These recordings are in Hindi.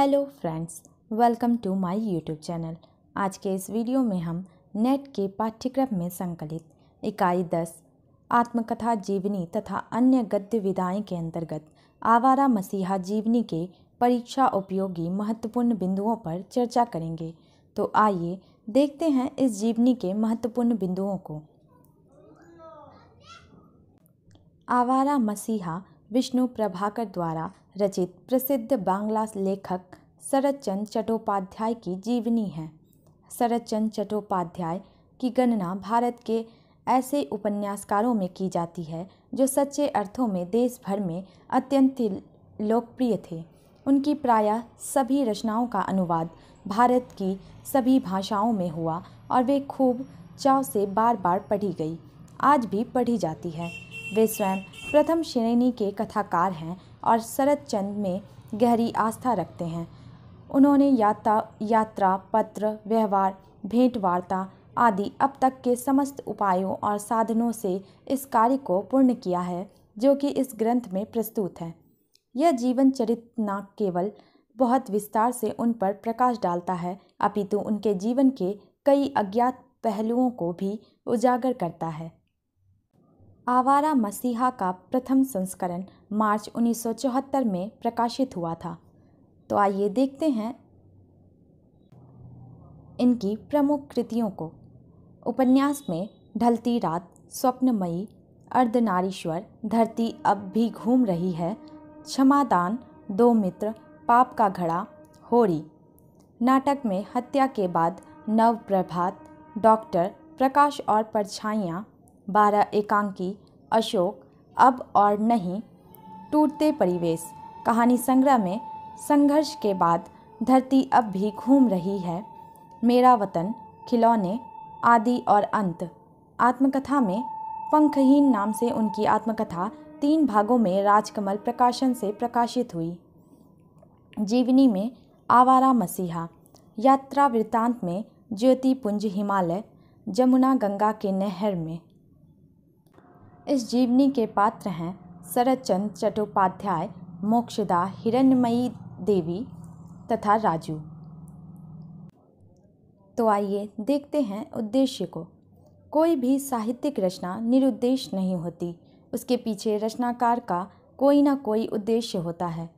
Hello friends welcome to my YouTube channel आज के इस वीडियो में हम नेट के पाठ्यक्रम में संकलित इकाई दस आत्मकथा जीवनी तथा अन्य गद्य विधाएँ के अंतर्गत आवारा मसीहा जीवनी के परीक्षा उपयोगी महत्वपूर्ण बिंदुओं पर चर्चा करेंगे तो आइए देखते हैं इस जीवनी के महत्वपूर्ण बिंदुओं को आवारा मसीहा विष्णु प्रभाकर द्वारा रचित प्रसिद्ध बांग्ला लेखक शरद चंद चट्टोपाध्याय की जीवनी है शरद चंद चट्टोपाध्याय की गणना भारत के ऐसे उपन्यासकारों में की जाती है जो सच्चे अर्थों में देश भर में अत्यंत लोकप्रिय थे उनकी प्रायः सभी रचनाओं का अनुवाद भारत की सभी भाषाओं में हुआ और वे खूब चाव से बार बार पढ़ी गई आज भी पढ़ी जाती है वे स्वयं प्रथम श्रेणी के कथाकार हैं और शरद चंद में गहरी आस्था रखते हैं उन्होंने यात्रा यात्रा पत्र व्यवहार भेंट वार्ता आदि अब तक के समस्त उपायों और साधनों से इस कार्य को पूर्ण किया है जो कि इस ग्रंथ में प्रस्तुत है यह जीवन चरित्र न केवल बहुत विस्तार से उन पर प्रकाश डालता है अपितु उनके जीवन के कई अज्ञात पहलुओं को भी उजागर करता है आवारा मसीहा का प्रथम संस्करण मार्च 1974 में प्रकाशित हुआ था तो आइए देखते हैं इनकी प्रमुख कृतियों को उपन्यास में ढलती रात स्वप्नमयी अर्धनारीश्वर धरती अब भी घूम रही है क्षमादान दो मित्र पाप का घड़ा होड़ी नाटक में हत्या के बाद नव प्रभात डॉक्टर प्रकाश और परछाइयाँ बारह एकांकी अशोक अब और नहीं टूटते परिवेश कहानी संग्रह में संघर्ष के बाद धरती अब भी घूम रही है मेरा वतन खिलौने आदि और अंत आत्मकथा में पंखहीन नाम से उनकी आत्मकथा तीन भागों में राजकमल प्रकाशन से प्रकाशित हुई जीवनी में आवारा मसीहा यात्रा वृत्तांत में ज्योतिपुंज हिमालय जमुना गंगा के नहर में इस जीवनी के पात्र हैं शरदचंद चट्टोपाध्याय मोक्षदा हिरण्यमयी देवी तथा राजू तो आइए देखते हैं उद्देश्य को कोई भी साहित्यिक रचना निरुद्देश्य नहीं होती उसके पीछे रचनाकार का कोई ना कोई उद्देश्य होता है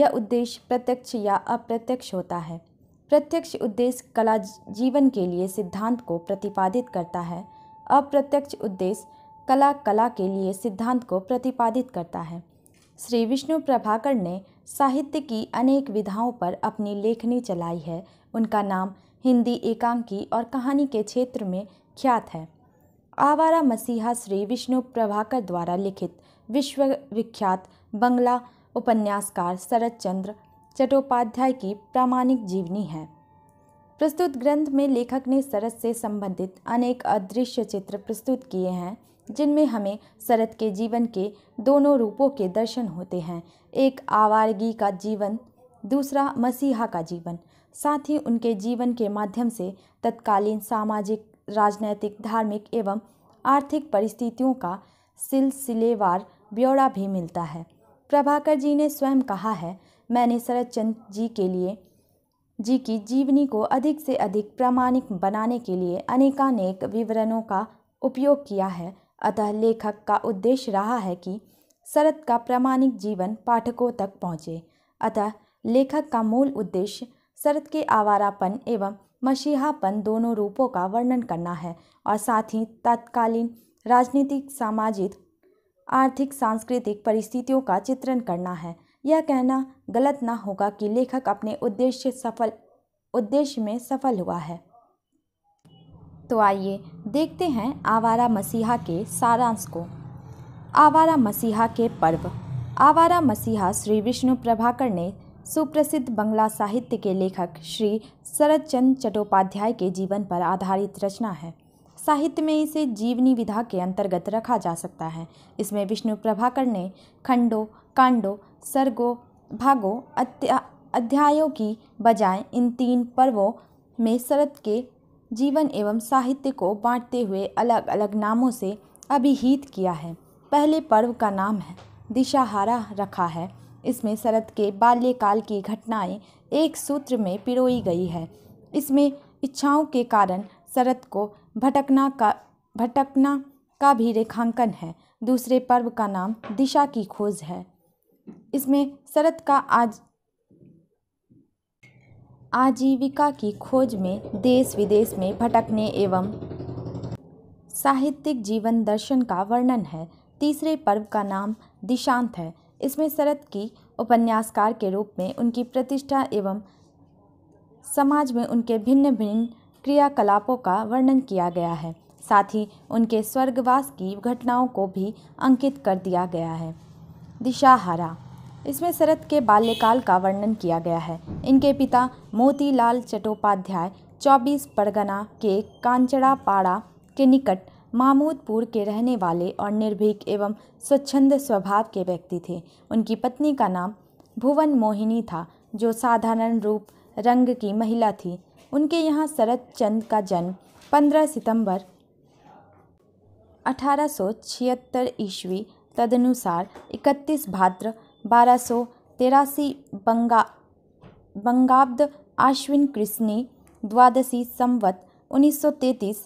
यह उद्देश्य प्रत्यक्ष या अप्रत्यक्ष होता है प्रत्यक्ष उद्देश्य कला जीवन के लिए सिद्धांत को प्रतिपादित करता है अप्रत्यक्ष उद्देश्य कला कला के लिए सिद्धांत को प्रतिपादित करता है श्री विष्णु प्रभाकर ने साहित्य की अनेक विधाओं पर अपनी लेखनी चलाई है उनका नाम हिंदी एकांकी और कहानी के क्षेत्र में ख्यात है आवारा मसीहा श्री विष्णु प्रभाकर द्वारा लिखित विश्वविख्यात बंगला उपन्यासकार शरद चंद्र चट्टोपाध्याय की प्रामाणिक जीवनी है प्रस्तुत ग्रंथ में लेखक ने सरस से संबंधित अनेक अदृश्य चित्र प्रस्तुत किए हैं जिनमें हमें शरद के जीवन के दोनों रूपों के दर्शन होते हैं एक आवारगी का जीवन दूसरा मसीहा का जीवन साथ ही उनके जीवन के माध्यम से तत्कालीन सामाजिक राजनैतिक धार्मिक एवं आर्थिक परिस्थितियों का सिलसिलेवार ब्यौरा भी मिलता है प्रभाकर जी ने स्वयं कहा है मैंने शरद चंद जी के लिए जी की जीवनी को अधिक से अधिक प्रामाणिक बनाने के लिए अनेकानेक विवरणों का उपयोग किया है अतः लेखक का उद्देश्य रहा है कि शरद का प्रामाणिक जीवन पाठकों तक पहुँचे अतः लेखक का मूल उद्देश्य शरद के आवारापन एवं मसीहापन दोनों रूपों का वर्णन करना है और साथ ही तत्कालीन राजनीतिक सामाजिक आर्थिक सांस्कृतिक परिस्थितियों का चित्रण करना है यह कहना गलत ना होगा कि लेखक अपने उद्देश्य सफल उद्देश्य में सफल हुआ है तो आइए देखते हैं आवारा मसीहा के सारांश को आवारा मसीहा के पर्व आवारा मसीहा श्री विष्णु प्रभाकर ने सुप्रसिद्ध बंगला साहित्य के लेखक श्री शरद चंद चट्टोपाध्याय के जीवन पर आधारित रचना है साहित्य में इसे जीवनी विधा के अंतर्गत रखा जा सकता है इसमें विष्णु प्रभाकर ने खंडों कांडों सर्गों भागों अध्यायों की बजाय इन तीन पर्वों में शरद के जीवन एवं साहित्य को बांटते हुए अलग अलग नामों से अभिहित किया है पहले पर्व का नाम है दिशाहारा रखा है इसमें शरद के बाल्यकाल की घटनाएं एक सूत्र में पिरोई गई है इसमें इच्छाओं के कारण शरद को भटकना का भटकना का भी रेखांकन है दूसरे पर्व का नाम दिशा की खोज है इसमें शरद का आज आजीविका की खोज में देश विदेश में भटकने एवं साहित्यिक जीवन दर्शन का वर्णन है तीसरे पर्व का नाम दिशांत है इसमें शरद की उपन्यासकार के रूप में उनकी प्रतिष्ठा एवं समाज में उनके भिन्न भिन्न क्रियाकलापों का वर्णन किया गया है साथ ही उनके स्वर्गवास की घटनाओं को भी अंकित कर दिया गया है दिशाहारा इसमें शरद के बाल्यकाल का वर्णन किया गया है इनके पिता मोतीलाल चट्टोपाध्याय चौबीस परगना के कांचड़ापाड़ा के निकट मामूदपुर के रहने वाले और निर्भीक एवं स्वच्छंद स्वभाव के व्यक्ति थे उनकी पत्नी का नाम भुवन मोहिनी था जो साधारण रूप रंग की महिला थी उनके यहाँ शरद चंद का जन्म 15 सितंबर 1876 ईस्वी तदनुसार 31 भाद्र बारह सौ तेरासी बंगा बंगाब्द आश्विन कृष्णी द्वादशी संवत उन्नीस सौ तैतीस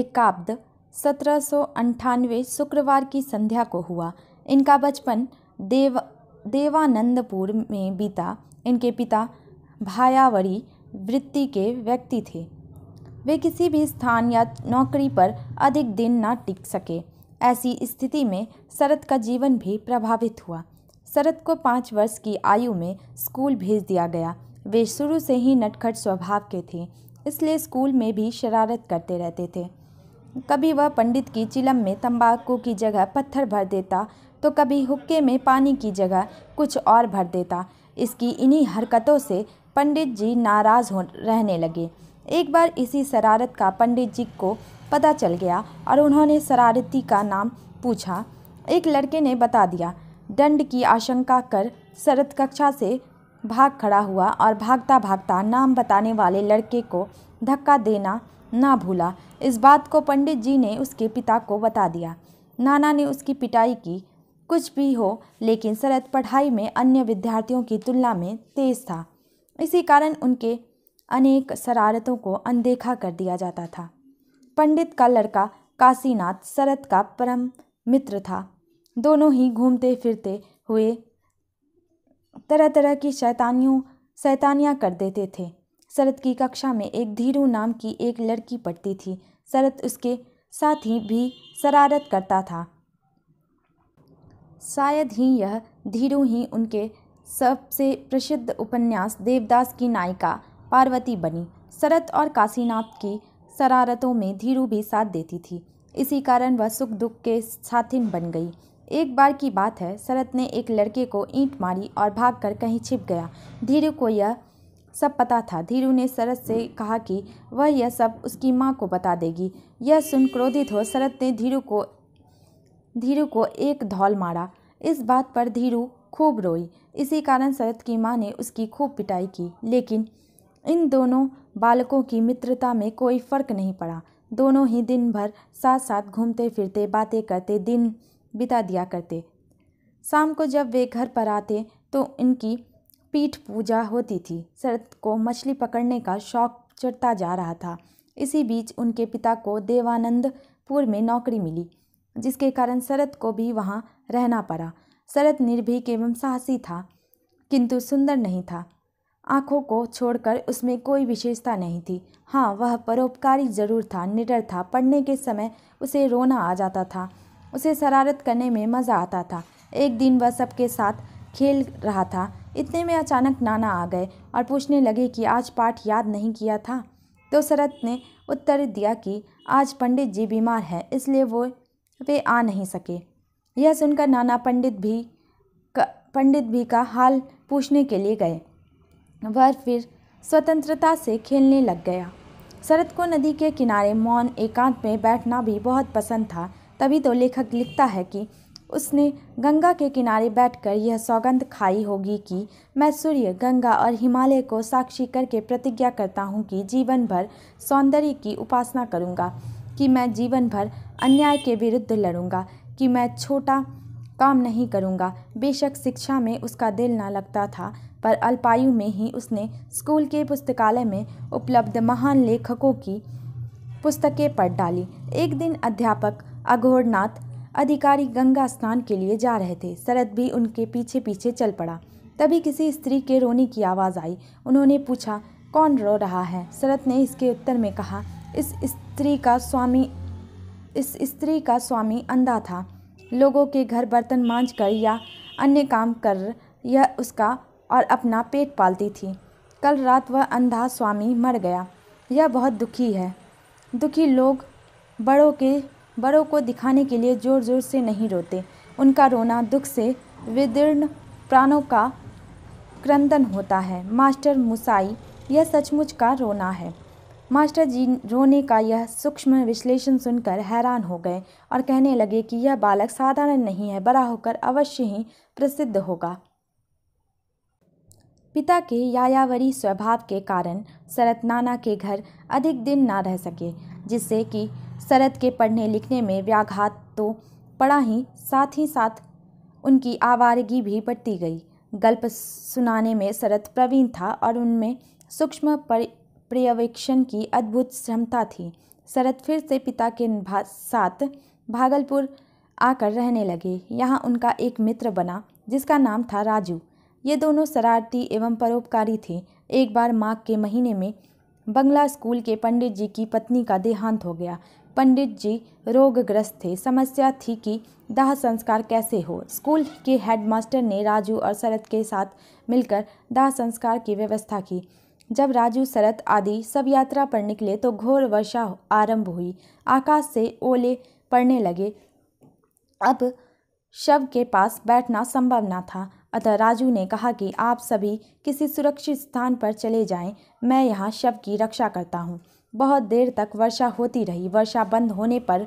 एकाब्द सत्रह सौ अंठानवे शुक्रवार की संध्या को हुआ इनका बचपन देव देवानंदपुर में बीता इनके पिता भायावरी वृत्ति के व्यक्ति थे वे किसी भी स्थान या नौकरी पर अधिक दिन न टिक सके ऐसी स्थिति में शरद का जीवन भी प्रभावित हुआ शरद को पाँच वर्ष की आयु में स्कूल भेज दिया गया वे शुरू से ही नटखट स्वभाव के थे इसलिए स्कूल में भी शरारत करते रहते थे कभी वह पंडित की चिलम में तंबाकू की जगह पत्थर भर देता तो कभी हुक्के में पानी की जगह कुछ और भर देता इसकी इन्हीं हरकतों से पंडित जी नाराज़ हो रहने लगे एक बार इसी शरारत का पंडित जी को पता चल गया और उन्होंने शरारती का नाम पूछा एक लड़के ने बता दिया दंड की आशंका कर शरत कक्षा से भाग खड़ा हुआ और भागता भागता नाम बताने वाले लड़के को धक्का देना ना भूला इस बात को पंडित जी ने उसके पिता को बता दिया नाना ने उसकी पिटाई की कुछ भी हो लेकिन शरद पढ़ाई में अन्य विद्यार्थियों की तुलना में तेज था इसी कारण उनके अनेक शरारतों को अनदेखा कर दिया जाता था पंडित का लड़का काशीनाथ शरद का परम मित्र था दोनों ही घूमते फिरते हुए तरह तरह की शैतानियों शैतानियाँ कर देते थे शरद की कक्षा में एक धीरू नाम की एक लड़की पढ़ती थी शरद उसके साथ ही भी शरारत करता था शायद ही यह धीरू ही उनके सबसे प्रसिद्ध उपन्यास देवदास की नायिका पार्वती बनी शरत और काशीनाथ की शरारतों में धीरू भी साथ देती थी इसी कारण वह सुख दुख के साथिन बन गई एक बार की बात है शरत ने एक लड़के को ईंट मारी और भागकर कहीं छिप गया धीरू को यह सब पता था धीरू ने शरत से कहा कि वह यह सब उसकी माँ को बता देगी यह सुन क्रोधित हो शरत ने धीरू को धीरू को एक धौल मारा इस बात पर धीरू खूब रोई इसी कारण शरत की माँ ने उसकी खूब पिटाई की लेकिन इन दोनों बालकों की मित्रता में कोई फ़र्क नहीं पड़ा दोनों ही दिन भर साथ साथ घूमते फिरते बातें करते दिन बिता दिया करते शाम को जब वे घर पर आते तो इनकी पीठ पूजा होती थी शरद को मछली पकड़ने का शौक चढ़ता जा रहा था इसी बीच उनके पिता को देवानंदपुर में नौकरी मिली जिसके कारण शरद को भी वहाँ रहना पड़ा शरद निर्भीक एवं साहसी था किंतु सुंदर नहीं था आँखों को छोड़कर उसमें कोई विशेषता नहीं थी हाँ वह परोपकारी ज़रूर था निडर था पढ़ने के समय उसे रोना आ जाता था उसे शरारत करने में मज़ा आता था एक दिन वह सबके साथ खेल रहा था इतने में अचानक नाना आ गए और पूछने लगे कि आज पाठ याद नहीं किया था तो शरत ने उत्तर दिया कि आज पंडित जी बीमार हैं इसलिए वो वे आ नहीं सके यह सुनकर नाना पंडित भी पंडित भी का हाल पूछने के लिए गए वह फिर स्वतंत्रता से खेलने लग गया शरद को नदी के किनारे मौन एकांत में बैठना भी बहुत पसंद था तभी तो लेखक लिखता है कि उसने गंगा के किनारे बैठकर यह सौगंध खाई होगी कि मैं सूर्य गंगा और हिमालय को साक्षी करके प्रतिज्ञा करता हूँ कि जीवन भर सौंदर्य की उपासना करूँगा कि मैं जीवन भर अन्याय के विरुद्ध लड़ूंगा कि मैं छोटा काम नहीं करूँगा बेशक शिक्षा में उसका दिल ना लगता था पर अल्पायु में ही उसने स्कूल के पुस्तकालय में उपलब्ध महान लेखकों की पुस्तकें पढ़ डाली एक दिन अध्यापक अघोरनाथ अधिकारी गंगा स्नान के लिए जा रहे थे शरद भी उनके पीछे पीछे चल पड़ा तभी किसी स्त्री के रोने की आवाज़ आई उन्होंने पूछा कौन रो रहा है शरद ने इसके उत्तर में कहा इस स्त्री का स्वामी इस स्त्री का स्वामी अंधा था लोगों के घर बर्तन मांझ कर या अन्य काम कर यह उसका और अपना पेट पालती थी कल रात वह अंधा स्वामी मर गया यह बहुत दुखी है दुखी लोग बड़ों के बड़ों को दिखाने के लिए ज़ोर ज़ोर से नहीं रोते उनका रोना दुख से विदीर्ण प्राणों का क्रंदन होता है मास्टर मुसाई यह सचमुच का रोना है मास्टर जी रोने का यह सूक्ष्म विश्लेषण सुनकर हैरान हो गए और कहने लगे कि यह बालक साधारण नहीं है बड़ा होकर अवश्य ही प्रसिद्ध होगा पिता के यायावरी स्वभाव के कारण शरत नाना के घर अधिक दिन ना रह सके जिससे कि शरत के पढ़ने लिखने में व्याघात तो पड़ा ही साथ ही साथ उनकी आवारगी भी बढ़ती गई गल्प सुनाने में शरत प्रवीण था और उनमें सूक्ष्म पर्यवेक्षण की अद्भुत क्षमता थी शरत फिर से पिता के भा, साथ भागलपुर आकर रहने लगे यहाँ उनका एक मित्र बना जिसका नाम था राजू ये दोनों शरारती एवं परोपकारी थे एक बार माघ के महीने में बंगला स्कूल के पंडित जी की पत्नी का देहांत हो गया पंडित जी रोगग्रस्त थे समस्या थी कि दाह संस्कार कैसे हो स्कूल के हेडमास्टर ने राजू और शरद के साथ मिलकर दाह संस्कार की व्यवस्था की जब राजू शरद आदि सब यात्रा पर निकले तो घोर वर्षा आरंभ हुई आकाश से ओले पड़ने लगे अब शव के पास बैठना संभव न था अतः राजू ने कहा कि आप सभी किसी सुरक्षित स्थान पर चले जाएं, मैं यहाँ शव की रक्षा करता हूँ बहुत देर तक वर्षा होती रही वर्षा बंद होने पर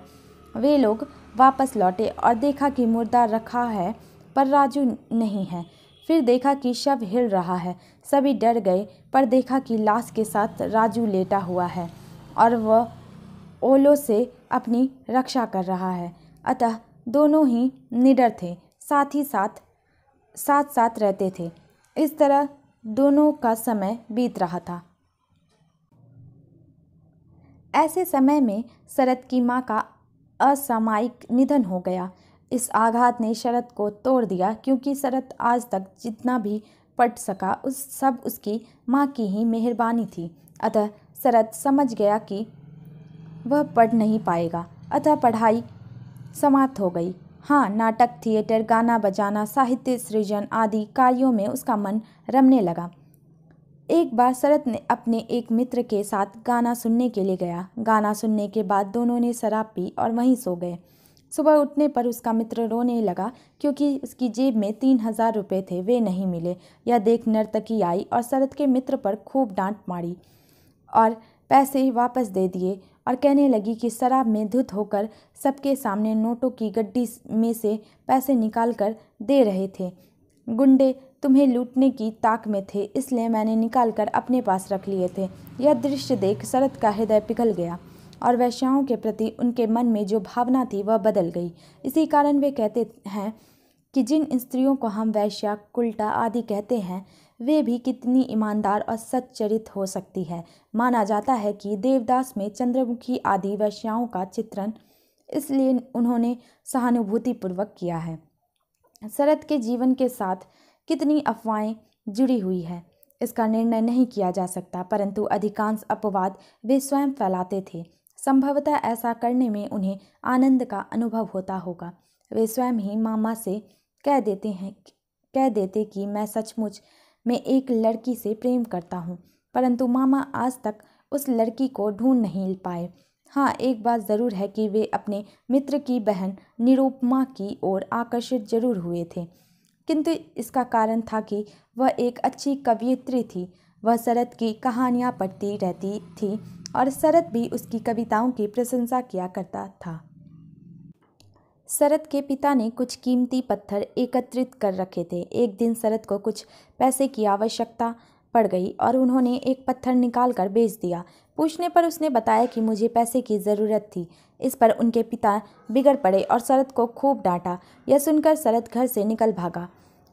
वे लोग वापस लौटे और देखा कि मुर्दा रखा है पर राजू नहीं है फिर देखा कि शव हिल रहा है सभी डर गए पर देखा कि लाश के साथ राजू लेटा हुआ है और वह ओलो से अपनी रक्षा कर रहा है अतः दोनों ही निडर थे साथ ही साथ साथ साथ रहते थे इस तरह दोनों का समय बीत रहा था ऐसे समय में शरद की माँ का असामायिक निधन हो गया इस आघात ने शरद को तोड़ दिया क्योंकि शरद आज तक जितना भी पट सका उस सब उसकी माँ की ही मेहरबानी थी अतः शरद समझ गया कि वह पढ़ नहीं पाएगा अतः पढ़ाई समाप्त हो गई हाँ नाटक थिएटर गाना बजाना साहित्य सृजन आदि कार्यों में उसका मन रमने लगा एक बार शरत ने अपने एक मित्र के साथ गाना सुनने के लिए गया गाना सुनने के बाद दोनों ने शराब पी और वहीं सो गए सुबह उठने पर उसका मित्र रोने लगा क्योंकि उसकी जेब में तीन हजार रुपये थे वे नहीं मिले यह देख नर्तकी आई और शरद के मित्र पर खूब डांट मारी और पैसे वापस दे दिए और कहने लगी कि शराब में धुत होकर सबके सामने नोटों की गड्डी में से पैसे निकाल कर दे रहे थे गुंडे तुम्हें लूटने की ताक में थे इसलिए मैंने निकाल कर अपने पास रख लिए थे यह दृश्य देख शरद का हृदय पिघल गया और वैश्याओं के प्रति उनके मन में जो भावना थी वह बदल गई इसी कारण वे कहते हैं कि जिन स्त्रियों को हम वैश्या कुल्टा आदि कहते हैं वे भी कितनी ईमानदार और सच्चरित हो सकती है माना जाता है कि देवदास में चंद्रमुखी आदि वैश्याओं का चित्रण इसलिए उन्होंने सहानुभूतिपूर्वक किया है शरद के जीवन के साथ कितनी अफवाहें जुड़ी हुई है इसका निर्णय नहीं किया जा सकता परंतु अधिकांश अपवाद वे स्वयं फैलाते थे संभवतः ऐसा करने में उन्हें आनंद का अनुभव होता होगा वे स्वयं ही मामा से कह देते हैं कह देते कि मैं सचमुच मैं एक लड़की से प्रेम करता हूँ परंतु मामा आज तक उस लड़की को ढूंढ नहीं पाए हाँ एक बात ज़रूर है कि वे अपने मित्र की बहन निरूपमा की ओर आकर्षित जरूर हुए थे किंतु इसका कारण था कि वह एक अच्छी कवियत्री थी वह शरद की कहानियाँ पढ़ती रहती थी और शरद भी उसकी कविताओं की प्रशंसा किया करता था शरद के पिता ने कुछ कीमती पत्थर एकत्रित कर रखे थे एक दिन शरद को कुछ पैसे की आवश्यकता पड़ गई और उन्होंने एक पत्थर निकाल कर बेच दिया पूछने पर उसने बताया कि मुझे पैसे की ज़रूरत थी इस पर उनके पिता बिगड़ पड़े और शरद को खूब डांटा यह सुनकर शरद घर से निकल भागा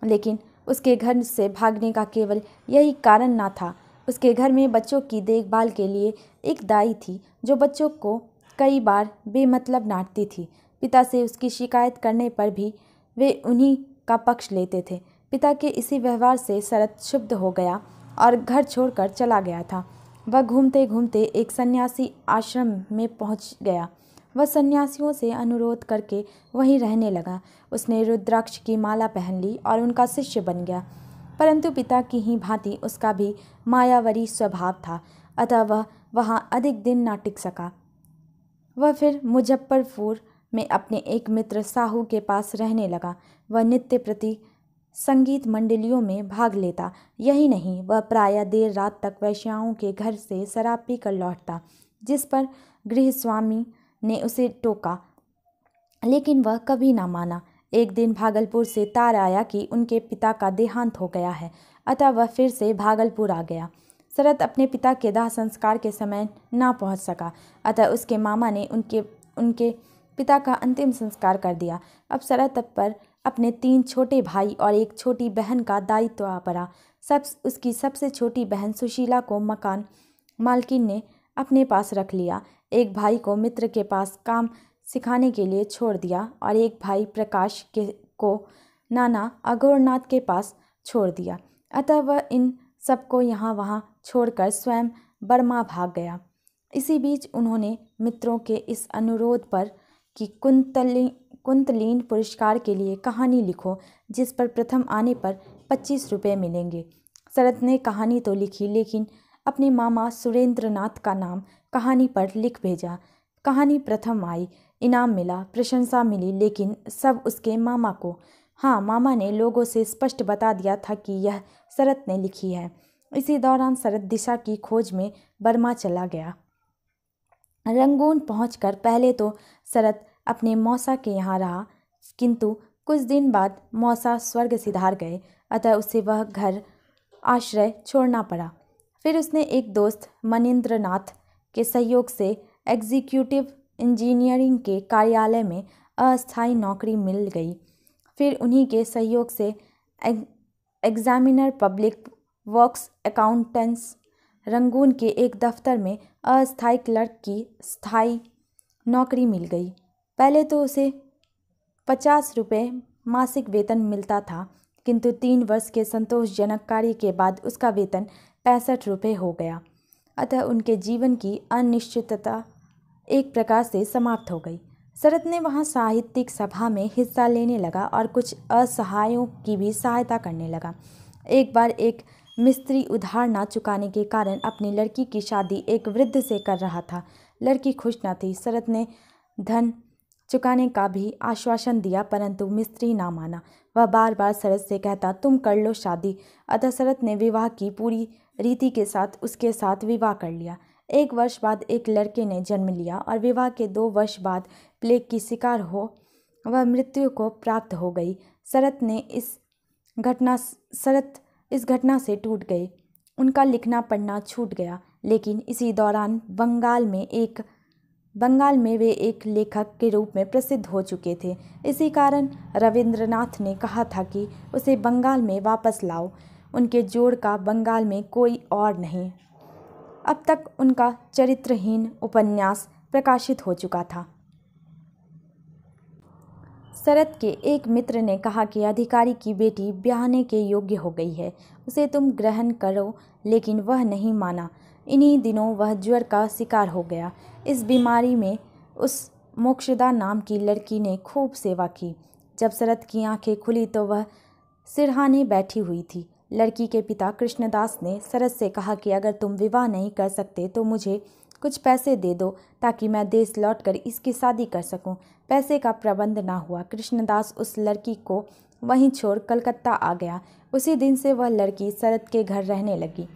लेकिन उसके घर से भागने का केवल यही कारण ना था उसके घर में बच्चों की देखभाल के लिए एक दाई थी जो बच्चों को कई बार बेमतलब डांटती थी पिता से उसकी शिकायत करने पर भी वे उन्हीं का पक्ष लेते थे पिता के इसी व्यवहार से शरद क्षुब्ध हो गया और घर छोड़कर चला गया था वह घूमते घूमते एक सन्यासी आश्रम में पहुंच गया वह सन्यासियों से अनुरोध करके वहीं रहने लगा उसने रुद्राक्ष की माला पहन ली और उनका शिष्य बन गया परंतु पिता की ही भांति उसका भी मायावरी स्वभाव था अतः वह वहाँ अधिक दिन ना टिक सका वह फिर मुजफ्फरपुर मैं अपने एक मित्र साहू के पास रहने लगा वह नित्य प्रति संगीत मंडलियों में भाग लेता यही नहीं वह प्रायः देर रात तक वैश्याओं के घर से शराब पी कर लौटता जिस पर गृह स्वामी ने उसे टोका लेकिन वह कभी ना माना एक दिन भागलपुर से तार आया कि उनके पिता का देहांत हो गया है अतः वह फिर से भागलपुर आ गया शरद अपने पिता के दाह संस्कार के समय ना पहुंच सका अतः उसके मामा ने उनके उनके पिता का अंतिम संस्कार कर दिया अब शरद तट पर अपने तीन छोटे भाई और एक छोटी बहन का दायित्व आ पड़ा सब उसकी सबसे छोटी बहन सुशीला को मकान मालकिन ने अपने पास रख लिया एक भाई को मित्र के पास काम सिखाने के लिए छोड़ दिया और एक भाई प्रकाश के को नाना अघोरनाथ के पास छोड़ दिया अतः वह इन सबको यहाँ वहाँ छोड़कर स्वयं बर्मा भाग गया इसी बीच उन्होंने मित्रों के इस अनुरोध पर कि कुंतली कुंतलीन पुरस्कार के लिए कहानी लिखो जिस पर प्रथम आने पर पच्चीस रुपये मिलेंगे शरद ने कहानी तो लिखी लेकिन अपने मामा सुरेंद्र का नाम कहानी पर लिख भेजा कहानी प्रथम आई इनाम मिला प्रशंसा मिली लेकिन सब उसके मामा को हाँ मामा ने लोगों से स्पष्ट बता दिया था कि यह शरत ने लिखी है इसी दौरान शरत दिशा की खोज में बर्मा चला गया रंगून पहुँच पहले तो शरत अपने मौसा के यहाँ रहा किंतु कुछ दिन बाद मौसा स्वर्ग सिधार गए अतः उसे वह घर आश्रय छोड़ना पड़ा फिर उसने एक दोस्त मनिंद्रनाथ के सहयोग से एग्जीक्यूटिव इंजीनियरिंग के कार्यालय में अस्थायी नौकरी मिल गई फिर उन्हीं के सहयोग से examiner public works accountants Rangoon के एक दफ्तर में अस्थाई क्लर्क की स्थायी नौकरी मिल गई पहले तो उसे पचास रुपये मासिक वेतन मिलता था किंतु तीन वर्ष के संतोषजनक कार्य के बाद उसका वेतन पैंसठ रुपये हो गया अतः उनके जीवन की अनिश्चितता एक प्रकार से समाप्त हो गई शरत ने वहाँ साहित्यिक सभा में हिस्सा लेने लगा और कुछ असहायों की भी सहायता करने लगा एक बार एक मिस्त्री उधार ना चुकाने के कारण अपनी लड़की की शादी एक वृद्ध से कर रहा था लड़की खुश न थी शरत ने धन चुकाने का भी आश्वासन दिया परंतु मिस्त्री ना माना वह बार बार शरत से कहता तुम कर लो शादी अतः शरत ने विवाह की पूरी रीति के साथ उसके साथ विवाह कर लिया एक वर्ष बाद एक लड़के ने जन्म लिया और विवाह के दो वर्ष बाद प्लेग की शिकार हो वह मृत्यु को प्राप्त हो गई शरत ने इस घटना शरत इस घटना से टूट गए उनका लिखना पढ़ना छूट गया लेकिन इसी दौरान बंगाल में एक बंगाल में वे एक लेखक के रूप में प्रसिद्ध हो चुके थे इसी कारण रविंद्रनाथ ने कहा था कि उसे बंगाल में वापस लाओ उनके जोड़ का बंगाल में कोई और नहीं अब तक उनका चरित्रहीन उपन्यास प्रकाशित हो चुका था शरद के एक मित्र ने कहा कि अधिकारी की बेटी ब्याहने के योग्य हो गई है उसे तुम ग्रहण करो लेकिन वह नहीं माना इन्हीं दिनों वह ज्वर का शिकार हो गया इस बीमारी में उस मोक्षदा नाम की लड़की ने खूब सेवा की जब शरद की आंखें खुली तो वह सिरहाने बैठी हुई थी लड़की के पिता कृष्णदास ने शरद से कहा कि अगर तुम विवाह नहीं कर सकते तो मुझे कुछ पैसे दे दो ताकि मैं देश लौट कर इसकी शादी कर सकूं। पैसे का प्रबंध ना हुआ कृष्णदास उस लड़की को वहीं छोड़ कलकत्ता आ गया उसी दिन से वह लड़की शरद के घर रहने लगी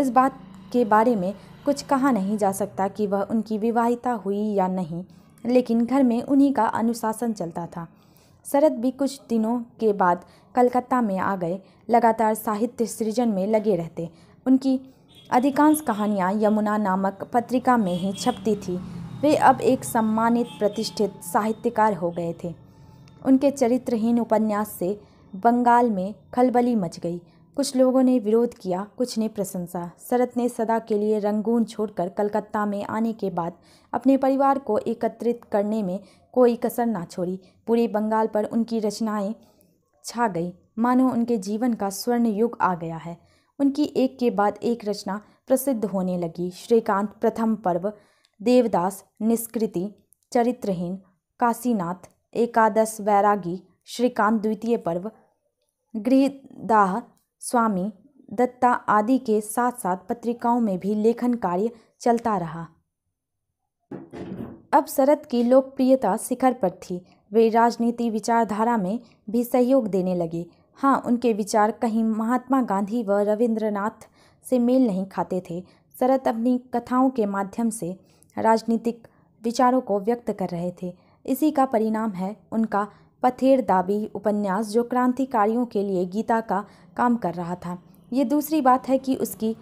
इस बात के बारे में कुछ कहा नहीं जा सकता कि वह उनकी विवाहिता हुई या नहीं लेकिन घर में उन्हीं का अनुशासन चलता था शरद भी कुछ दिनों के बाद कलकत्ता में आ गए लगातार साहित्य सृजन में लगे रहते उनकी अधिकांश कहानियाँ यमुना नामक पत्रिका में ही छपती थी वे अब एक सम्मानित प्रतिष्ठित साहित्यकार हो गए थे उनके चरित्रहीन उपन्यास से बंगाल में खलबली मच गई कुछ लोगों ने विरोध किया कुछ ने प्रशंसा शरत ने सदा के लिए रंगून छोड़कर कलकत्ता में आने के बाद अपने परिवार को एकत्रित करने में कोई कसर ना छोड़ी पूरे बंगाल पर उनकी रचनाएं छा गई मानो उनके जीवन का स्वर्ण युग आ गया है उनकी एक के बाद एक रचना प्रसिद्ध होने लगी श्रीकांत प्रथम पर्व देवदास निष्कृति चरित्रहीन काशीनाथ एकादश वैरागी श्रीकांत द्वितीय पर्व गृहदाह स्वामी दत्ता आदि के साथ साथ पत्रिकाओं में भी लेखन कार्य चलता रहा अब शरद की लोकप्रियता शिखर पर थी वे राजनीति विचारधारा में भी सहयोग देने लगे हाँ उनके विचार कहीं महात्मा गांधी व रविंद्रनाथ से मेल नहीं खाते थे शरत अपनी कथाओं के माध्यम से राजनीतिक विचारों को व्यक्त कर रहे थे इसी का परिणाम है उनका पथेर दाबी उपन्यास जो क्रांतिकारियों के लिए गीता का काम कर रहा था ये दूसरी बात है कि उसकी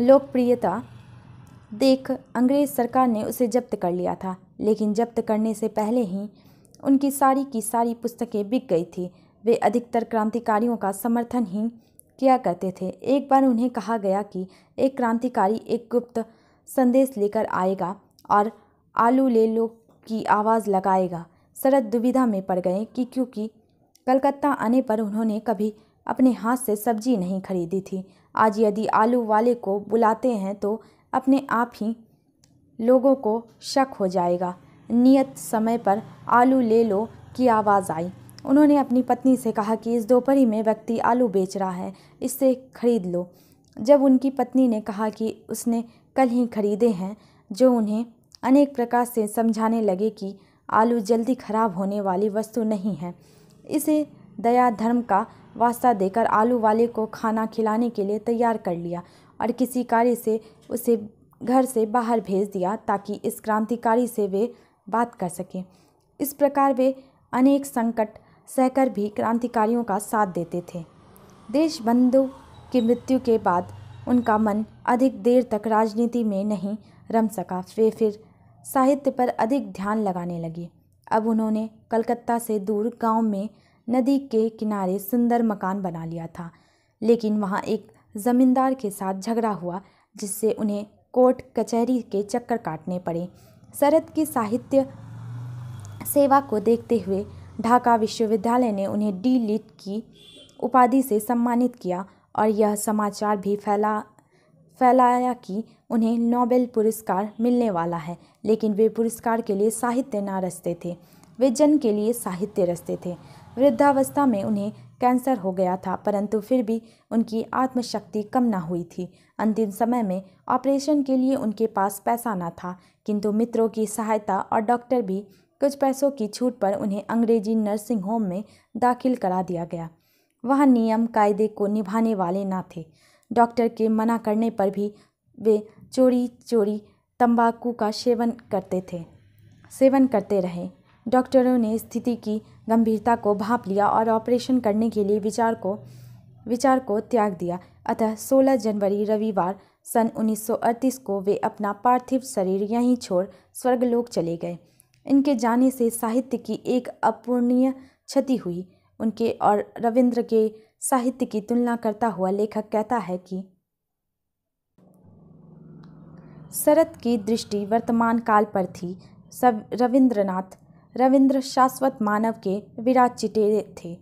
लोकप्रियता देख अंग्रेज सरकार ने उसे जब्त कर लिया था लेकिन जब्त करने से पहले ही उनकी सारी की सारी पुस्तकें बिक गई थी वे अधिकतर क्रांतिकारियों का समर्थन ही किया करते थे एक बार उन्हें कहा गया कि एक क्रांतिकारी एक गुप्त संदेश लेकर आएगा और आलू ले लो की आवाज़ लगाएगा शरद दुविधा में पड़ गए कि क्योंकि कलकत्ता आने पर उन्होंने कभी अपने हाथ से सब्जी नहीं खरीदी थी आज यदि आलू वाले को बुलाते हैं तो अपने आप ही लोगों को शक हो जाएगा नियत समय पर आलू ले लो की आवाज़ आई उन्होंने अपनी पत्नी से कहा कि इस दोपहरी में व्यक्ति आलू बेच रहा है इससे खरीद लो जब उनकी पत्नी ने कहा कि उसने कल ही खरीदे हैं जो उन्हें अनेक प्रकार से समझाने लगे कि आलू जल्दी खराब होने वाली वस्तु नहीं है इसे दया धर्म का वास्ता देकर आलू वाले को खाना खिलाने के लिए तैयार कर लिया और किसी कार्य से उसे घर से बाहर भेज दिया ताकि इस क्रांतिकारी से वे बात कर सकें इस प्रकार वे अनेक संकट सहकर भी क्रांतिकारियों का साथ देते थे देशबंधु की मृत्यु के बाद उनका मन अधिक देर तक राजनीति में नहीं रम सका वे फिर साहित्य पर अधिक ध्यान लगाने लगे अब उन्होंने कलकत्ता से दूर गांव में नदी के किनारे सुंदर मकान बना लिया था लेकिन वहाँ एक ज़मींदार के साथ झगड़ा हुआ जिससे उन्हें कोर्ट कचहरी के चक्कर काटने पड़े शरद की साहित्य सेवा को देखते हुए ढाका विश्वविद्यालय ने उन्हें डी लिट की उपाधि से सम्मानित किया और यह समाचार भी फैला फैलाया कि उन्हें नोबेल पुरस्कार मिलने वाला है लेकिन वे पुरस्कार के लिए साहित्य ना रचते थे वे जन के लिए साहित्य रचते थे वृद्धावस्था में उन्हें कैंसर हो गया था परंतु फिर भी उनकी आत्मशक्ति कम ना हुई थी अंतिम समय में ऑपरेशन के लिए उनके पास पैसा ना था किंतु मित्रों की सहायता और डॉक्टर भी कुछ पैसों की छूट पर उन्हें अंग्रेजी नर्सिंग होम में दाखिल करा दिया गया वहाँ नियम कायदे को निभाने वाले ना थे डॉक्टर के मना करने पर भी वे चोरी चोरी तंबाकू का सेवन करते थे सेवन करते रहे डॉक्टरों ने स्थिति की गंभीरता को भाप लिया और ऑपरेशन करने के लिए विचार को विचार को त्याग दिया अतः 16 जनवरी रविवार सन 1938 को वे अपना पार्थिव शरीर यहीं छोड़ स्वर्गलोक चले गए इनके जाने से साहित्य की एक अपूर्णीय क्षति हुई उनके और रविंद्र के साहित्य की तुलना करता हुआ लेखक कहता है कि शरत की दृष्टि वर्तमान काल पर थी सब रविंद्रनाथ रविंद्र शाश्वत मानव के विराट चिटेरे थे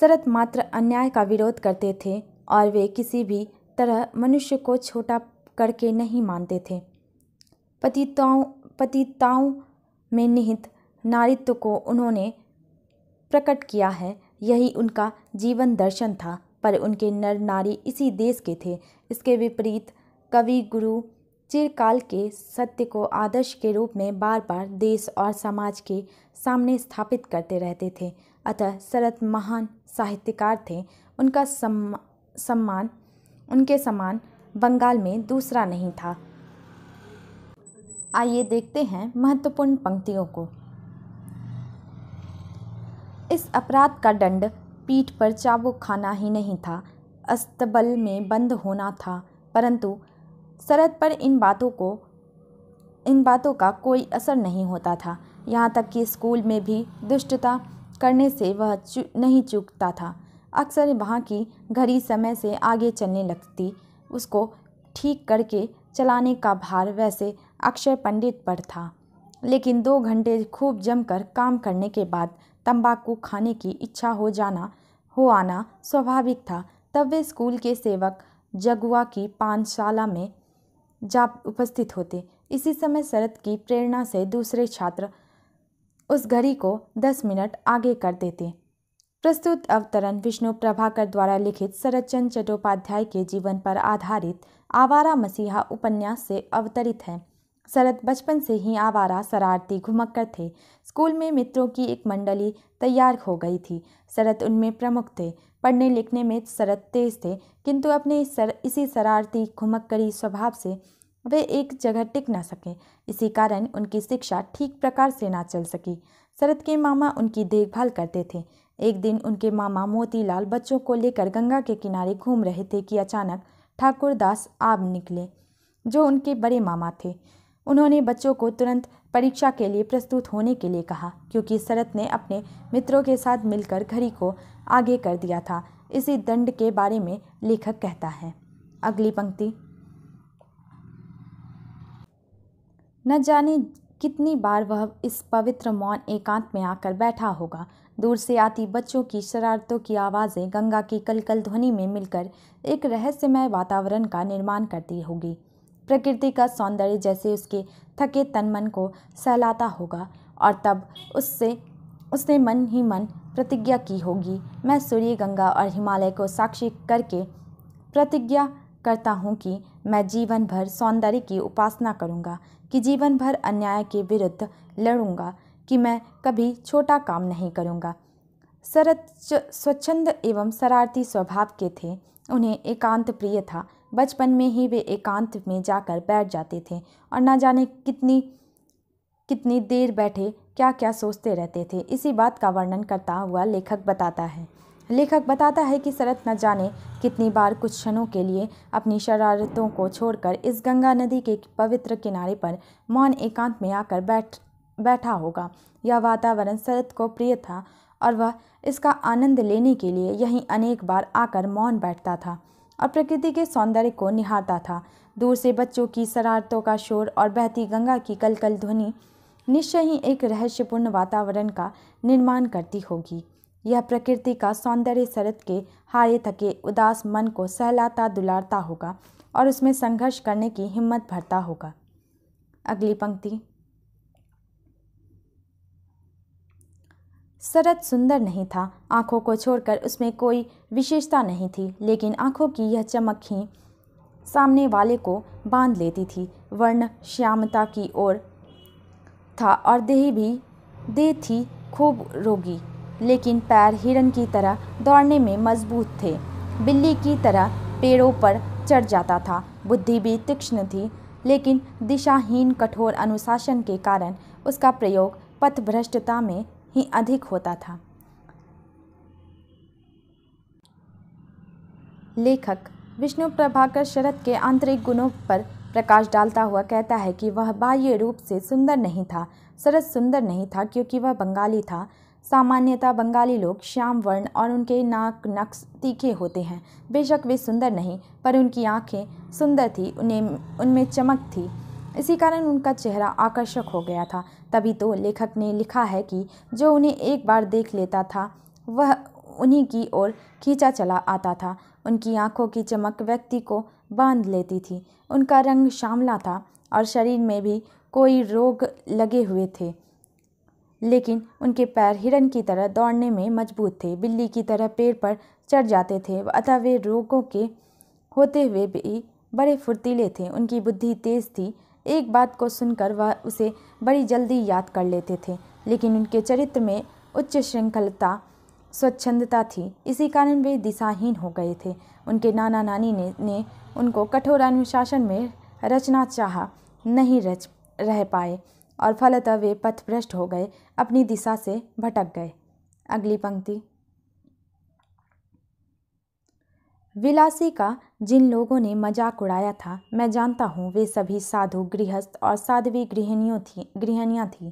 शरत मात्र अन्याय का विरोध करते थे और वे किसी भी तरह मनुष्य को छोटा करके नहीं मानते थे पतिताओं पतिताओं में निहित नारित्व को उन्होंने प्रकट किया है यही उनका जीवन दर्शन था पर उनके नर नारी इसी देश के थे इसके विपरीत कवि गुरु चिरकाल के सत्य को आदर्श के रूप में बार बार देश और समाज के सामने स्थापित करते रहते थे अतः शरत महान साहित्यकार थे उनका सम्मान उनके समान बंगाल में दूसरा नहीं था आइए देखते हैं महत्वपूर्ण पंक्तियों को इस अपराध का दंड पीठ पर चाबुक खाना ही नहीं था अस्तबल में बंद होना था परंतु सरहद पर इन बातों को इन बातों का कोई असर नहीं होता था यहाँ तक कि स्कूल में भी दुष्टता करने से वह चु, नहीं चूकता था अक्सर वहाँ की घड़ी समय से आगे चलने लगती उसको ठीक करके चलाने का भार वैसे अक्षय पंडित पर था लेकिन दो घंटे खूब जमकर काम करने के बाद तंबाकू खाने की इच्छा हो जाना हो आना स्वाभाविक था तब वे स्कूल के सेवक जगुआ की पानशाला में जा उपस्थित होते इसी समय शरद की प्रेरणा से दूसरे छात्र उस घड़ी को दस मिनट आगे कर देते प्रस्तुत अवतरण विष्णु प्रभाकर द्वारा लिखित शरदचंद चट्टोपाध्याय के जीवन पर आधारित आवारा मसीहा उपन्यास से अवतरित है शरद बचपन से ही आवारा शरारती घुमक्कर थे स्कूल में मित्रों की एक मंडली तैयार हो गई थी शरद उनमें प्रमुख थे पढ़ने लिखने में शरद तेज थे किंतु अपने सर, इसी शरारती घुमक्करी स्वभाव से वे एक जगह टिक ना सके इसी कारण उनकी शिक्षा ठीक प्रकार से ना चल सकी शरद के मामा उनकी देखभाल करते थे एक दिन उनके मामा मोतीलाल बच्चों को लेकर गंगा के किनारे घूम रहे थे कि अचानक ठाकुर दास आब निकले जो उनके बड़े मामा थे उन्होंने बच्चों को तुरंत परीक्षा के लिए प्रस्तुत होने के लिए कहा क्योंकि शरत ने अपने मित्रों के साथ मिलकर घड़ी को आगे कर दिया था इसी दंड के बारे में लेखक कहता है अगली पंक्ति न जाने कितनी बार वह इस पवित्र मौन एकांत में आकर बैठा होगा दूर से आती बच्चों की शरारतों की आवाज़ें गंगा की कलकल ध्वनि में मिलकर एक रहस्यमय वातावरण का निर्माण करती होगी प्रकृति का सौंदर्य जैसे उसके थके तन मन को सहलाता होगा और तब उससे उसने मन ही मन प्रतिज्ञा की होगी मैं सूर्य गंगा और हिमालय को साक्षी करके प्रतिज्ञा करता हूँ कि मैं जीवन भर सौंदर्य की उपासना करूँगा कि जीवन भर अन्याय के विरुद्ध लड़ूंगा कि मैं कभी छोटा काम नहीं करूँगा शरत स्वच्छंद एवं शरारती स्वभाव के थे उन्हें एकांत प्रिय था बचपन में ही वे एकांत में जाकर बैठ जाते थे और न जाने कितनी कितनी देर बैठे क्या क्या सोचते रहते थे इसी बात का वर्णन करता हुआ लेखक बताता है लेखक बताता है कि शरत न जाने कितनी बार कुछ क्षणों के लिए अपनी शरारतों को छोड़कर इस गंगा नदी के पवित्र किनारे पर मौन एकांत में आकर बैठ बैठा होगा यह वातावरण शरत को प्रिय था और वह इसका आनंद लेने के लिए यहीं अनेक बार आकर मौन बैठता था और प्रकृति के सौंदर्य को निहारता था दूर से बच्चों की शरारतों का शोर और बहती गंगा की कलकल ध्वनि निश्चय ही एक रहस्यपूर्ण वातावरण का निर्माण करती होगी यह प्रकृति का सौंदर्य शरत के हारे थके उदास मन को सहलाता दुलारता होगा और उसमें संघर्ष करने की हिम्मत भरता होगा अगली पंक्ति शरद सुंदर नहीं था आंखों को छोड़कर उसमें कोई विशेषता नहीं थी लेकिन आंखों की यह चमक ही सामने वाले को बांध लेती थी वर्ण श्यामता की ओर था और देह भी देह थी खूब रोगी लेकिन पैर हिरन की तरह दौड़ने में मजबूत थे बिल्ली की तरह पेड़ों पर चढ़ जाता था बुद्धि भी तीक्ष्ण थी लेकिन दिशाहीन कठोर अनुशासन के कारण उसका प्रयोग पथभ्रष्टता में ही अधिक होता था लेखक विष्णु प्रभाकर शरद के आंतरिक गुणों पर प्रकाश डालता हुआ कहता है कि वह बाह्य रूप से सुंदर नहीं था शरद सुंदर नहीं था क्योंकि वह बंगाली था सामान्यतः बंगाली लोग श्याम वर्ण और उनके नाक नक्श तीखे होते हैं बेशक वे सुंदर नहीं पर उनकी आंखें सुंदर थी उन्हें उनमें चमक थी इसी कारण उनका चेहरा आकर्षक हो गया था तभी तो लेखक ने लिखा है कि जो उन्हें एक बार देख लेता था वह उन्हीं की ओर खींचा चला आता था उनकी आंखों की चमक व्यक्ति को बांध लेती थी उनका रंग शामला था और शरीर में भी कोई रोग लगे हुए थे लेकिन उनके पैर हिरन की तरह दौड़ने में मजबूत थे बिल्ली की तरह पेड़ पर चढ़ जाते थे अतः वे रोगों के होते हुए भी बड़े फुर्तीले थे उनकी बुद्धि तेज थी एक बात को सुनकर वह उसे बड़ी जल्दी याद कर लेते थे लेकिन उनके चरित्र में उच्च श्रृंखलता स्वच्छंदता थी इसी कारण वे दिशाहीन हो गए थे उनके नाना नानी ने, ने उनको कठोर अनुशासन में रचना चाह नहीं रच रह पाए और फलतः वे पथभ्रष्ट हो गए अपनी दिशा से भटक गए अगली पंक्ति विलासी का जिन लोगों ने मजाक उड़ाया था मैं जानता हूँ वे सभी साधु गृहस्थ और साध्वी गृहिणियों थी गृहणियाँ थीं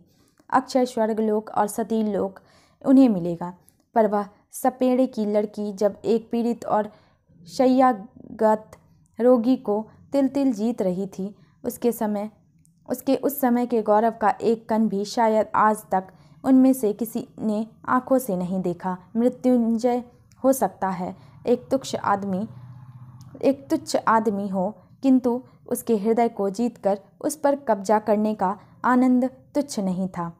अक्षय स्वर्गलोक और सतील लोक उन्हें मिलेगा पर वह सपेड़े की लड़की जब एक पीड़ित और शैयागत रोगी को तिल तिल जीत रही थी उसके समय उसके उस समय के गौरव का एक कण भी शायद आज तक उनमें से किसी ने आंखों से नहीं देखा मृत्युंजय हो सकता है एक तुक्ष आदमी एक तुच्छ आदमी हो किंतु उसके हृदय को जीतकर उस पर कब्जा करने का आनंद तुच्छ नहीं था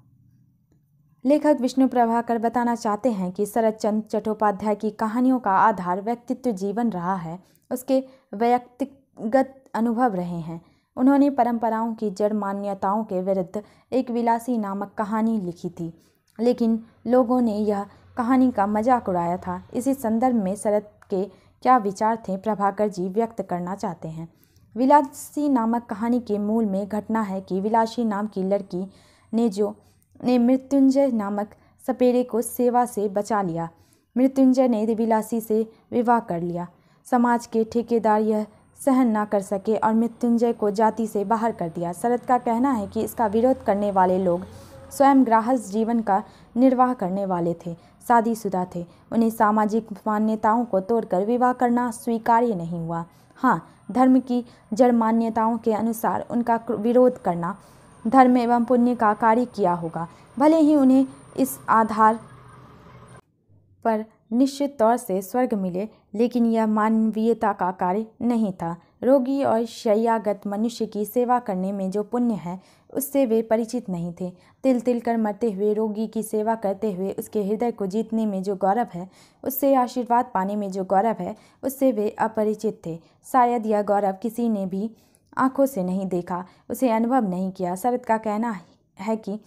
लेखक विष्णु प्रभाकर बताना चाहते हैं कि शरद चंद चट्टोपाध्याय की कहानियों का आधार व्यक्तित्व जीवन रहा है उसके व्यक्तिगत अनुभव रहे हैं उन्होंने परंपराओं की जड़ मान्यताओं के विरुद्ध एक विलासी नामक कहानी लिखी थी लेकिन लोगों ने यह कहानी का मजाक उड़ाया था इसी संदर्भ में शरद के क्या विचार थे प्रभाकर जी व्यक्त करना चाहते हैं विलासी नामक कहानी के मूल में घटना है कि विलासी नाम की लड़की ने जो ने मृत्युंजय नामक सपेरे को सेवा से बचा लिया मृत्युंजय ने विलासी से विवाह कर लिया समाज के ठेकेदार यह सहन ना कर सके और मृत्युंजय को जाति से बाहर कर दिया शरद का कहना है कि इसका विरोध करने वाले लोग स्वयं ग्राहस जीवन का निर्वाह करने वाले थे शादीशुदा थे उन्हें सामाजिक मान्यताओं को तोड़कर विवाह करना स्वीकार्य नहीं हुआ हाँ धर्म की जड़ मान्यताओं के अनुसार उनका विरोध करना धर्म एवं पुण्य का कार्य किया होगा भले ही उन्हें इस आधार पर निश्चित तौर से स्वर्ग मिले लेकिन यह मानवीयता का कार्य नहीं था रोगी और शैयागत मनुष्य की सेवा करने में जो पुण्य है उससे वे परिचित नहीं थे तिल तिल कर मरते हुए रोगी की सेवा करते हुए उसके हृदय को जीतने में जो गौरव है उससे आशीर्वाद पाने में जो गौरव है उससे वे अपरिचित थे शायद यह गौरव किसी ने भी आंखों से नहीं देखा उसे अनुभव नहीं किया शरद का कहना है कि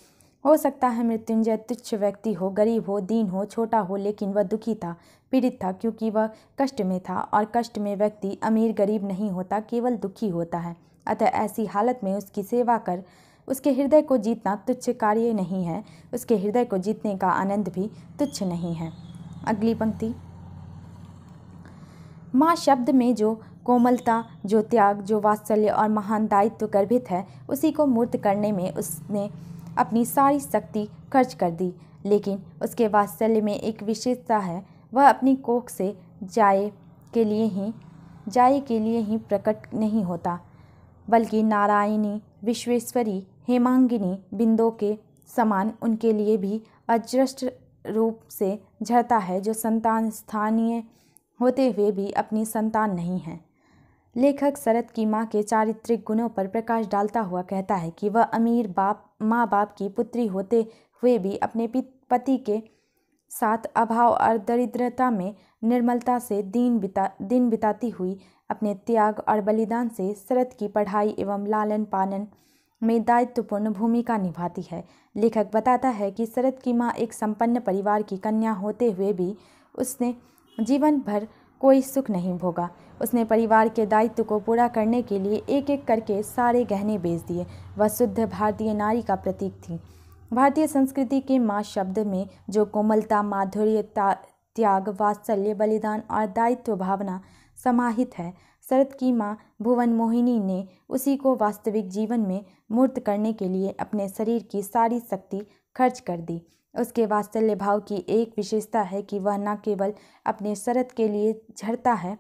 हो सकता है मृत्युंजय तुच्छ व्यक्ति हो गरीब हो दीन हो छोटा हो लेकिन वह दुखी था पीड़ित था क्योंकि वह कष्ट में था और कष्ट में व्यक्ति अमीर गरीब नहीं होता केवल दुखी होता है अतः ऐसी हालत में उसकी सेवा कर उसके हृदय को जीतना तुच्छ कार्य नहीं है उसके हृदय को जीतने का आनंद भी तुच्छ नहीं है अगली पंक्ति माँ शब्द में जो कोमलता जो त्याग जो वात्सल्य और महान दायित्व गर्भित है उसी को मूर्त करने में उसने अपनी सारी शक्ति खर्च कर दी लेकिन उसके वात्सल्य में एक विशेषता है वह अपनी कोख से जाए के लिए ही जाए के लिए ही प्रकट नहीं होता बल्कि नारायणी विश्वेश्वरी हेमांगिनी बिंदों के समान उनके लिए भी अजृष्ट रूप से झरता है जो संतान स्थानीय होते हुए भी अपनी संतान नहीं है लेखक शरद की माँ के चारित्रिक गुणों पर प्रकाश डालता हुआ कहता है कि वह अमीर बाप माँ बाप की पुत्री होते हुए भी अपने पति के साथ अभाव और दरिद्रता में निर्मलता से दिन बिता दिन बिताती हुई अपने त्याग और बलिदान से शरद की पढ़ाई एवं लालन पालन में दायित्वपूर्ण भूमिका निभाती है लेखक बताता है कि शरद की माँ एक संपन्न परिवार की कन्या होते हुए भी उसने जीवन भर कोई सुख नहीं भोगा उसने परिवार के दायित्व को पूरा करने के लिए एक एक करके सारे गहने बेच दिए वह शुद्ध भारतीय नारी का प्रतीक थी भारतीय संस्कृति के माँ शब्द में जो कोमलता माधुर्यता त्याग वात्सल्य बलिदान और दायित्व भावना समाहित है शरद की माँ भुवन मोहिनी ने उसी को वास्तविक जीवन में मूर्त करने के लिए अपने शरीर की सारी शक्ति खर्च कर दी उसके वात्सल्य भाव की एक विशेषता है कि वह न केवल अपने शरत के लिए झरता है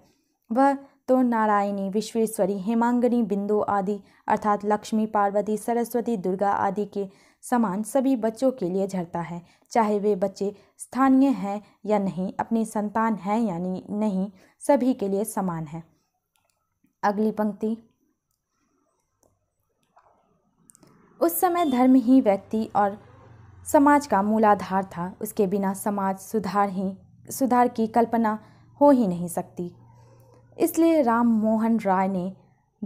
वह तो नारायणी विश्वेश्वरी हेमांगनी बिंदु आदि अर्थात लक्ष्मी पार्वती सरस्वती दुर्गा आदि के समान सभी बच्चों के लिए झरता है चाहे वे बच्चे स्थानीय हैं या नहीं अपनी संतान हैं या नहीं सभी के लिए समान है अगली पंक्ति उस समय धर्म ही व्यक्ति और समाज का मूलाधार था उसके बिना समाज सुधार ही सुधार की कल्पना हो ही नहीं सकती इसलिए राम मोहन राय ने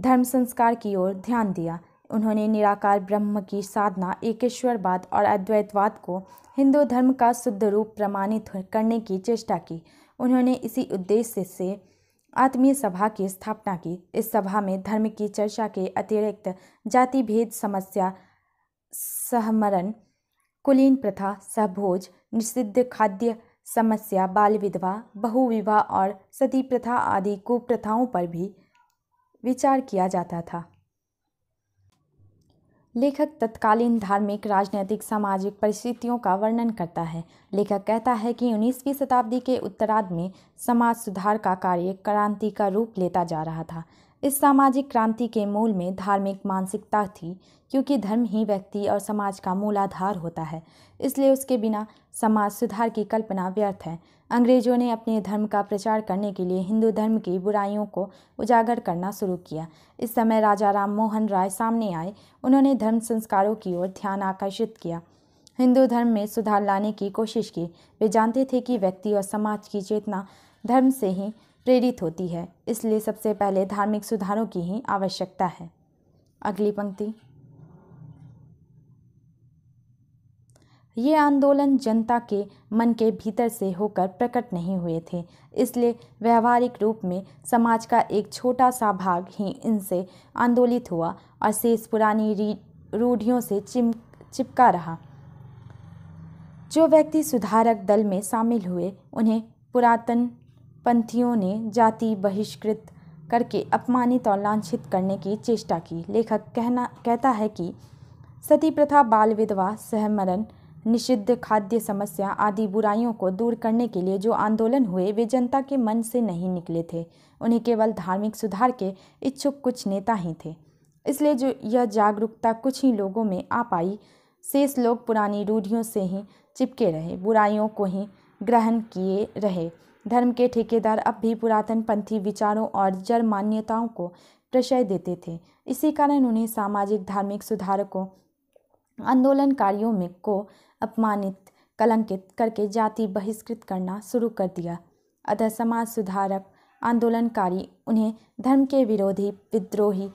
धर्म संस्कार की ओर ध्यान दिया उन्होंने निराकार ब्रह्म की साधना एकेश्वरवाद और अद्वैतवाद को हिंदू धर्म का शुद्ध रूप प्रमाणित करने की चेष्टा की उन्होंने इसी उद्देश्य से आत्मीय सभा की स्थापना की इस सभा में धर्म की चर्चा के अतिरिक्त जाति भेद समस्या सहमरण कुलीन प्रथा सहभोज निषिद्ध खाद्य समस्या बाल विधवा बहुविवाह और सती प्रथा आदि कुप्रथाओं पर भी विचार किया जाता था लेखक तत्कालीन धार्मिक राजनैतिक सामाजिक परिस्थितियों का वर्णन करता है लेखक कहता है कि 19वीं शताब्दी के उत्तरार्ध में समाज सुधार का कार्य क्रांति का रूप लेता जा रहा था इस सामाजिक क्रांति के मूल में धार्मिक मानसिकता थी क्योंकि धर्म ही व्यक्ति और समाज का मूलाधार होता है इसलिए उसके बिना समाज सुधार की कल्पना व्यर्थ है अंग्रेजों ने अपने धर्म का प्रचार करने के लिए हिंदू धर्म की बुराइयों को उजागर करना शुरू किया इस समय राजा राम मोहन राय सामने आए उन्होंने धर्म संस्कारों की ओर ध्यान आकर्षित किया हिंदू धर्म में सुधार लाने की कोशिश की वे जानते थे कि व्यक्ति और समाज की चेतना धर्म से ही प्रेरित होती है इसलिए सबसे पहले धार्मिक सुधारों की ही आवश्यकता है अगली पंक्ति ये आंदोलन जनता के मन के भीतर से होकर प्रकट नहीं हुए थे इसलिए व्यवहारिक रूप में समाज का एक छोटा सा भाग ही इनसे आंदोलित हुआ और शेष पुरानी रूढ़ियों से चिम चिपका रहा जो व्यक्ति सुधारक दल में शामिल हुए उन्हें पुरातन पंथियों ने जाति बहिष्कृत करके अपमानित और लांछित करने की चेष्टा की लेखक कहना कहता है कि सती प्रथा बाल विधवा सहमरण निषिद्ध खाद्य समस्या आदि बुराइयों को दूर करने के लिए जो आंदोलन हुए वे जनता के मन से नहीं निकले थे उन्हें केवल धार्मिक सुधार के इच्छुक कुछ नेता ही थे इसलिए जो यह जागरूकता कुछ ही लोगों में आ पाई शेष लोग पुरानी रूढ़ियों से ही चिपके रहे बुराइयों को ही ग्रहण किए रहे धर्म के ठेकेदार अब भी पुरातन पंथी विचारों और जड़ मान्यताओं को प्रशय देते थे इसी कारण उन्हें सामाजिक धार्मिक सुधारकों आंदोलनकारियों में को अपमानित कलंकित करके जाति बहिष्कृत करना शुरू कर दिया अतः समाज सुधारक आंदोलनकारी उन्हें धर्म के विरोधी विद्रोही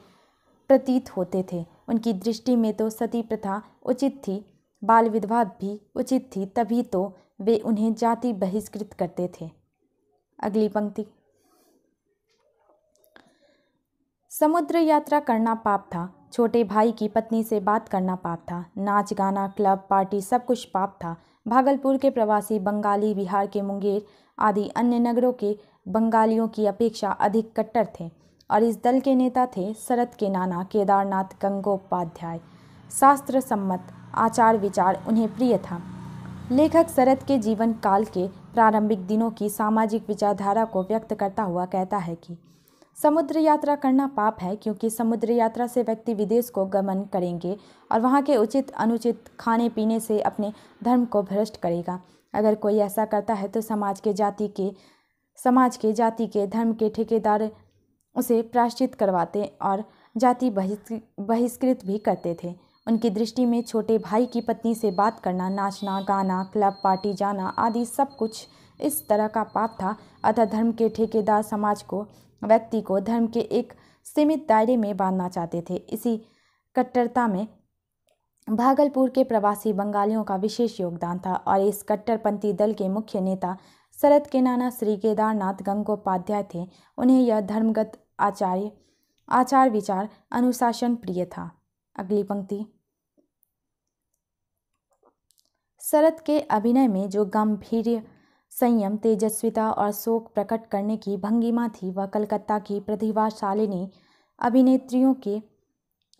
प्रतीत होते थे उनकी दृष्टि में तो सती प्रथा उचित थी बाल विधवा भी उचित थी तभी तो वे उन्हें जाति बहिष्कृत करते थे अगली पंक्ति समुद्र यात्रा करना पाप था छोटे भाई की पत्नी से बात करना पाप था नाच गाना क्लब पार्टी सब कुछ पाप था भागलपुर के प्रवासी बंगाली बिहार के मुंगेर आदि अन्य नगरों के बंगालियों की अपेक्षा अधिक कट्टर थे और इस दल के नेता थे शरद के नाना केदारनाथ गंगोपाध्याय शास्त्र सम्मत आचार विचार उन्हें प्रिय था लेखक शरद के जीवन काल के प्रारंभिक दिनों की सामाजिक विचारधारा को व्यक्त करता हुआ कहता है कि समुद्र यात्रा करना पाप है क्योंकि समुद्र यात्रा से व्यक्ति विदेश को गमन करेंगे और वहाँ के उचित अनुचित खाने पीने से अपने धर्म को भ्रष्ट करेगा अगर कोई ऐसा करता है तो समाज के जाति के समाज के जाति के धर्म के ठेकेदार उसे प्राश्चित करवाते और जाति बहिष्कृत भी करते थे उनकी दृष्टि में छोटे भाई की पत्नी से बात करना नाचना गाना क्लब पार्टी जाना आदि सब कुछ इस तरह का पाप था अतः धर्म के ठेकेदार समाज को व्यक्ति को धर्म के एक सीमित दायरे में बांधना चाहते थे इसी कट्टरता में भागलपुर के प्रवासी बंगालियों का विशेष योगदान था और इस कट्टरपंथी दल के मुख्य नेता शरद के नाना श्री केदारनाथ गंगोपाध्याय थे उन्हें यह धर्मगत आचार्य आचार विचार अनुशासन प्रिय था अगली पंक्ति शरद के अभिनय में जो गंभीर संयम तेजस्विता और शोक प्रकट करने की भंगिमा थी वह कलकत्ता की प्रतिभाशालिनी अभिनेत्रियों के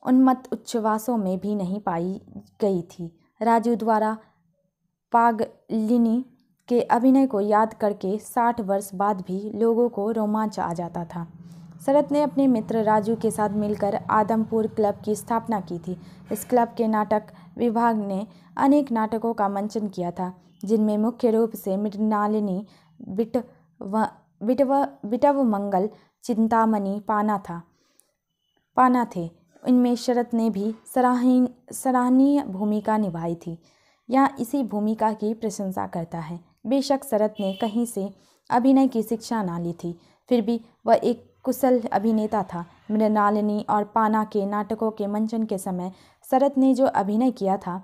उन्मत्त उच्छ्वासों में भी नहीं पाई गई थी राजू द्वारा पागलिनी के अभिनय को याद करके साठ वर्ष बाद भी लोगों को रोमांच आ जाता था शरत ने अपने मित्र राजू के साथ मिलकर आदमपुर क्लब की स्थापना की थी इस क्लब के नाटक विभाग ने अनेक नाटकों का मंचन किया था जिनमें मुख्य रूप से मृणालिनी बिट विटव बिटव बिटव मंगल चिंतामणि पाना था पाना थे इनमें शरत ने भी सराहनीय सराहनीय भूमिका निभाई थी यह इसी भूमिका की प्रशंसा करता है बेशक शरत ने कहीं से अभिनय की शिक्षा ना ली थी फिर भी वह एक कुशल अभिनेता था मृणालिनी और पाना के नाटकों के मंचन के समय शरत ने जो अभिनय किया था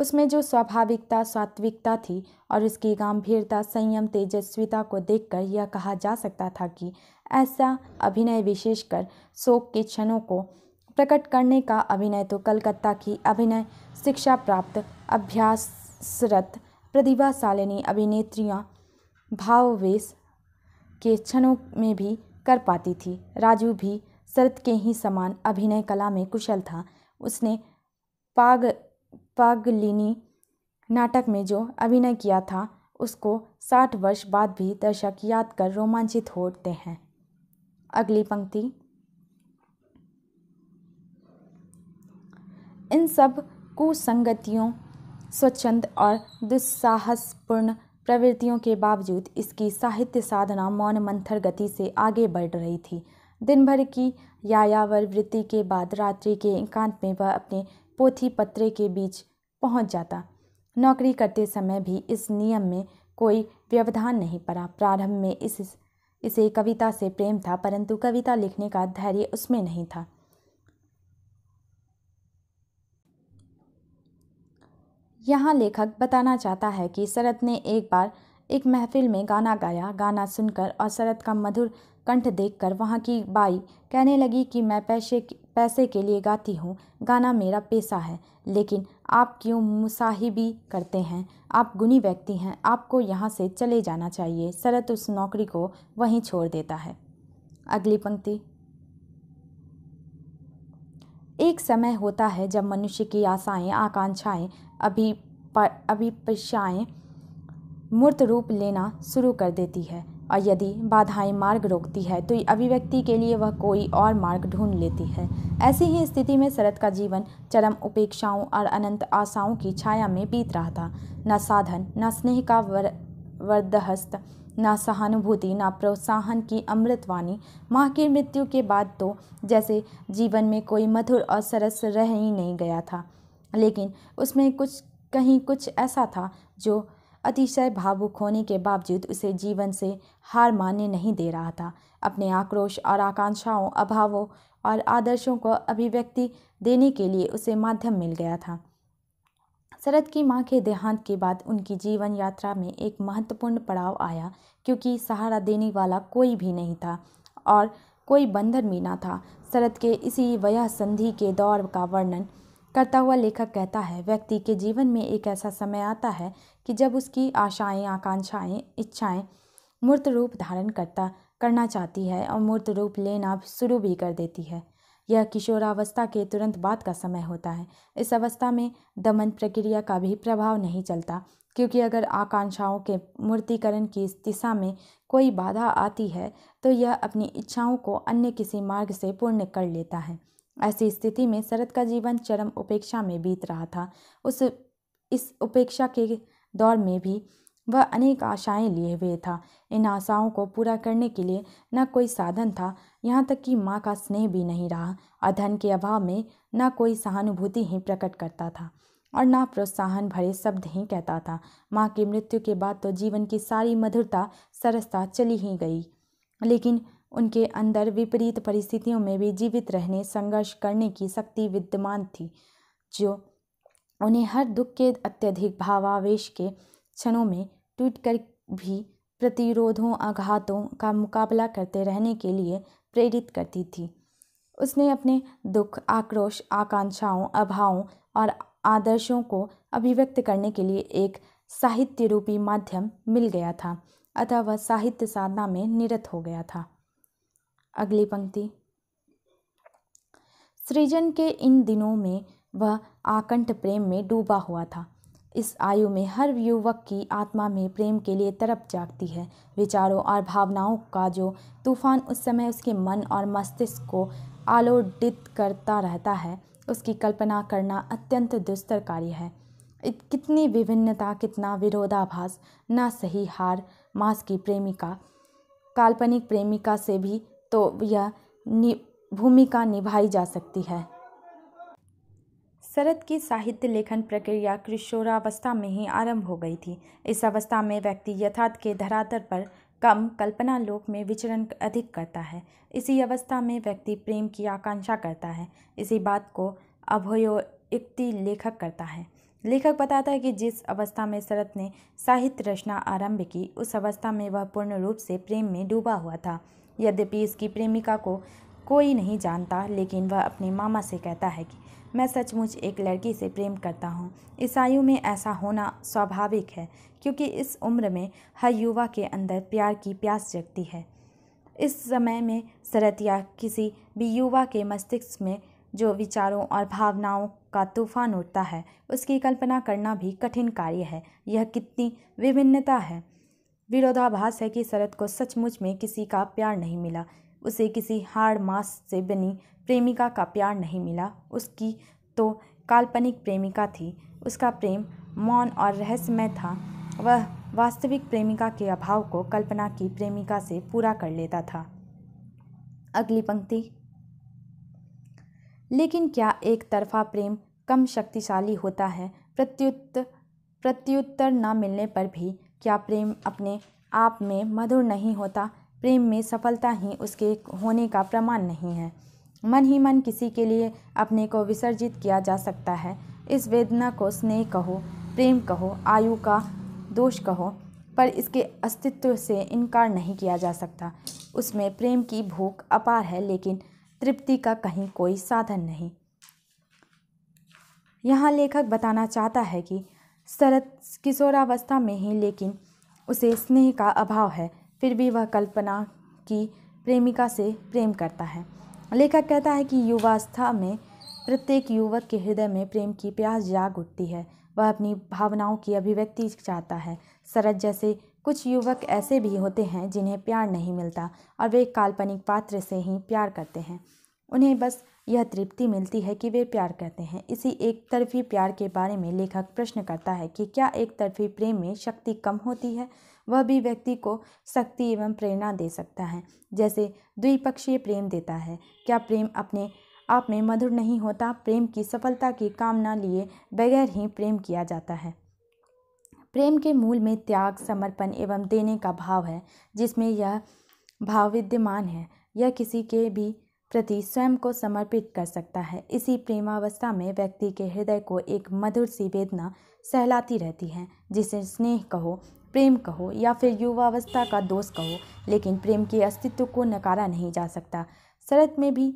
उसमें जो स्वाभाविकता सात्विकता थी और उसकी गंभीरता संयम तेजस्विता को देखकर यह कहा जा सकता था कि ऐसा अभिनय विशेषकर शोक के क्षणों को प्रकट करने का अभिनय तो कलकत्ता की अभिनय शिक्षा प्राप्त अभ्यासरत प्रतिभाशालिनी अभिनेत्रियाँ भाववेश के क्षणों में भी कर पाती थी राजू भी शरत के ही समान अभिनय कला में कुशल था उसने पाग पागलिनी नाटक में जो अभिनय किया था उसको साठ वर्ष बाद भी दर्शक याद कर रोमांचित होते हैं अगली पंक्ति इन सब कुसंगतियों स्वच्छंद और दुस्साहसपूर्ण प्रवृत्तियों के बावजूद इसकी साहित्य साधना मौन मंथर गति से आगे बढ़ रही थी दिन भर की यायावर वृत्ति के बाद रात्रि के एकांत में वह अपने पोथी पत्रे के बीच पहुंच जाता नौकरी करते समय भी इस नियम में कोई व्यवधान नहीं पड़ा प्रारंभ में इस इसे कविता से प्रेम था परंतु कविता लिखने का धैर्य उसमें नहीं था यहाँ लेखक बताना चाहता है कि शरद ने एक बार एक महफिल में गाना गाया गाना सुनकर और शरद का मधुर कंठ देखकर वहाँ की बाई कहने लगी कि मैं पैसे पैसे के लिए गाती हूँ गाना मेरा पैसा है लेकिन आप क्यों मुसाहिबी करते हैं आप गुनी व्यक्ति हैं आपको यहाँ से चले जाना चाहिए शरत उस नौकरी को वहीं छोड़ देता है अगली पंक्ति एक समय होता है जब मनुष्य की आशाएं आकांक्षाएं अभी अभिपेक्षाएँ मूर्त रूप लेना शुरू कर देती है और यदि बाधाएं मार्ग रोकती है तो अभिव्यक्ति के लिए वह कोई और मार्ग ढूंढ लेती है ऐसी ही स्थिति में शरद का जीवन चरम उपेक्षाओं और अनंत आशाओं की छाया में बीत रहा था न साधन न स्नेह का वर वर्दहस्त न सहानुभूति ना प्रोत्साहन की अमृतवाणी माँ की मृत्यु के बाद तो जैसे जीवन में कोई मधुर और सरस रह ही नहीं गया था लेकिन उसमें कुछ कहीं कुछ ऐसा था जो अतिशय भावुक होने के बावजूद उसे जीवन से हार मानने नहीं दे रहा था अपने आक्रोश और आकांक्षाओं अभावों और आदर्शों को अभिव्यक्ति देने के लिए उसे माध्यम मिल गया था शरद की माँ के देहांत के बाद उनकी जीवन यात्रा में एक महत्वपूर्ण पड़ाव आया क्योंकि सहारा देने वाला कोई भी नहीं था और कोई बंधन भी ना था शरद के इसी वयह संधि के दौर का वर्णन करता हुआ लेखक कहता है व्यक्ति के जीवन में एक ऐसा समय आता है कि जब उसकी आशाएं आकांक्षाएं इच्छाएं मूर्त रूप धारण करता करना चाहती है और मूर्त रूप लेना शुरू भी कर देती है यह किशोरावस्था के तुरंत बाद का समय होता है इस अवस्था में दमन प्रक्रिया का भी प्रभाव नहीं चलता क्योंकि अगर आकांक्षाओं के मूर्तिकरण की दिशा में कोई बाधा आती है तो यह अपनी इच्छाओं को अन्य किसी मार्ग से पूर्ण कर लेता है ऐसी स्थिति में शरद का जीवन चरम उपेक्षा में बीत रहा था उस इस उपेक्षा के दौर में भी वह अनेक आशाएं लिए हुए था इन आशाओं को पूरा करने के लिए न कोई साधन था यहाँ तक कि माँ का स्नेह भी नहीं रहा और धन के अभाव में न कोई सहानुभूति ही प्रकट करता था और ना प्रोत्साहन भरे शब्द ही कहता था माँ की मृत्यु के बाद तो जीवन की सारी मधुरता सरसता चली ही गई लेकिन उनके अंदर विपरीत परिस्थितियों में भी जीवित रहने संघर्ष करने की शक्ति विद्यमान थी जो उन्हें हर दुख के अत्यधिक भावावेश के क्षणों में टूट कर भी प्रतिरोधों आघातों का मुकाबला करते रहने के लिए प्रेरित करती थी उसने अपने दुख आक्रोश आकांक्षाओं अभावों और आदर्शों को अभिव्यक्त करने के लिए एक साहित्य रूपी माध्यम मिल गया था अतः वह साहित्य साधना में निरत हो गया था अगली पंक्ति सृजन के इन दिनों में वह आकंठ प्रेम में डूबा हुआ था इस आयु में हर युवक की आत्मा में प्रेम के लिए तरप जागती है विचारों और भावनाओं का जो तूफान उस समय उसके मन और मस्तिष्क को आलोडित करता रहता है उसकी कल्पना करना अत्यंत दुस्तर कार्य है कितनी विभिन्नता कितना विरोधाभास ना सही हार मास की प्रेमिका काल्पनिक प्रेमिका से भी तो यह नि भूमिका निभाई जा सकती है शरद की साहित्य लेखन प्रक्रिया किशोरावस्था में ही आरंभ हो गई थी इस अवस्था में व्यक्ति यथार्थ के धरातल पर कम कल्पना लोक में विचरण अधिक करता है इसी अवस्था में व्यक्ति प्रेम की आकांक्षा करता है इसी बात को अभयोक्ति लेखक करता है लेखक बताता है कि जिस अवस्था में शरद ने साहित्य रचना आरंभ की उस अवस्था में वह पूर्ण रूप से प्रेम में डूबा हुआ था यद्यपि इसकी प्रेमिका को कोई नहीं जानता लेकिन वह अपने मामा से कहता है कि मैं सचमुच एक लड़की से प्रेम करता हूँ आयु में ऐसा होना स्वाभाविक है क्योंकि इस उम्र में हर युवा के अंदर प्यार की प्यास जगती है इस समय में सरतिया किसी भी युवा के मस्तिष्क में जो विचारों और भावनाओं का तूफान उठता है उसकी कल्पना करना भी कठिन कार्य है यह कितनी विभिन्नता है विरोधाभास है कि शरद को सचमुच में किसी का प्यार नहीं मिला उसे किसी हार्ड मास से बनी प्रेमिका का प्यार नहीं मिला उसकी तो काल्पनिक प्रेमिका थी उसका प्रेम मौन और रहस्यमय था वह वास्तविक प्रेमिका के अभाव को कल्पना की प्रेमिका से पूरा कर लेता था अगली पंक्ति लेकिन क्या एक तरफा प्रेम कम शक्तिशाली होता है प्रत्युत्तर प्रत्युत्तर न मिलने पर भी क्या प्रेम अपने आप में मधुर नहीं होता प्रेम में सफलता ही उसके होने का प्रमाण नहीं है मन ही मन किसी के लिए अपने को विसर्जित किया जा सकता है इस वेदना को स्नेह कहो प्रेम कहो आयु का दोष कहो पर इसके अस्तित्व से इनकार नहीं किया जा सकता उसमें प्रेम की भूख अपार है लेकिन तृप्ति का कहीं कोई साधन नहीं यहाँ लेखक बताना चाहता है कि शरद किशोरावस्था में ही लेकिन उसे स्नेह का अभाव है फिर भी वह कल्पना की प्रेमिका से प्रेम करता है लेखक कहता है कि युवावस्था में प्रत्येक युवक के हृदय में प्रेम की प्यास जाग उठती है वह अपनी भावनाओं की अभिव्यक्ति चाहता है शरद जैसे कुछ युवक ऐसे भी होते हैं जिन्हें प्यार नहीं मिलता और वे काल्पनिक पात्र से ही प्यार करते हैं उन्हें बस यह तृप्ति मिलती है कि वे प्यार करते हैं इसी एक तरफी प्यार के बारे में लेखक प्रश्न करता है कि क्या एक तरफी प्रेम में शक्ति कम होती है वह भी व्यक्ति को शक्ति एवं प्रेरणा दे सकता है जैसे द्विपक्षीय प्रेम देता है क्या प्रेम अपने आप में मधुर नहीं होता प्रेम की सफलता की कामना लिए बगैर ही प्रेम किया जाता है प्रेम के मूल में त्याग समर्पण एवं देने का भाव है जिसमें यह भाव विद्यमान है यह किसी के भी प्रति स्वयं को समर्पित कर सकता है इसी प्रेमावस्था में व्यक्ति के हृदय को एक मधुर सी वेदना सहलाती रहती है जिसे स्नेह कहो प्रेम कहो या फिर युवावस्था का दोष कहो लेकिन प्रेम के अस्तित्व को नकारा नहीं जा सकता शरत में भी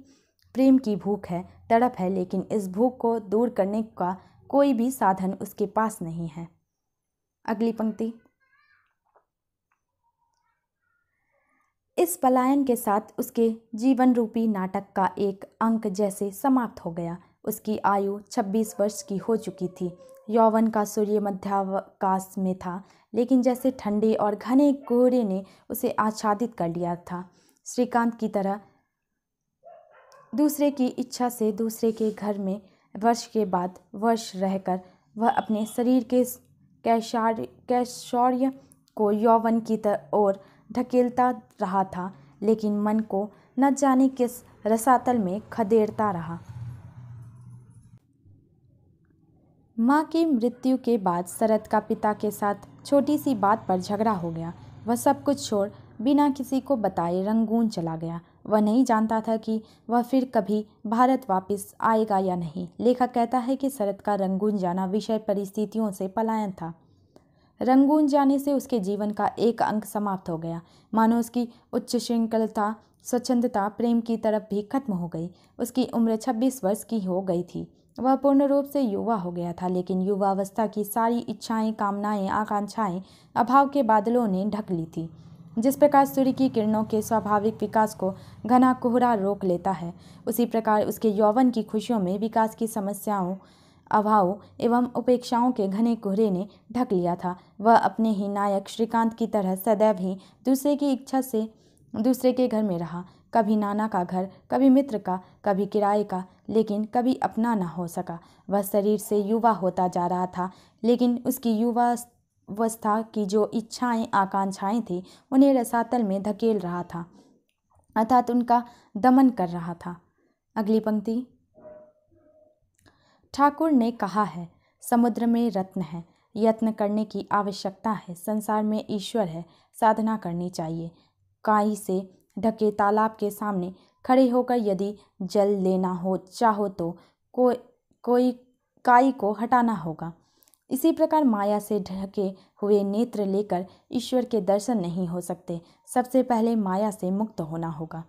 प्रेम की भूख है तड़प है लेकिन इस भूख को दूर करने का कोई भी साधन उसके पास नहीं है अगली पंक्ति इस पलायन के साथ उसके जीवन रूपी नाटक का एक अंक जैसे समाप्त हो गया उसकी आयु छब्बीस वर्ष की हो चुकी थी यौवन का सूर्य मध्यावकाश में था लेकिन जैसे ठंडे और घने कोहरे ने उसे आच्छादित कर लिया था श्रीकांत की तरह दूसरे की इच्छा से दूसरे के घर में वर्ष के बाद वर्ष रहकर वह अपने शरीर के कैशार कैशौर्य को यौवन की ओर ढकेलता रहा था लेकिन मन को न जाने किस रसातल में खदेड़ता रहा माँ की मृत्यु के बाद शरद का पिता के साथ छोटी सी बात पर झगड़ा हो गया वह सब कुछ छोड़ बिना किसी को बताए रंगून चला गया वह नहीं जानता था कि वह फिर कभी भारत वापस आएगा या नहीं लेखक कहता है कि शरद का रंगून जाना विषय परिस्थितियों से पलायन था रंगून जाने से उसके जीवन का एक अंक समाप्त हो गया मानो उसकी उच्च श्रृंखलता स्वच्छंदता प्रेम की तरफ भी खत्म हो गई उसकी उम्र छब्बीस वर्ष की हो गई थी वह पूर्ण रूप से युवा हो गया था लेकिन युवावस्था की सारी इच्छाएं कामनाएं आकांक्षाएं अभाव के बादलों ने ढक ली थी जिस प्रकार सूर्य की किरणों के स्वाभाविक विकास को घना कोहरा रोक लेता है उसी प्रकार उसके यौवन की खुशियों में विकास की समस्याओं अभाव एवं उपेक्षाओं के घने कोहरे ने ढक लिया था वह अपने ही नायक श्रीकांत की तरह सदैव ही दूसरे की इच्छा से दूसरे के घर में रहा कभी नाना का घर कभी मित्र का कभी किराए का लेकिन कभी अपना ना हो सका वह शरीर से युवा होता जा रहा था लेकिन उसकी युवा अवस्था की जो इच्छाएं आकांक्षाएं थी उन्हें रसातल में धकेल रहा था अर्थात उनका दमन कर रहा था अगली पंक्ति ठाकुर ने कहा है समुद्र में रत्न है यत्न करने की आवश्यकता है संसार में ईश्वर है साधना करनी चाहिए काई से ढके तालाब के सामने खड़े होकर यदि जल लेना हो चाहो तो को, कोई काई को हटाना होगा इसी प्रकार माया से ढके हुए नेत्र लेकर ईश्वर के दर्शन नहीं हो सकते सबसे पहले माया से मुक्त होना होगा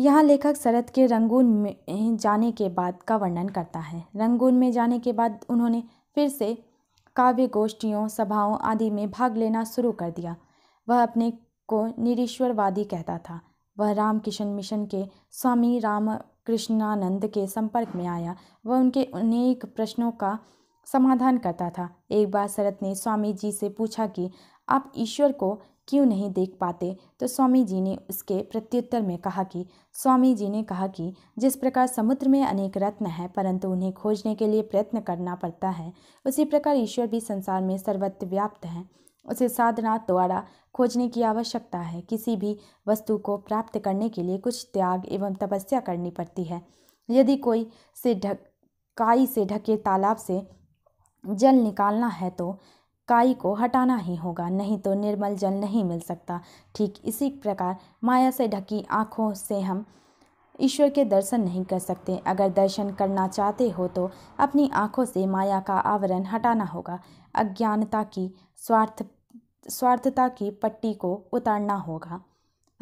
यहाँ लेखक शरद के रंगून में जाने के बाद का वर्णन करता है रंगून में जाने के बाद उन्होंने फिर से काव्य गोष्ठियों सभाओं आदि में भाग लेना शुरू कर दिया वह अपने को निरीश्वरवादी कहता था वह रामकिशन मिशन के स्वामी राम कृष्णानंद के संपर्क में आया वह उनके अनेक प्रश्नों का समाधान करता था एक बार शरद ने स्वामी जी से पूछा कि आप ईश्वर को क्यों नहीं देख पाते तो स्वामी जी ने उसके प्रत्युत्तर में कहा कि स्वामी जी ने कहा कि जिस प्रकार समुद्र में अनेक रत्न हैं परंतु उन्हें खोजने के लिए प्रयत्न करना पड़ता है उसी प्रकार ईश्वर भी संसार में सर्वत्र व्याप्त हैं उसे साधना द्वारा खोजने की आवश्यकता है किसी भी वस्तु को प्राप्त करने के लिए कुछ त्याग एवं तपस्या करनी पड़ती है यदि कोई से ढक काई से ढके तालाब से जल निकालना है तो काई को हटाना ही होगा नहीं तो निर्मल जल नहीं मिल सकता ठीक इसी प्रकार माया से ढकी आँखों से हम ईश्वर के दर्शन नहीं कर सकते अगर दर्शन करना चाहते हो तो अपनी आँखों से माया का आवरण हटाना होगा अज्ञानता की स्वार्थ स्वार्थता की पट्टी को उतारना होगा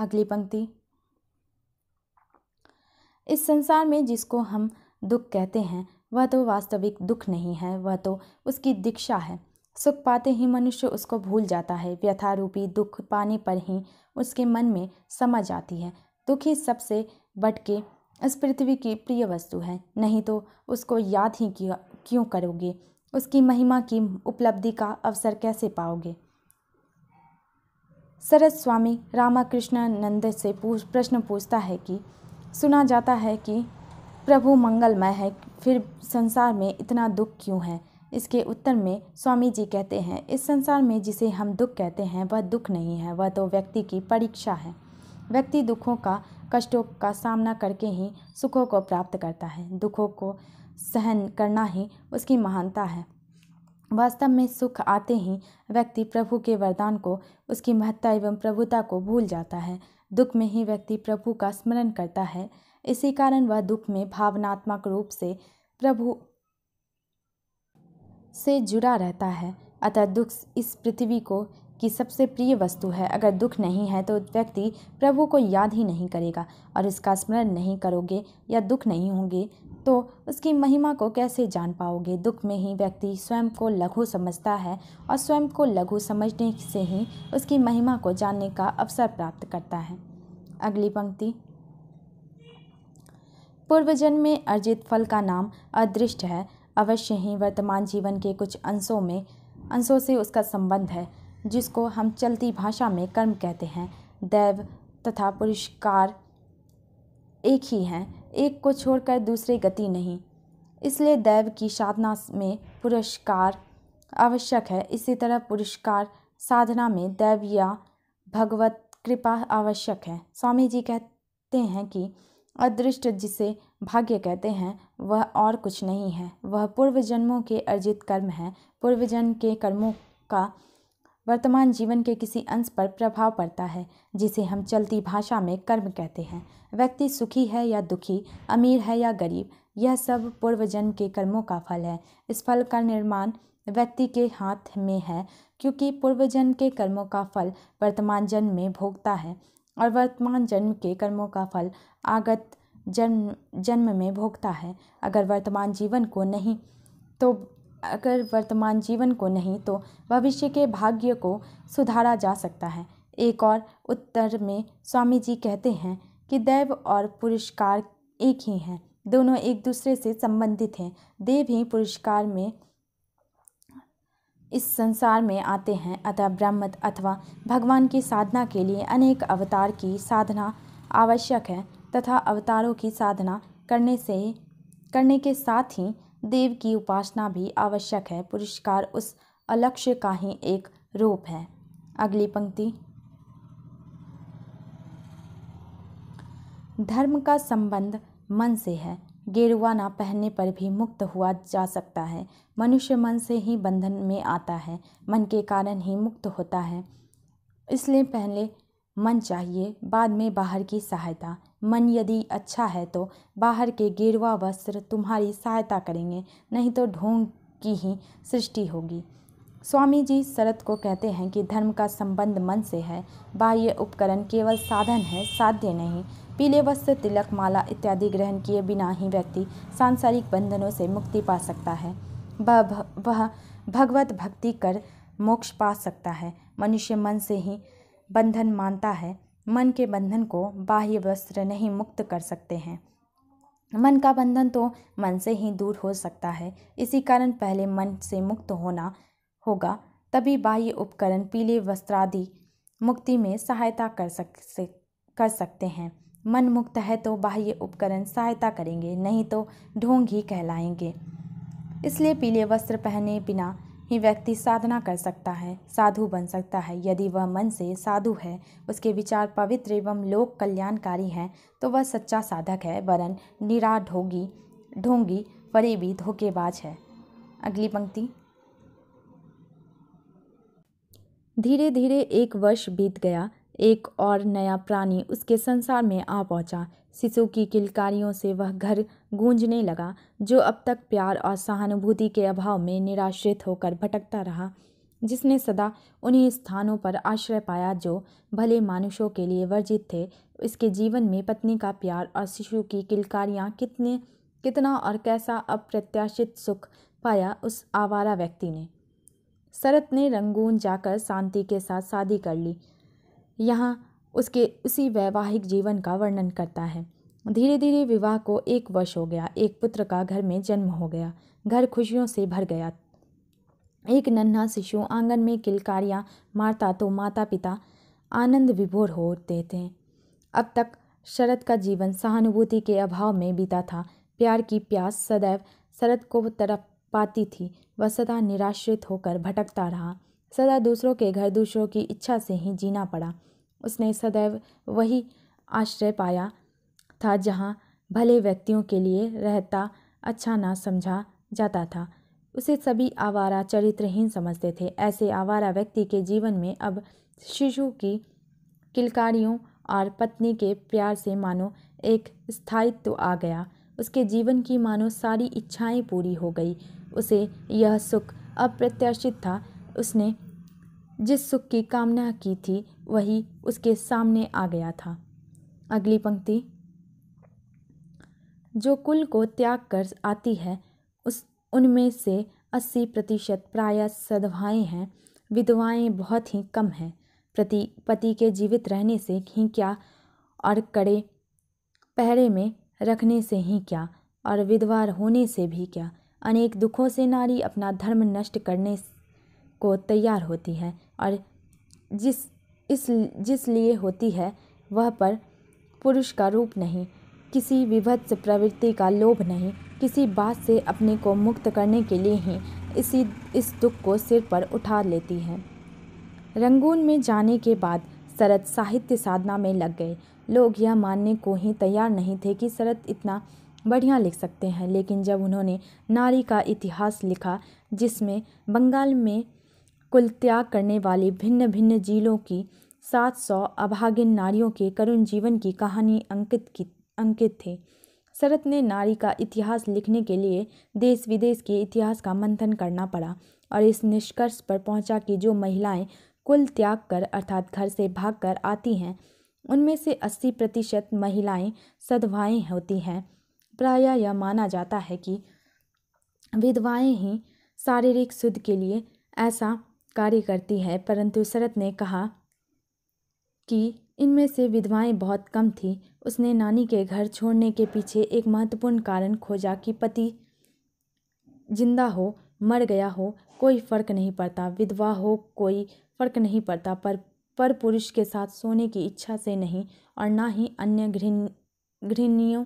अगली पंक्ति इस संसार में जिसको हम दुख कहते हैं वह तो वास्तविक दुख नहीं है वह तो उसकी दीक्षा है सुख पाते ही मनुष्य उसको भूल जाता है व्यथा रूपी दुख पाने पर ही उसके मन में समा जाती है दुख ही सबसे बट के इस पृथ्वी की प्रिय वस्तु है नहीं तो उसको याद ही क्यों करोगे उसकी महिमा की उपलब्धि का अवसर कैसे पाओगे सरस स्वामी रामाकृष्णानंद से पूछ प्रश्न पूछता है कि सुना जाता है कि प्रभु मंगलमय है फिर संसार में इतना दुख क्यों है इसके उत्तर में स्वामी जी कहते हैं इस संसार में जिसे हम दुख कहते हैं वह दुख नहीं है वह तो व्यक्ति की परीक्षा है व्यक्ति दुखों का कष्टों का सामना करके ही सुखों को प्राप्त करता है दुखों को सहन करना ही उसकी महानता है वास्तव में सुख आते ही व्यक्ति प्रभु के वरदान को उसकी महत्ता एवं प्रभुता को भूल जाता है दुख में ही व्यक्ति प्रभु का स्मरण करता है इसी कारण वह दुख में भावनात्मक रूप से प्रभु से जुड़ा रहता है अतः दुख इस पृथ्वी को की सबसे प्रिय वस्तु है अगर दुख नहीं है तो व्यक्ति प्रभु को याद ही नहीं करेगा और इसका स्मरण नहीं करोगे या दुख नहीं होंगे तो उसकी महिमा को कैसे जान पाओगे दुख में ही व्यक्ति स्वयं को लघु समझता है और स्वयं को लघु समझने से ही उसकी महिमा को जानने का अवसर प्राप्त करता है अगली पंक्ति पूर्वजन्म में अर्जित फल का नाम अदृष्ट है अवश्य ही वर्तमान जीवन के कुछ अंशों में अंशों से उसका संबंध है जिसको हम चलती भाषा में कर्म कहते हैं दैव तथा पुरस्कार एक ही हैं एक को छोड़कर दूसरे गति नहीं इसलिए दैव की साधना में पुरस्कार आवश्यक है इसी तरह पुरस्कार साधना में दैव या भगवत कृपा आवश्यक है स्वामी जी कहते हैं कि अदृष्ट जिसे भाग्य कहते हैं वह और कुछ नहीं है वह पूर्व जन्मों के अर्जित कर्म हैं पूर्व जन्म के कर्मों का वर्तमान जीवन के किसी अंश पर प्रभाव पड़ता है जिसे हम चलती भाषा में कर्म कहते हैं व्यक्ति सुखी है या दुखी अमीर है या गरीब यह सब पूर्व जन्म के कर्मों का फल है इस फल का निर्माण व्यक्ति के हाथ में है क्योंकि पूर्व जन्म के कर्मों का फल वर्तमान जन्म में भोगता है और वर्तमान जन्म के कर्मों का फल आगत जन्म जन्म में भोगता है अगर वर्तमान जीवन को नहीं तो अगर वर्तमान जीवन को नहीं तो भविष्य के भाग्य को सुधारा जा सकता है एक और उत्तर में स्वामी जी कहते हैं कि दैव और पुरस्कार एक ही हैं दोनों एक दूसरे से संबंधित हैं देव ही पुरस्कार में इस संसार में आते हैं अतः ब्रह्म अथवा भगवान की साधना के लिए अनेक अवतार की साधना आवश्यक है तथा अवतारों की साधना करने से करने के साथ ही देव की उपासना भी आवश्यक है पुरस्कार उस अलक्ष्य का ही एक रूप है अगली पंक्ति धर्म का संबंध मन से है गेरुआ ना पहनने पर भी मुक्त हुआ जा सकता है मनुष्य मन से ही बंधन में आता है मन के कारण ही मुक्त होता है इसलिए पहले मन चाहिए बाद में बाहर की सहायता मन यदि अच्छा है तो बाहर के गेरुआ वस्त्र तुम्हारी सहायता करेंगे नहीं तो ढोंग की ही सृष्टि होगी स्वामी जी शरत को कहते हैं कि धर्म का संबंध मन से है बाह्य उपकरण केवल साधन है साध्य नहीं पीले वस्त्र तिलक माला इत्यादि ग्रहण किए बिना ही व्यक्ति सांसारिक बंधनों से मुक्ति पा सकता है वह वह भगवत भक्ति कर मोक्ष पा सकता है मनुष्य मन से ही बंधन मानता है मन के बंधन को बाह्य वस्त्र नहीं मुक्त कर सकते हैं मन का बंधन तो मन से ही दूर हो सकता है इसी कारण पहले मन से मुक्त होना होगा तभी बाह्य उपकरण पीले वस्त्रादि मुक्ति में सहायता कर सक से कर सकते हैं मन मुक्त है तो बाह्य उपकरण सहायता करेंगे नहीं तो ढोंग ही कहलाएंगे इसलिए पीले वस्त्र पहने बिना ही व्यक्ति साधना कर सकता है साधु बन सकता है यदि वह मन से साधु है उसके विचार पवित्र एवं लोक कल्याणकारी हैं तो वह सच्चा साधक है वरन निरा ढोगी ढोंगी फरेबी धोखेबाज है अगली पंक्ति धीरे धीरे एक वर्ष बीत गया एक और नया प्राणी उसके संसार में आ पहुंचा शिशु की किलकारियों से वह घर गूंजने लगा जो अब तक प्यार और सहानुभूति के अभाव में निराश्रित होकर भटकता रहा जिसने सदा उन्हीं स्थानों पर आश्रय पाया जो भले मानुषों के लिए वर्जित थे इसके जीवन में पत्नी का प्यार और शिशु की किलकारियाँ कितने कितना और कैसा अप्रत्याशित सुख पाया उस आवारा व्यक्ति ने शरत ने रंगून जाकर शांति के साथ शादी कर ली यहाँ उसके उसी वैवाहिक जीवन का वर्णन करता है धीरे धीरे विवाह को एक वर्ष हो गया एक पुत्र का घर में जन्म हो गया घर खुशियों से भर गया एक नन्हा शिशु आंगन में किलकारियाँ मारता तो माता पिता आनंद विभोर होते थे अब तक शरद का जीवन सहानुभूति के अभाव में बीता था प्यार की प्यास सदैव शरद को तरफ पाती थी वह सदा निराश्रित होकर भटकता रहा सदा दूसरों के घर दूसरों की इच्छा से ही जीना पड़ा उसने सदैव वही आश्रय पाया था जहाँ भले व्यक्तियों के लिए रहता अच्छा ना समझा जाता था उसे सभी आवारा चरित्रहीन समझते थे ऐसे आवारा व्यक्ति के जीवन में अब शिशु की किलकारियों और पत्नी के प्यार से मानो एक स्थायित्व तो आ गया उसके जीवन की मानो सारी इच्छाएं पूरी हो गई उसे यह सुख अप्रत्याशित था उसने जिस सुख की कामना की थी वही उसके सामने आ गया था अगली पंक्ति जो कुल को त्याग कर आती है उस उनमें से अस्सी प्रतिशत प्राय सदभाएँ हैं विधवाएँ बहुत ही कम हैं प्रति पति के जीवित रहने से ही क्या और कड़े पहरे में रखने से ही क्या और विधवार होने से भी क्या अनेक दुखों से नारी अपना धर्म नष्ट करने को तैयार होती है और जिस इस जिस लिए होती है वह पर पुरुष का रूप नहीं किसी विभत्स प्रवृत्ति का लोभ नहीं किसी बात से अपने को मुक्त करने के लिए ही इसी इस दुख को सिर पर उठा लेती है रंगून में जाने के बाद शरद साहित्य साधना में लग गए लोग यह मानने को ही तैयार नहीं थे कि शरद इतना बढ़िया लिख सकते हैं लेकिन जब उन्होंने नारी का इतिहास लिखा जिसमें बंगाल में कुल त्याग करने वाली भिन्न भिन्न जिलों की सात सौ अभागिन नारियों के करुण जीवन की कहानी अंकित की अंकित थी शरत ने नारी का इतिहास लिखने के लिए देश विदेश के इतिहास का मंथन करना पड़ा और इस निष्कर्ष पर पहुंचा कि जो महिलाएं कुल त्याग कर अर्थात घर से भागकर आती हैं उनमें से 80 प्रतिशत महिलाएँ सदवाएँ होती हैं प्रायः यह माना जाता है कि विधवाएँ ही शारीरिक शुद्ध के लिए ऐसा कार्य करती है परंतु शरत ने कहा कि इनमें से विधवाएं बहुत कम थीं उसने नानी के घर छोड़ने के पीछे एक महत्वपूर्ण कारण खोजा कि पति जिंदा हो मर गया हो कोई फ़र्क नहीं पड़ता विधवा हो कोई फ़र्क नहीं पड़ता पर पर पुरुष के साथ सोने की इच्छा से नहीं और ना ही अन्य घृण घृणियों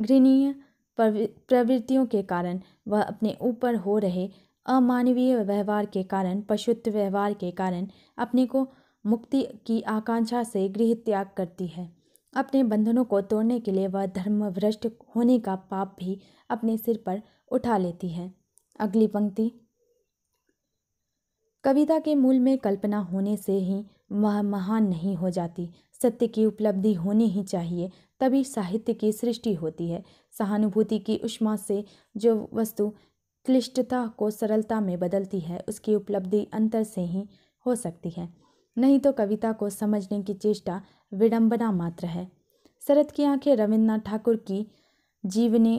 घृणीय प्रवृत्तियों के कारण वह अपने ऊपर हो रहे अमानवीय व्यवहार के कारण पशुत्व व्यवहार के कारण अपने को मुक्ति की आकांक्षा से गृह त्याग करती है अपने बंधनों को तोड़ने के लिए वह भ्रष्ट होने का पाप भी अपने सिर पर उठा लेती है अगली पंक्ति कविता के मूल में कल्पना होने से ही वह महान नहीं हो जाती सत्य की उपलब्धि होनी ही चाहिए तभी साहित्य की सृष्टि होती है सहानुभूति की उष्मा से जो वस्तु क्लिष्टता को सरलता में बदलती है उसकी उपलब्धि अंतर से ही हो सकती है नहीं तो कविता को समझने की चेष्टा विडंबना मात्र है शरद की आंखें रविन्द्रनाथ ठाकुर की जीवने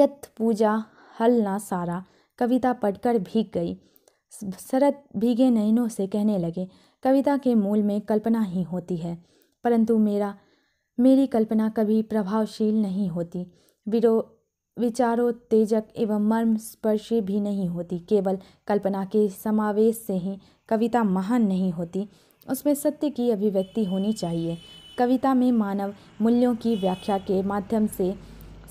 यथ पूजा हल ना सारा कविता पढ़कर भीग गई शरद भीगे नैनों से कहने लगे कविता के मूल में कल्पना ही होती है परंतु मेरा मेरी कल्पना कभी प्रभावशील नहीं होती विरो विचारोत्तेजक एवं मर्म स्पर्शी भी नहीं होती केवल कल्पना के समावेश से ही कविता महान नहीं होती उसमें सत्य की अभिव्यक्ति होनी चाहिए कविता में मानव मूल्यों की व्याख्या के माध्यम से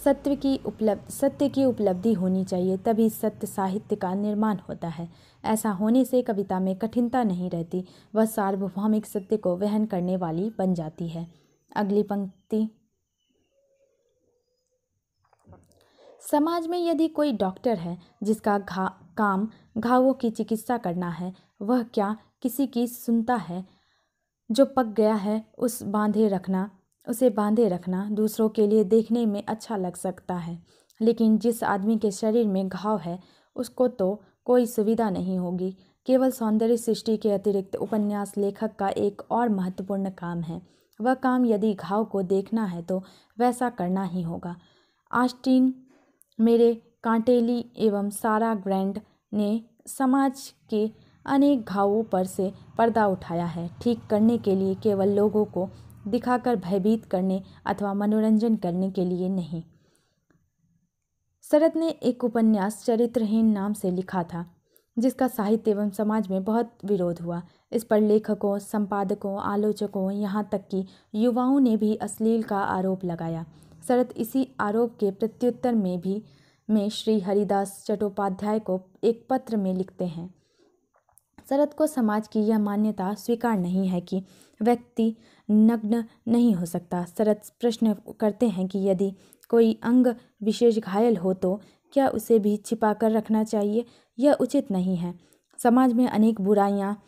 सत्य की उपलब्ध सत्य की उपलब्धि होनी चाहिए तभी सत्य साहित्य का निर्माण होता है ऐसा होने से कविता में कठिनता नहीं रहती वह सार्वभौमिक सत्य को वहन करने वाली बन जाती है अगली पंक्ति समाज में यदि कोई डॉक्टर है जिसका घा काम घावों की चिकित्सा करना है वह क्या किसी की सुनता है जो पक गया है उस बांधे रखना उसे बांधे रखना दूसरों के लिए देखने में अच्छा लग सकता है लेकिन जिस आदमी के शरीर में घाव है उसको तो कोई सुविधा नहीं होगी केवल सौंदर्य सृष्टि के अतिरिक्त उपन्यास लेखक का एक और महत्वपूर्ण काम है वह काम यदि घाव को देखना है तो वैसा करना ही होगा आस्टीन मेरे कांटेली एवं सारा ग्रैंड ने समाज के अनेक घावों पर से पर्दा उठाया है ठीक करने के लिए केवल लोगों को दिखाकर भयभीत करने अथवा मनोरंजन करने के लिए नहीं शरद ने एक उपन्यास चरित्रहीन नाम से लिखा था जिसका साहित्य एवं समाज में बहुत विरोध हुआ इस पर लेखकों संपादकों आलोचकों यहाँ तक कि युवाओं ने भी अश्लील का आरोप लगाया शरत इसी आरोप के प्रत्युत्तर में भी में श्री हरिदास चट्टोपाध्याय को एक पत्र में लिखते हैं शरत को समाज की यह मान्यता स्वीकार नहीं है कि व्यक्ति नग्न नहीं हो सकता शरत प्रश्न करते हैं कि यदि कोई अंग विशेष घायल हो तो क्या उसे भी छिपा कर रखना चाहिए यह उचित नहीं है समाज में अनेक बुराइयाँ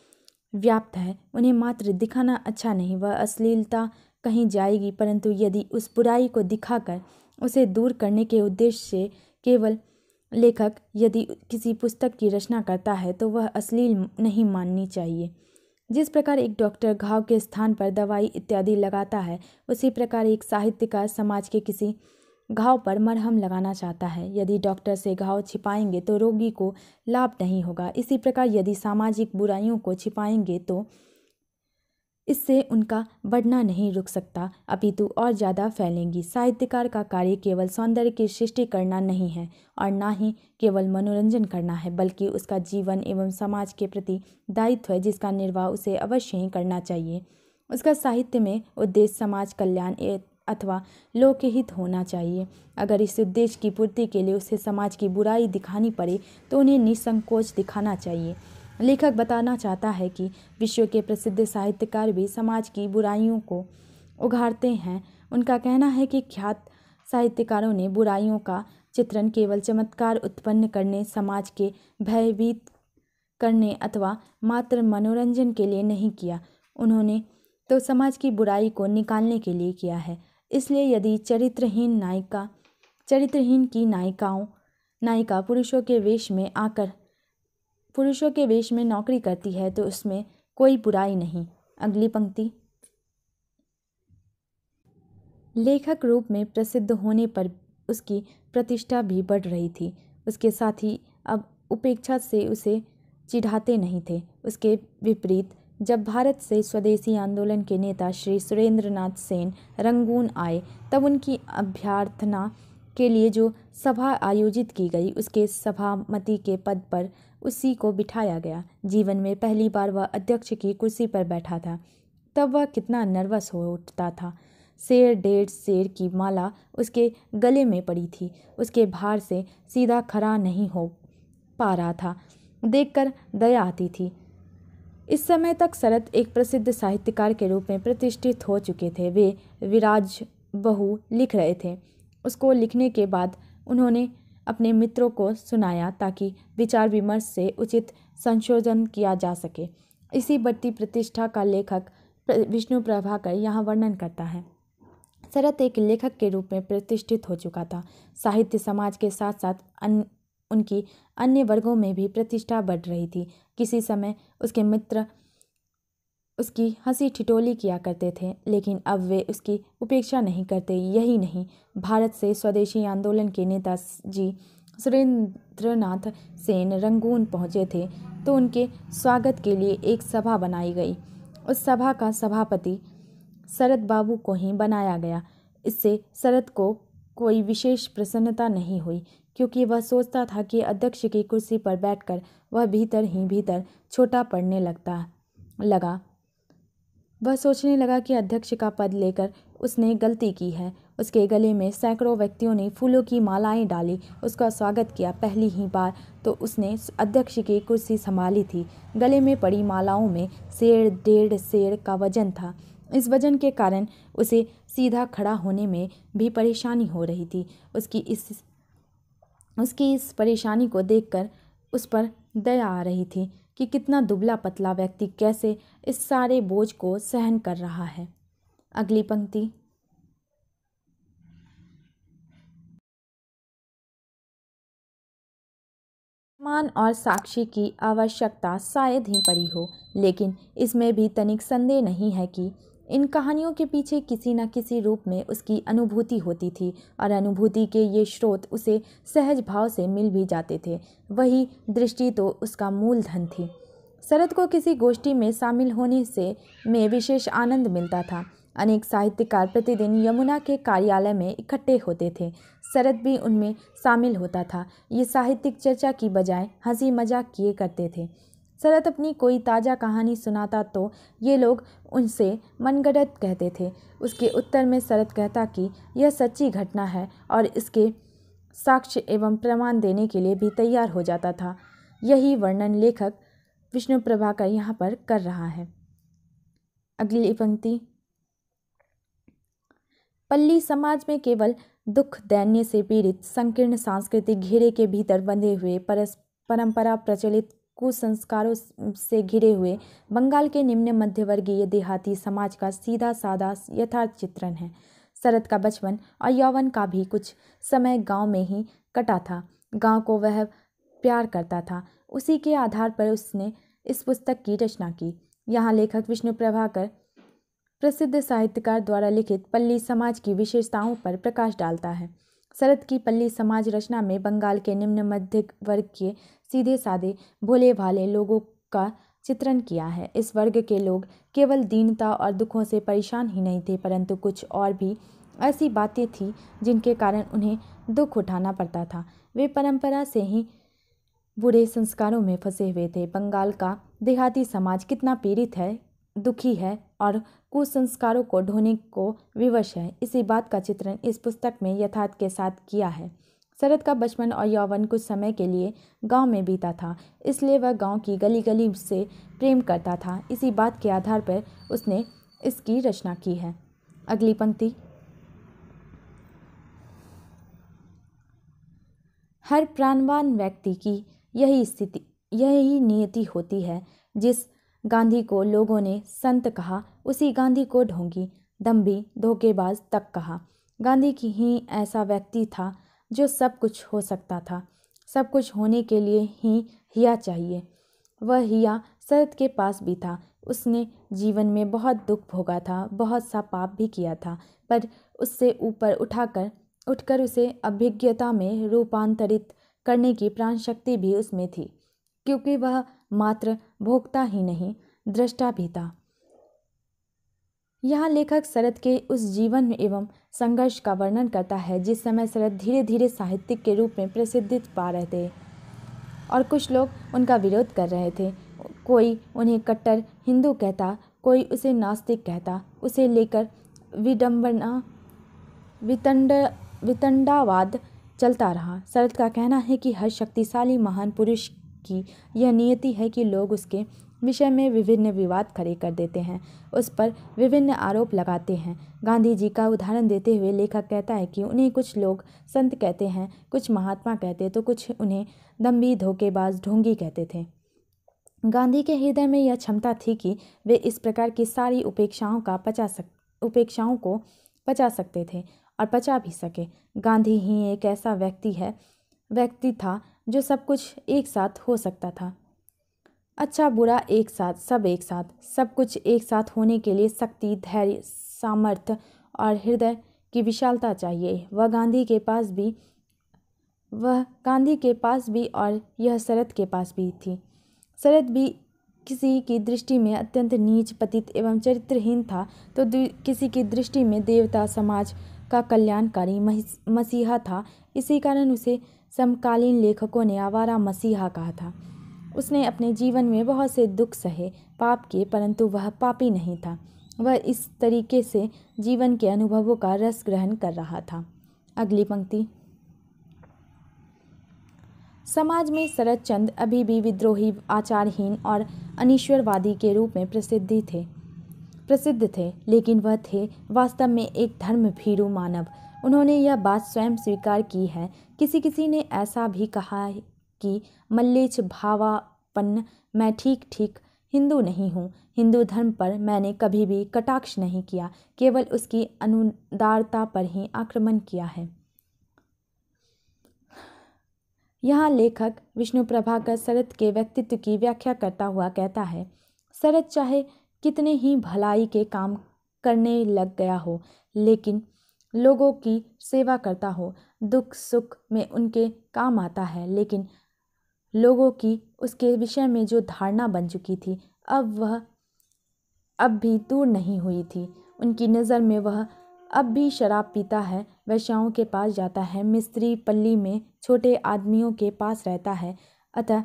व्याप्त है उन्हें मात्र दिखाना अच्छा नहीं वह अश्लीलता कहीं जाएगी परंतु यदि उस बुराई को दिखाकर उसे दूर करने के उद्देश्य से केवल लेखक यदि किसी पुस्तक की रचना करता है तो वह अश्लील नहीं माननी चाहिए जिस प्रकार एक डॉक्टर घाव के स्थान पर दवाई इत्यादि लगाता है उसी प्रकार एक साहित्यकार समाज के किसी घाव पर मरहम लगाना चाहता है यदि डॉक्टर से घाव छिपाएंगे तो रोगी को लाभ नहीं होगा इसी प्रकार यदि सामाजिक बुराइयों को छिपाएंगे तो इससे उनका बढ़ना नहीं रुक सकता अपितु और ज़्यादा फैलेंगी साहित्यकार का कार्य केवल सौंदर्य की सृष्टि करना नहीं है और ना ही केवल मनोरंजन करना है बल्कि उसका जीवन एवं समाज के प्रति दायित्व है जिसका निर्वाह उसे अवश्य ही करना चाहिए उसका साहित्य में उद्देश्य समाज कल्याण अथवा लोकहित होना चाहिए अगर इस उद्देश्य की पूर्ति के लिए उसे समाज की बुराई दिखानी पड़े तो उन्हें निसंकोच दिखाना चाहिए लेखक बताना चाहता है कि विश्व के प्रसिद्ध साहित्यकार भी समाज की बुराइयों को उघाड़ते हैं उनका कहना है कि ख्यात साहित्यकारों ने बुराइयों का चित्रण केवल चमत्कार उत्पन्न करने समाज के भयभीत करने अथवा मात्र मनोरंजन के लिए नहीं किया उन्होंने तो समाज की बुराई को निकालने के लिए किया है इसलिए यदि चरित्रहीन नायिका चरित्रहीन की नायिकाओं नायिका पुरुषों के वेश में आकर पुरुषों के वेश में नौकरी करती है तो उसमें कोई बुराई नहीं अगली पंक्ति लेखक रूप में प्रसिद्ध होने पर उसकी प्रतिष्ठा भी बढ़ रही थी उसके साथ ही अब उपेक्षा से उसे चिढ़ाते नहीं थे उसके विपरीत जब भारत से स्वदेशी आंदोलन के नेता श्री सुरेंद्र नाथ सेन रंगून आए तब उनकी अभ्यर्थना के लिए जो सभा आयोजित की गई उसके सभामति के पद पर उसी को बिठाया गया जीवन में पहली बार वह अध्यक्ष की कुर्सी पर बैठा था तब वह कितना नर्वस हो उठता था शेर डेढ़ शेर की माला उसके गले में पड़ी थी उसके भार से सीधा खड़ा नहीं हो पा रहा था देखकर दया आती थी इस समय तक शरद एक प्रसिद्ध साहित्यकार के रूप में प्रतिष्ठित हो चुके थे वे विराज बहू लिख रहे थे उसको लिखने के बाद उन्होंने अपने मित्रों को सुनाया ताकि विचार विमर्श से उचित संशोधन किया जा सके इसी बढ़ती प्रतिष्ठा का लेखक विष्णु प्रभाकर यहाँ वर्णन करता है शरत एक लेखक के रूप में प्रतिष्ठित हो चुका था साहित्य समाज के साथ साथ अन्य उनकी अन्य वर्गों में भी प्रतिष्ठा बढ़ रही थी किसी समय उसके मित्र उसकी हंसी ठिटोली किया करते थे लेकिन अब वे उसकी उपेक्षा नहीं करते यही नहीं भारत से स्वदेशी आंदोलन के नेता जी सुरेंद्रनाथ सेन रंगून पहुँचे थे तो उनके स्वागत के लिए एक सभा बनाई गई उस सभा का सभापति शरद बाबू को ही बनाया गया इससे शरद को कोई विशेष प्रसन्नता नहीं हुई क्योंकि वह सोचता था कि अध्यक्ष की कुर्सी पर बैठकर वह भीतर ही भीतर छोटा पड़ने लगता लगा वह सोचने लगा कि अध्यक्ष का पद लेकर उसने गलती की है उसके गले में सैकड़ों व्यक्तियों ने फूलों की मालाएं डाली उसका स्वागत किया पहली ही बार तो उसने अध्यक्ष की कुर्सी संभाली थी गले में पड़ी मालाओं में सेड़ डेढ़ शेर का वजन था इस वजन के कारण उसे सीधा खड़ा होने में भी परेशानी हो रही थी उसकी इस उसकी इस परेशानी को देखकर उस पर दया आ रही थी कि कितना दुबला पतला व्यक्ति कैसे इस सारे बोझ को सहन कर रहा है अगली पंक्ति मान और साक्षी की आवश्यकता शायद ही पड़ी हो लेकिन इसमें भी तनिक संदेह नहीं है कि इन कहानियों के पीछे किसी न किसी रूप में उसकी अनुभूति होती थी और अनुभूति के ये स्रोत उसे सहज भाव से मिल भी जाते थे वही दृष्टि तो उसका मूलधन थी शरद को किसी गोष्ठी में शामिल होने से में विशेष आनंद मिलता था अनेक साहित्यकार प्रतिदिन यमुना के कार्यालय में इकट्ठे होते थे शरद भी उनमें शामिल होता था ये साहित्यिक चर्चा की बजाय हंसी मजाक किए करते थे शरत अपनी कोई ताज़ा कहानी सुनाता तो ये लोग उनसे मनगढ़ंत कहते थे उसके उत्तर में शरत कहता कि यह सच्ची घटना है और इसके साक्ष्य एवं प्रमाण देने के लिए भी तैयार हो जाता था यही वर्णन लेखक विष्णु प्रभाकर यहाँ पर कर रहा है अगली पंक्ति पल्ली समाज में केवल दुख दैन्य से पीड़ित संकीर्ण सांस्कृतिक घेरे के भीतर बंधे हुए परस परंपरा प्रचलित कुसंस्कारों से घिरे हुए बंगाल के निम्न मध्यवर्गीय देहाती समाज का सीधा साधा यथार्थ चित्रण है शरद का बचपन और यौवन का भी कुछ समय गांव में ही कटा था गांव को वह प्यार करता था उसी के आधार पर उसने इस पुस्तक की रचना की यहाँ लेखक विष्णु प्रभाकर प्रसिद्ध साहित्यकार द्वारा लिखित पल्ली समाज की विशेषताओं पर प्रकाश डालता है शरद की पल्ली समाज रचना में बंगाल के निम्न मध्य वर्ग के सीधे साधे भोले भाले लोगों का चित्रण किया है इस वर्ग के लोग केवल दीनता और दुखों से परेशान ही नहीं थे परंतु कुछ और भी ऐसी बातें थीं जिनके कारण उन्हें दुख उठाना पड़ता था वे परंपरा से ही बुरे संस्कारों में फंसे हुए थे बंगाल का देहाती समाज कितना पीड़ित है दुखी है और कुसंस्कारों को ढोने को विवश है इसी बात का चित्रण इस पुस्तक में यथार्थ के साथ किया है शरद का बचपन और यौवन कुछ समय के लिए गांव में बीता था इसलिए वह गांव की गली गली से प्रेम करता था इसी बात के आधार पर उसने इसकी रचना की है अगली पंक्ति हर प्राणवान व्यक्ति की यही स्थिति यही नियति होती है जिस गांधी को लोगों ने संत कहा उसी गांधी को ढोंगी दम्भी धोखेबाज तक कहा गांधी की ही ऐसा व्यक्ति था जो सब कुछ हो सकता था सब कुछ होने के लिए ही हिया चाहिए वह हिया शरद के पास भी था उसने जीवन में बहुत दुख भोगा था बहुत सा पाप भी किया था पर उससे ऊपर उठाकर उठकर उसे अभिज्ञता में रूपांतरित करने की प्राण शक्ति भी उसमें थी क्योंकि वह मात्र भोगता ही नहीं दृष्टा भी था यहाँ लेखक शरद के उस जीवन एवं संघर्ष का वर्णन करता है जिस समय शरद धीरे धीरे साहित्यिक के रूप में प्रसिद्धि पा रहे थे और कुछ लोग उनका विरोध कर रहे थे कोई उन्हें कट्टर हिंदू कहता कोई उसे नास्तिक कहता उसे लेकर विडम्बना वितंड वितंडावाद चलता रहा शरद का कहना है कि हर शक्तिशाली महान पुरुष की यह नियति है कि लोग उसके विषय में विभिन्न विवाद खड़े कर देते हैं उस पर विभिन्न आरोप लगाते हैं गांधी जी का उदाहरण देते हुए लेखक कहता है कि उन्हें कुछ लोग संत कहते हैं कुछ महात्मा कहते तो कुछ उन्हें दम्भी धोखेबाज ढोंगी कहते थे गांधी के हृदय में यह क्षमता थी कि वे इस प्रकार की सारी उपेक्षाओं का पचा सक उपेक्षाओं को पचा सकते थे और पचा भी सके गांधी ही एक ऐसा व्यक्ति है व्यक्ति था जो सब कुछ एक साथ हो सकता था अच्छा बुरा एक साथ सब एक साथ सब कुछ एक साथ होने के लिए शक्ति धैर्य सामर्थ्य और हृदय की विशालता चाहिए वह गांधी के पास भी वह गांधी के पास भी और यह शरद के पास भी थी शरद भी किसी की दृष्टि में अत्यंत नीच पतित एवं चरित्रहीन था तो किसी की दृष्टि में देवता समाज का कल्याणकारी मसीहा था इसी कारण उसे समकालीन लेखकों ने आवारा मसीहा कहा था उसने अपने जीवन में बहुत से दुख सहे पाप किए परंतु वह पापी नहीं था वह इस तरीके से जीवन के अनुभवों का रस ग्रहण कर रहा था अगली पंक्ति समाज में शरद चंद अभी भी विद्रोही आचारहीन और अनिश्वरवादी के रूप में प्रसिद्धि थे प्रसिद्ध थे लेकिन वह थे वास्तव में एक धर्म भीरू मानव उन्होंने यह बात स्वयं स्वीकार की है किसी किसी ने ऐसा भी कहा कि मल्लेच भावापन्न मैं ठीक ठीक हिंदू नहीं हूँ हिंदू धर्म पर मैंने कभी भी कटाक्ष नहीं किया केवल उसकी अनुदारता पर ही आक्रमण किया है यहाँ लेखक विष्णु प्रभाकर शरद के व्यक्तित्व की व्याख्या करता हुआ कहता है शरद चाहे कितने ही भलाई के काम करने लग गया हो लेकिन लोगों की सेवा करता हो दुख सुख में उनके काम आता है लेकिन लोगों की उसके विषय में जो धारणा बन चुकी थी अब वह अब भी दूर नहीं हुई थी उनकी नज़र में वह अब भी शराब पीता है वैश्याओं के पास जाता है मिस्त्री पल्ली में छोटे आदमियों के पास रहता है अतः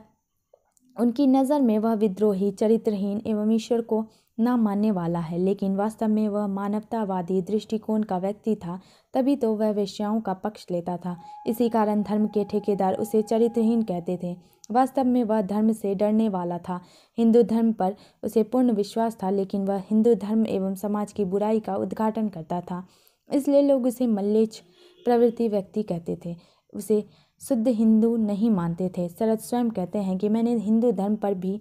उनकी नज़र में वह विद्रोही चरित्रहीन एवं ईश्वर को ना मानने वाला है लेकिन वास्तव में वह मानवतावादी दृष्टिकोण का व्यक्ति था तभी तो वह वैश्याओं का पक्ष लेता था इसी कारण धर्म के ठेकेदार उसे चरित्रहीन कहते थे वास्तव में वह धर्म से डरने वाला था हिंदू धर्म पर उसे पूर्ण विश्वास था लेकिन वह हिंदू धर्म एवं समाज की बुराई का उद्घाटन करता था इसलिए लोग उसे मल्लेच प्रवृत्ति व्यक्ति कहते थे उसे शुद्ध हिंदू नहीं मानते थे शरद स्वयं कहते हैं कि मैंने हिंदू धर्म पर भी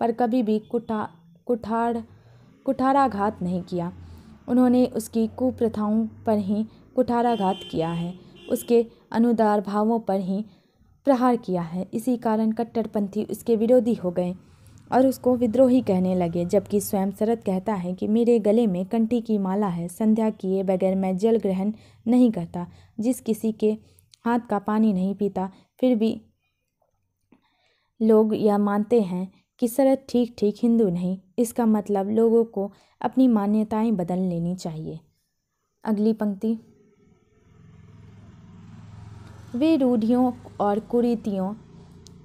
पर कभी भी कुठा कुठार कुठाराघात नहीं किया उन्होंने उसकी कुप्रथाओं पर ही कुठाराघात किया है उसके अनुदार भावों पर ही प्रहार किया है इसी कारण कट्टरपंथी उसके विरोधी हो गए और उसको विद्रोही कहने लगे जबकि स्वयं शरद कहता है कि मेरे गले में कंठी की माला है संध्या किए बगैर मैं जल ग्रहण नहीं करता जिस किसी के हाथ का पानी नहीं पीता फिर भी लोग यह मानते हैं कि शरद ठीक ठीक हिंदू नहीं इसका मतलब लोगों को अपनी मान्यताएं बदल लेनी चाहिए अगली पंक्ति वे रूढ़ियों और कुरीतियों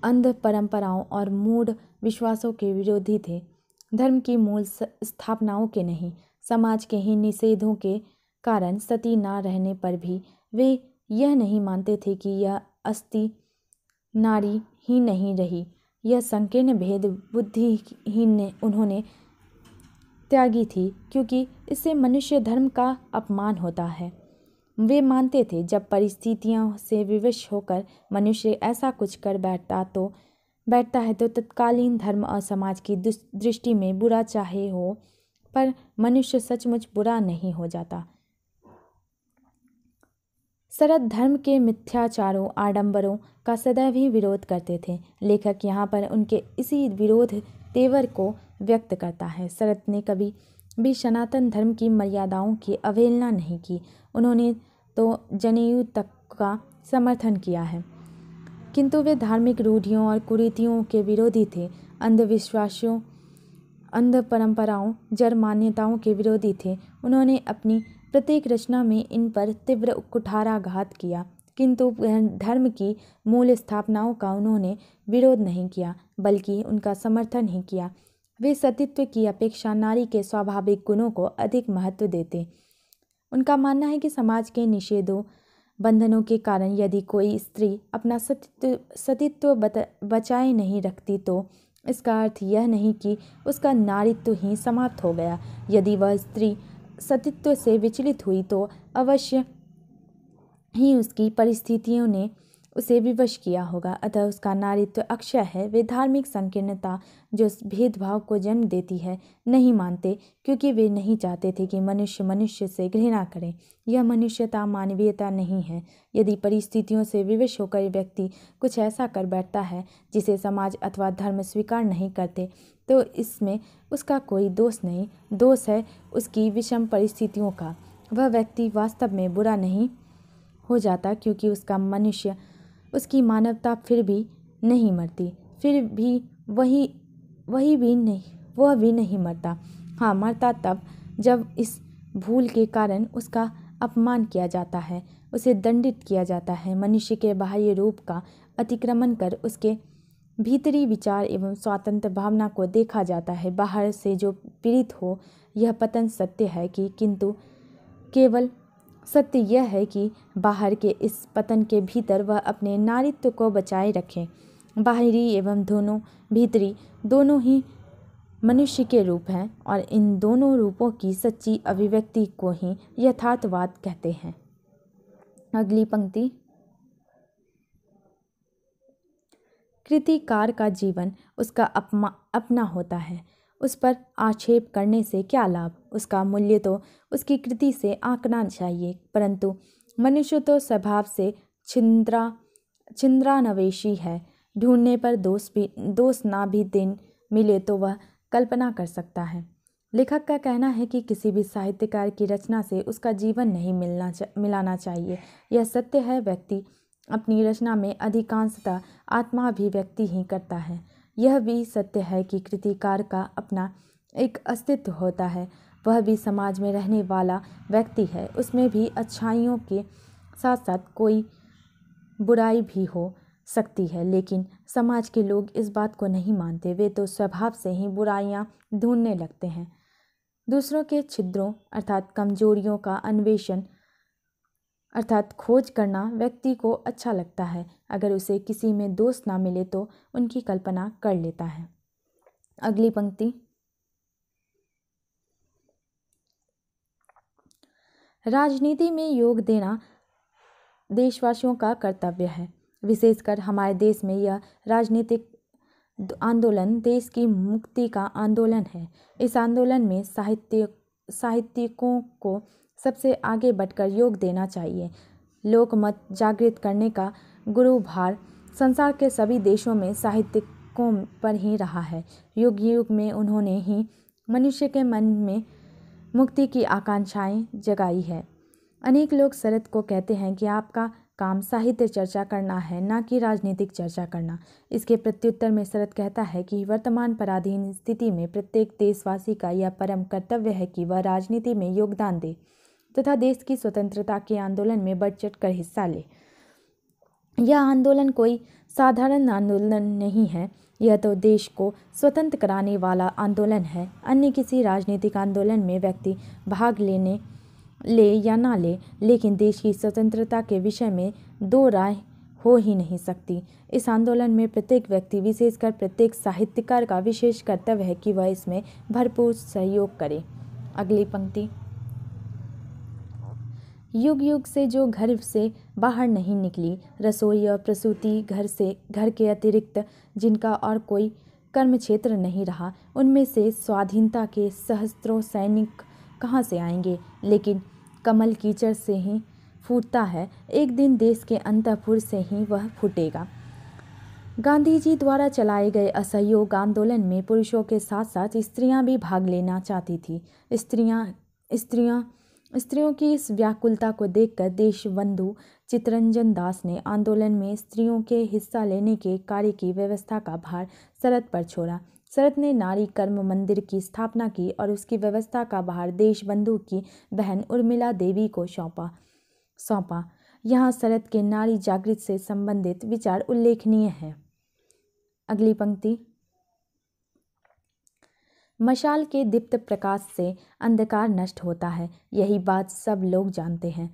अंध परंपराओं और मूढ़ विश्वासों के विरोधी थे धर्म की मूल स्थापनाओं के नहीं समाज के ही निषेधों के कारण सती ना रहने पर भी वे यह नहीं मानते थे कि यह अस्थि नारी ही नहीं रही यह संकीर्ण भेद बुद्धि ही ने उन्होंने त्यागी थी क्योंकि इससे मनुष्य धर्म का अपमान होता है वे मानते थे जब परिस्थितियों से विवश होकर मनुष्य ऐसा कुछ कर बैठता तो बैठता है तो तत्कालीन धर्म और समाज की दृष्टि में बुरा चाहे हो पर मनुष्य सचमुच बुरा नहीं हो जाता शरद धर्म के मिथ्याचारों आडंबरों का सदैव ही विरोध करते थे लेखक यहाँ पर उनके इसी विरोध तेवर को व्यक्त करता है शरद ने कभी भी सनातन धर्म की मर्यादाओं की अवहेलना नहीं की उन्होंने तो जनेयू तक का समर्थन किया है किंतु वे धार्मिक रूढ़ियों और कुरीतियों के विरोधी थे अंधविश्वासियों अंध परंपराओं जड़ मान्यताओं के विरोधी थे उन्होंने अपनी प्रत्येक रचना में इन पर तीव्र कुठाराघात किया किंतु धर्म की मूल स्थापनाओं का उन्होंने विरोध नहीं किया बल्कि उनका समर्थन ही किया वे सतीत्व की अपेक्षा नारी के स्वाभाविक गुणों को अधिक महत्व देते उनका मानना है कि समाज के निषेधों बंधनों के कारण यदि कोई स्त्री अपना सतित्व सतीत्व बचाए नहीं रखती तो इसका अर्थ यह नहीं कि उसका नारित्व ही समाप्त हो गया यदि वह स्त्री सतीत्व से विचलित हुई तो अवश्य ही उसकी परिस्थितियों ने उसे विवश किया होगा अतः उसका नारित्व अक्षय है वे धार्मिक संकीर्णता जो भेदभाव को जन्म देती है नहीं मानते क्योंकि वे नहीं चाहते थे कि मनुष्य मनुष्य से घृणा करें यह मनुष्यता मानवीयता नहीं है यदि परिस्थितियों से विवश होकर व्यक्ति कुछ ऐसा कर बैठता है जिसे समाज अथवा धर्म स्वीकार नहीं करते तो इसमें उसका कोई दोष नहीं दोष है उसकी विषम परिस्थितियों का वह व्यक्ति वास्तव में बुरा नहीं हो जाता क्योंकि उसका मनुष्य उसकी मानवता फिर भी नहीं मरती फिर भी वही वही भी नहीं वह भी नहीं मरता हाँ मरता तब जब इस भूल के कारण उसका अपमान किया जाता है उसे दंडित किया जाता है मनुष्य के बाह्य रूप का अतिक्रमण कर उसके भीतरी विचार एवं स्वातंत्र भावना को देखा जाता है बाहर से जो पीड़ित हो यह पतन सत्य है कि किंतु केवल सत्य यह है कि बाहर के इस पतन के भीतर वह अपने नारित्व को बचाए रखें बाहरी एवं दोनों भीतरी दोनों ही मनुष्य के रूप हैं और इन दोनों रूपों की सच्ची अभिव्यक्ति को ही यथार्थवाद कहते हैं अगली पंक्ति कृतिकार का जीवन उसका अपमा अपना होता है उस पर आक्षेप करने से क्या लाभ उसका मूल्य तो उसकी कृति से आंकना चाहिए परंतु मनुष्य तो स्वभाव से छिंद्रा छिंद्रानवेशी है ढूंढने पर दोष भी दोष ना भी दिन मिले तो वह कल्पना कर सकता है लेखक का कहना है कि किसी भी साहित्यकार की रचना से उसका जीवन नहीं मिलना चा, मिलाना चाहिए यह सत्य है व्यक्ति अपनी रचना में अधिकांशतः आत्माभिव्यक्ति ही करता है यह भी सत्य है कि कृतिकार का अपना एक अस्तित्व होता है वह भी समाज में रहने वाला व्यक्ति है उसमें भी अच्छाइयों के साथ साथ कोई बुराई भी हो सकती है लेकिन समाज के लोग इस बात को नहीं मानते वे तो स्वभाव से ही बुराइयां ढूंढने लगते हैं दूसरों के छिद्रों अर्थात कमजोरियों का अन्वेषण अर्थात खोज करना व्यक्ति को अच्छा लगता है अगर उसे किसी में दोस्त ना मिले तो उनकी कल्पना कर लेता है अगली पंक्ति राजनीति में योग देना देशवासियों का कर्तव्य है विशेषकर हमारे देश में यह राजनीतिक आंदोलन देश की मुक्ति का आंदोलन है इस आंदोलन में साहित्य साहित्यिकों को सबसे आगे बढ़कर योग देना चाहिए लोकमत जागृत करने का गुरु भार संसार के सभी देशों में साहित्यिकों पर ही रहा है युग युग में उन्होंने ही मनुष्य के मन में मुक्ति की आकांक्षाएं जगाई है अनेक लोग शरद को कहते हैं कि आपका काम साहित्य चर्चा करना है ना कि राजनीतिक चर्चा करना इसके प्रत्युत्तर में शरद कहता है कि वर्तमान पराधीन स्थिति में प्रत्येक देशवासी का यह परम कर्तव्य है कि वह राजनीति में योगदान दे तथा देश की स्वतंत्रता के आंदोलन में बढ़ चढ़ कर हिस्सा ले यह आंदोलन कोई साधारण आंदोलन नहीं है यह तो देश को स्वतंत्र कराने वाला आंदोलन है अन्य किसी राजनीतिक आंदोलन में व्यक्ति भाग लेने ले या ना ले लेकिन देश की स्वतंत्रता के विषय में दो राय हो ही नहीं सकती इस आंदोलन में प्रत्येक व्यक्ति विशेषकर प्रत्येक साहित्यकार का विशेष कर्तव्य है कि वह इसमें भरपूर सहयोग करे अगली पंक्ति युग युग से जो घर से बाहर नहीं निकली रसोई और प्रसूति घर से घर के अतिरिक्त जिनका और कोई कर्म क्षेत्र नहीं रहा उनमें से स्वाधीनता के सहस्त्रों सैनिक कहाँ से आएंगे लेकिन कमल कीचड़ से ही फूटता है एक दिन देश के अंतपुर से ही वह फूटेगा गांधी जी द्वारा चलाए गए असहयोग आंदोलन में पुरुषों के साथ साथ स्त्रियां भी भाग लेना चाहती थी स्त्रियां स्त्रियां स्त्रियों की इस व्याकुलता को देखकर देशबंधु चितरंजन दास ने आंदोलन में स्त्रियों के हिस्सा लेने के कार्य की व्यवस्था का भार शरत पर छोड़ा शरत ने नारी कर्म मंदिर की स्थापना की और उसकी व्यवस्था का भार देशबंधु की बहन उर्मिला देवी को सौंपा सौंपा यहाँ शरत के नारी जागृत से संबंधित विचार उल्लेखनीय हैं अगली पंक्ति मशाल के दीप्त प्रकाश से अंधकार नष्ट होता है यही बात सब लोग जानते हैं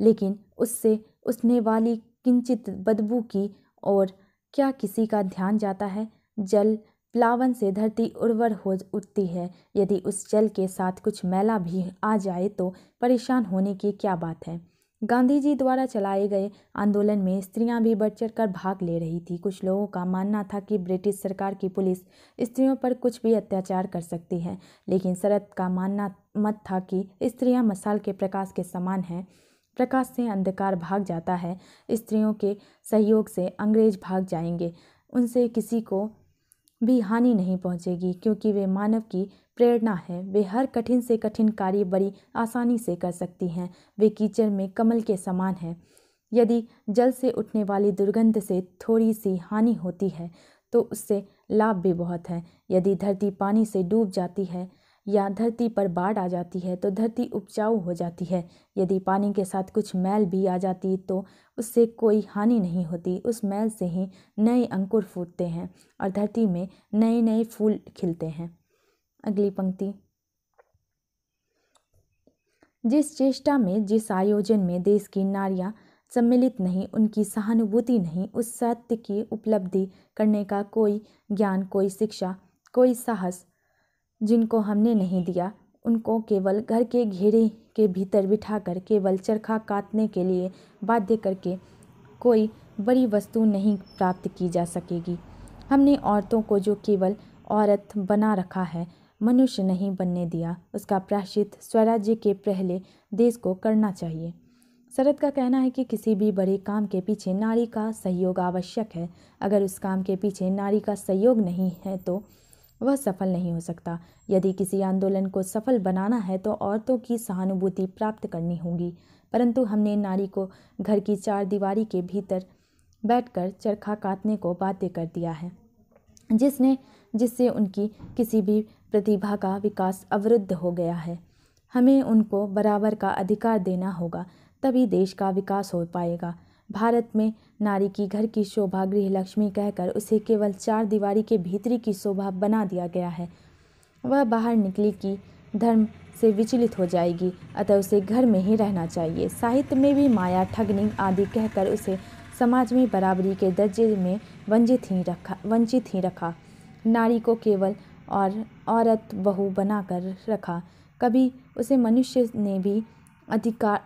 लेकिन उससे उसने वाली किंचित बदबू की और क्या किसी का ध्यान जाता है जल प्लावन से धरती उर्वर हो उठती है यदि उस जल के साथ कुछ मैला भी आ जाए तो परेशान होने की क्या बात है गांधी जी द्वारा चलाए गए आंदोलन में स्त्रियां भी बढ़ चढ़ कर भाग ले रही थी कुछ लोगों का मानना था कि ब्रिटिश सरकार की पुलिस स्त्रियों पर कुछ भी अत्याचार कर सकती है लेकिन शरद का मानना मत था कि स्त्रियां मसाल के प्रकाश के समान हैं प्रकाश से अंधकार भाग जाता है स्त्रियों के सहयोग से अंग्रेज भाग जाएंगे उनसे किसी को भी हानि नहीं पहुँचेगी क्योंकि वे मानव की प्रेरणा है वे हर कठिन से कठिन कार्य बड़ी आसानी से कर सकती हैं वे कीचड़ में कमल के समान हैं यदि जल से उठने वाली दुर्गंध से थोड़ी सी हानि होती है तो उससे लाभ भी बहुत है यदि धरती पानी से डूब जाती है या धरती पर बाढ़ आ जाती है तो धरती उपजाऊ हो जाती है यदि पानी के साथ कुछ मैल भी आ जाती तो उससे कोई हानि नहीं होती उस मैल से ही नए अंकुर फूटते हैं और धरती में नए नए फूल खिलते हैं अगली पंक्ति जिस चेष्टा में जिस आयोजन में देश की नारियां सम्मिलित नहीं उनकी सहानुभूति नहीं उस सत्य की उपलब्धि करने का कोई ज्ञान कोई शिक्षा कोई साहस जिनको हमने नहीं दिया उनको केवल घर के घेरे के भीतर बिठाकर केवल चरखा काटने के लिए बाध्य करके कोई बड़ी वस्तु नहीं प्राप्त की जा सकेगी हमने औरतों को जो केवल औरत बना रखा है मनुष्य नहीं बनने दिया उसका प्रायश्चित स्वराज्य के पहले देश को करना चाहिए शरद का कहना है कि किसी भी बड़े काम के पीछे नारी का सहयोग आवश्यक है अगर उस काम के पीछे नारी का सहयोग नहीं है तो वह सफल नहीं हो सकता यदि किसी आंदोलन को सफल बनाना है तो औरतों की सहानुभूति प्राप्त करनी होगी परंतु हमने नारी को घर की चार दीवारी के भीतर बैठकर चरखा काटने को बाध्य कर दिया है जिसने जिससे उनकी किसी भी प्रतिभा का विकास अवरुद्ध हो गया है हमें उनको बराबर का अधिकार देना होगा तभी देश का विकास हो पाएगा भारत में नारी की घर की शोभा गृहलक्ष्मी कहकर उसे केवल चार दीवारी के भीतरी की शोभा बना दिया गया है वह बाहर निकली कि धर्म से विचलित हो जाएगी अतः उसे घर में ही रहना चाहिए साहित्य में भी माया ठगनी आदि कहकर उसे समाज में बराबरी के दर्जे में वंचित ही रखा वंचित ही रखा नारी को केवल और औरत बहू बनाकर रखा कभी उसे मनुष्य ने भी अधिकार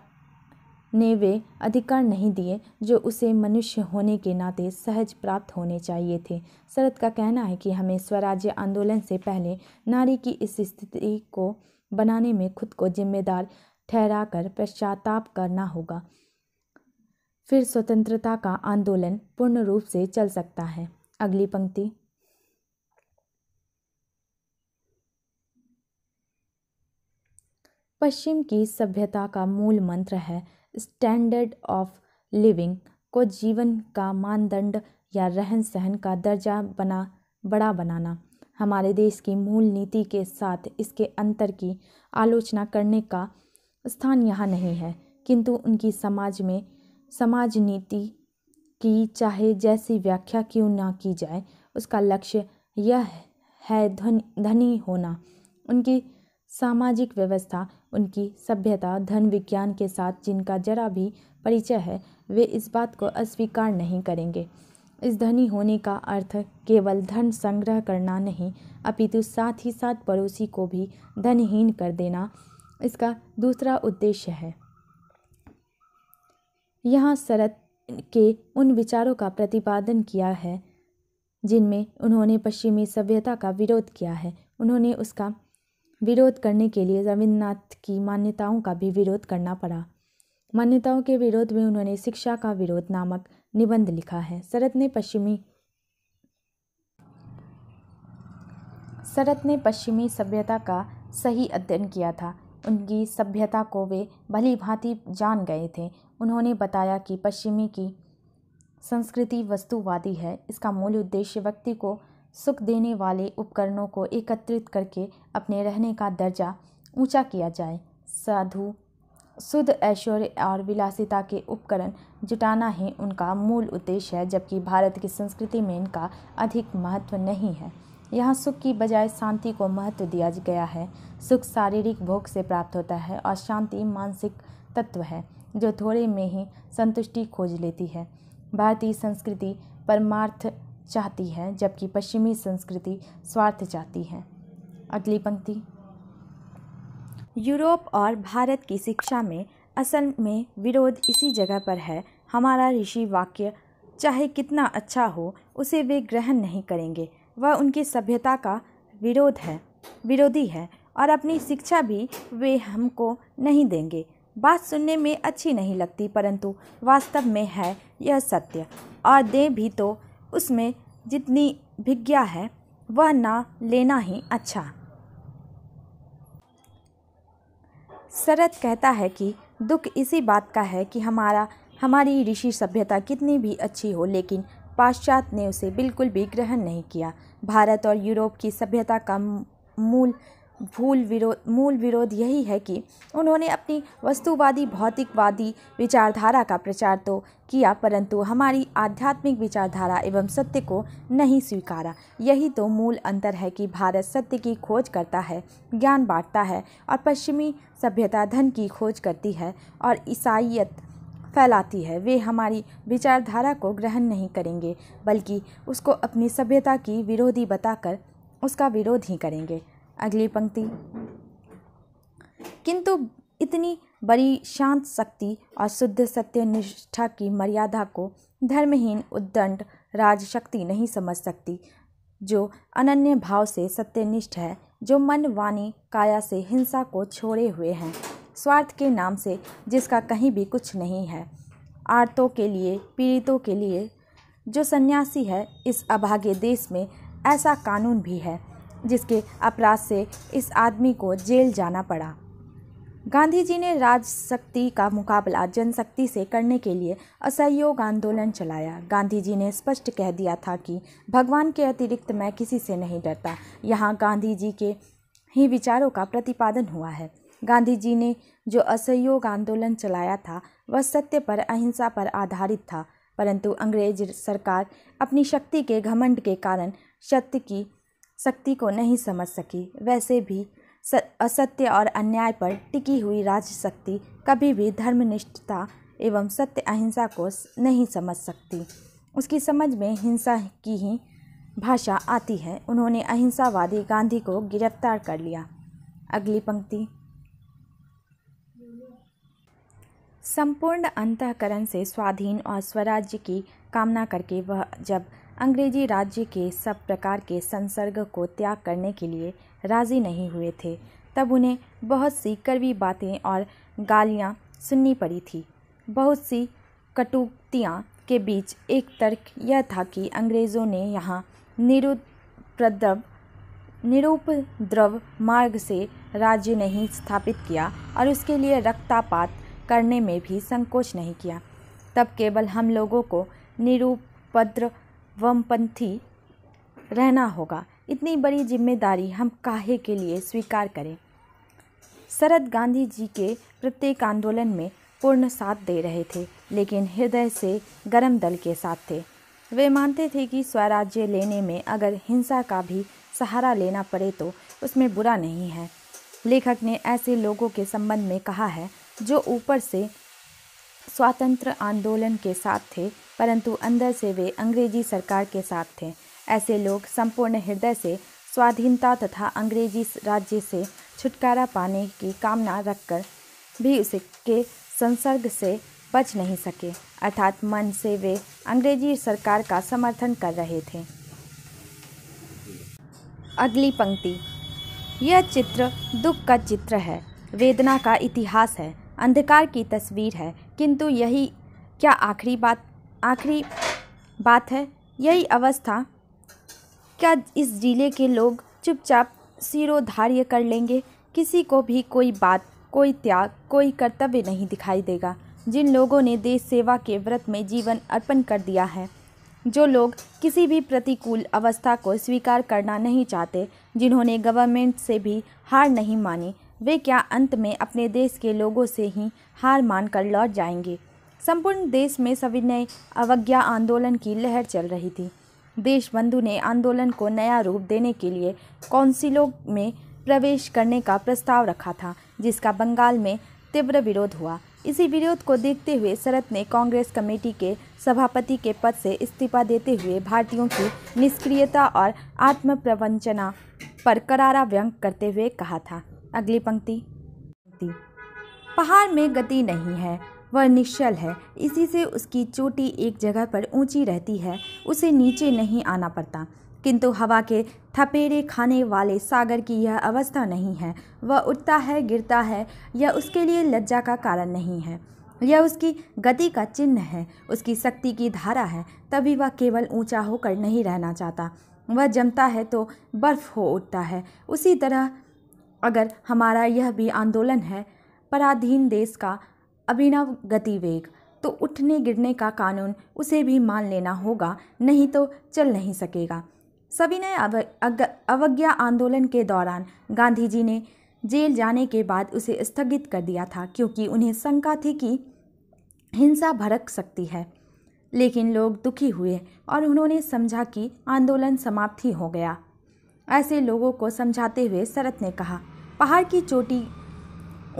ने वे अधिकार नहीं दिए जो उसे मनुष्य होने के नाते सहज प्राप्त होने चाहिए थे शरद का कहना है कि हमें स्वराज्य आंदोलन से पहले नारी की इस स्थिति को बनाने में खुद को जिम्मेदार ठहरा कर पश्चाताप करना होगा फिर स्वतंत्रता का आंदोलन पूर्ण रूप से चल सकता है अगली पंक्ति पश्चिम की सभ्यता का मूल मंत्र है स्टैंडर्ड ऑफ लिविंग को जीवन का मानदंड या रहन सहन का दर्जा बना बड़ा बनाना हमारे देश की मूल नीति के साथ इसके अंतर की आलोचना करने का स्थान यहाँ नहीं है किंतु उनकी समाज में समाज नीति की चाहे जैसी व्याख्या क्यों ना की जाए उसका लक्ष्य यह है धन धनी होना उनकी सामाजिक व्यवस्था उनकी सभ्यता धन विज्ञान के साथ जिनका जरा भी परिचय है वे इस बात को अस्वीकार नहीं करेंगे इस धनी होने का अर्थ केवल धन संग्रह करना नहीं अपितु साथ ही साथ पड़ोसी को भी धनहीन कर देना इसका दूसरा उद्देश्य है यहाँ शरत के उन विचारों का प्रतिपादन किया है जिनमें उन्होंने पश्चिमी सभ्यता का विरोध किया है उन्होंने उसका विरोध करने के लिए रविन्द्रनाथ की मान्यताओं का भी विरोध करना पड़ा मान्यताओं के विरोध में उन्होंने शिक्षा का विरोध नामक निबंध लिखा है शरद ने पश्चिमी शरद ने पश्चिमी सभ्यता का सही अध्ययन किया था उनकी सभ्यता को वे भली भांति जान गए थे उन्होंने बताया कि पश्चिमी की संस्कृति वस्तुवादी है इसका मूल उद्देश्य व्यक्ति को सुख देने वाले उपकरणों को एकत्रित करके अपने रहने का दर्जा ऊंचा किया जाए साधु शुद्ध ऐश्वर्य और विलासिता के उपकरण जुटाना ही उनका मूल उद्देश्य है जबकि भारत की संस्कृति में इनका अधिक महत्व नहीं है यहाँ सुख की बजाय शांति को महत्व दिया गया है सुख शारीरिक भोग से प्राप्त होता है और शांति मानसिक तत्व है जो थोड़े में ही संतुष्टि खोज लेती है भारतीय संस्कृति परमार्थ चाहती है जबकि पश्चिमी संस्कृति स्वार्थ चाहती है अगली पंक्ति यूरोप और भारत की शिक्षा में असल में विरोध इसी जगह पर है हमारा ऋषि वाक्य चाहे कितना अच्छा हो उसे वे ग्रहण नहीं करेंगे वह उनकी सभ्यता का विरोध है विरोधी है और अपनी शिक्षा भी वे हमको नहीं देंगे बात सुनने में अच्छी नहीं लगती परंतु वास्तव में है यह सत्य और दें भी तो उसमें जितनी भिज्ञा है वह ना लेना ही अच्छा शरद कहता है कि दुख इसी बात का है कि हमारा हमारी ऋषि सभ्यता कितनी भी अच्छी हो लेकिन पाश्चात्य ने उसे बिल्कुल भी ग्रहण नहीं किया भारत और यूरोप की सभ्यता का मूल भूल विरोध मूल विरोध यही है कि उन्होंने अपनी वस्तुवादी भौतिकवादी विचारधारा का प्रचार तो किया परंतु हमारी आध्यात्मिक विचारधारा एवं सत्य को नहीं स्वीकारा यही तो मूल अंतर है कि भारत सत्य की खोज करता है ज्ञान बांटता है और पश्चिमी सभ्यता धन की खोज करती है और ईसाइत फैलाती है वे हमारी विचारधारा को ग्रहण नहीं करेंगे बल्कि उसको अपनी सभ्यता की विरोधी बताकर उसका विरोध ही करेंगे अगली पंक्ति किंतु इतनी बड़ी शांत शक्ति और शुद्ध सत्य निष्ठा की मर्यादा को धर्महीन उद्दंड राजशक्ति नहीं समझ सकती जो अनन्य भाव से सत्यनिष्ठ है जो मन वाणी काया से हिंसा को छोड़े हुए हैं स्वार्थ के नाम से जिसका कहीं भी कुछ नहीं है आर्तों के लिए पीड़ितों के लिए जो सन्यासी है इस अभागे देश में ऐसा कानून भी है जिसके अपराध से इस आदमी को जेल जाना पड़ा गांधी जी ने राजशक्ति का मुकाबला जनशक्ति से करने के लिए असहयोग आंदोलन चलाया गांधी जी ने स्पष्ट कह दिया था कि भगवान के अतिरिक्त मैं किसी से नहीं डरता यहाँ गांधी जी के ही विचारों का प्रतिपादन हुआ है गांधी जी ने जो असहयोग आंदोलन चलाया था वह सत्य पर अहिंसा पर आधारित था परंतु अंग्रेज सरकार अपनी शक्ति के घमंड के कारण सत्य की शक्ति को नहीं समझ सकी वैसे भी असत्य और अन्याय पर टिकी हुई राज्य शक्ति कभी भी धर्मनिष्ठता एवं सत्य अहिंसा को नहीं समझ सकती उसकी समझ में हिंसा की ही भाषा आती है उन्होंने अहिंसावादी गांधी को गिरफ्तार कर लिया अगली पंक्ति संपूर्ण अंतकरण से स्वाधीन और स्वराज्य की कामना करके वह जब अंग्रेजी राज्य के सब प्रकार के संसर्ग को त्याग करने के लिए राज़ी नहीं हुए थे तब उन्हें बहुत सी कड़वी बातें और गालियाँ सुननी पड़ी थी बहुत सी कटुक्तियाँ के बीच एक तर्क यह था कि अंग्रेज़ों ने यहाँ निरुप्रद्रव निरुपद्रव मार्ग से राज्य नहीं स्थापित किया और उसके लिए रक्तापात करने में भी संकोच नहीं किया तब केवल हम लोगों को निरुपद्र वमपंथी रहना होगा इतनी बड़ी जिम्मेदारी हम काहे के लिए स्वीकार करें शरद गांधी जी के प्रत्येक आंदोलन में पूर्ण साथ दे रहे थे लेकिन हृदय से गर्म दल के साथ थे वे मानते थे कि स्वराज्य लेने में अगर हिंसा का भी सहारा लेना पड़े तो उसमें बुरा नहीं है लेखक ने ऐसे लोगों के संबंध में कहा है जो ऊपर से स्वतंत्र आंदोलन के साथ थे परंतु अंदर से वे अंग्रेजी सरकार के साथ थे ऐसे लोग संपूर्ण हृदय से स्वाधीनता तथा अंग्रेजी राज्य से छुटकारा पाने की कामना रखकर भी उसके संसर्ग से बच नहीं सके अर्थात मन से वे अंग्रेजी सरकार का समर्थन कर रहे थे अगली पंक्ति यह चित्र दुख का चित्र है वेदना का इतिहास है अंधकार की तस्वीर है किंतु यही क्या आखिरी बात आखिरी बात है यही अवस्था क्या इस ज़िले के लोग चुपचाप सिरोधार्य कर लेंगे किसी को भी कोई बात कोई त्याग कोई कर्तव्य नहीं दिखाई देगा जिन लोगों ने देश सेवा के व्रत में जीवन अर्पण कर दिया है जो लोग किसी भी प्रतिकूल अवस्था को स्वीकार करना नहीं चाहते जिन्होंने गवर्नमेंट से भी हार नहीं मानी वे क्या अंत में अपने देश के लोगों से ही हार मान कर लौट जाएंगे संपूर्ण देश में सविनय अवज्ञा आंदोलन की लहर चल रही थी देशबंधु ने आंदोलन को नया रूप देने के लिए कौंसिलों में प्रवेश करने का प्रस्ताव रखा था जिसका बंगाल में तीव्र विरोध हुआ इसी विरोध को देखते हुए शरत ने कांग्रेस कमेटी के सभापति के पद से इस्तीफा देते हुए भारतीयों की निष्क्रियता और आत्मप्रवंचना पर करारा व्यंग करते हुए कहा था अगली पंक्ति पहाड़ में गति नहीं है वह निश्चल है इसी से उसकी चोटी एक जगह पर ऊंची रहती है उसे नीचे नहीं आना पड़ता किंतु हवा के थपेड़े खाने वाले सागर की यह अवस्था नहीं है वह उठता है गिरता है यह उसके लिए लज्जा का कारण नहीं है यह उसकी गति का चिन्ह है उसकी शक्ति की धारा है तभी वह केवल ऊंचा होकर नहीं रहना चाहता वह जमता है तो बर्फ़ हो उठता है उसी तरह अगर हमारा यह भी आंदोलन है पराधीन देश का अभिनव गतिवेग तो उठने गिरने का कानून उसे भी मान लेना होगा नहीं तो चल नहीं सकेगा सविनय अवज्ञा आंदोलन के दौरान गांधी जी ने जेल जाने के बाद उसे स्थगित कर दिया था क्योंकि उन्हें शंका थी कि हिंसा भड़क सकती है लेकिन लोग दुखी हुए और उन्होंने समझा कि आंदोलन समाप्त ही हो गया ऐसे लोगों को समझाते हुए शरत ने कहा पहाड़ की चोटी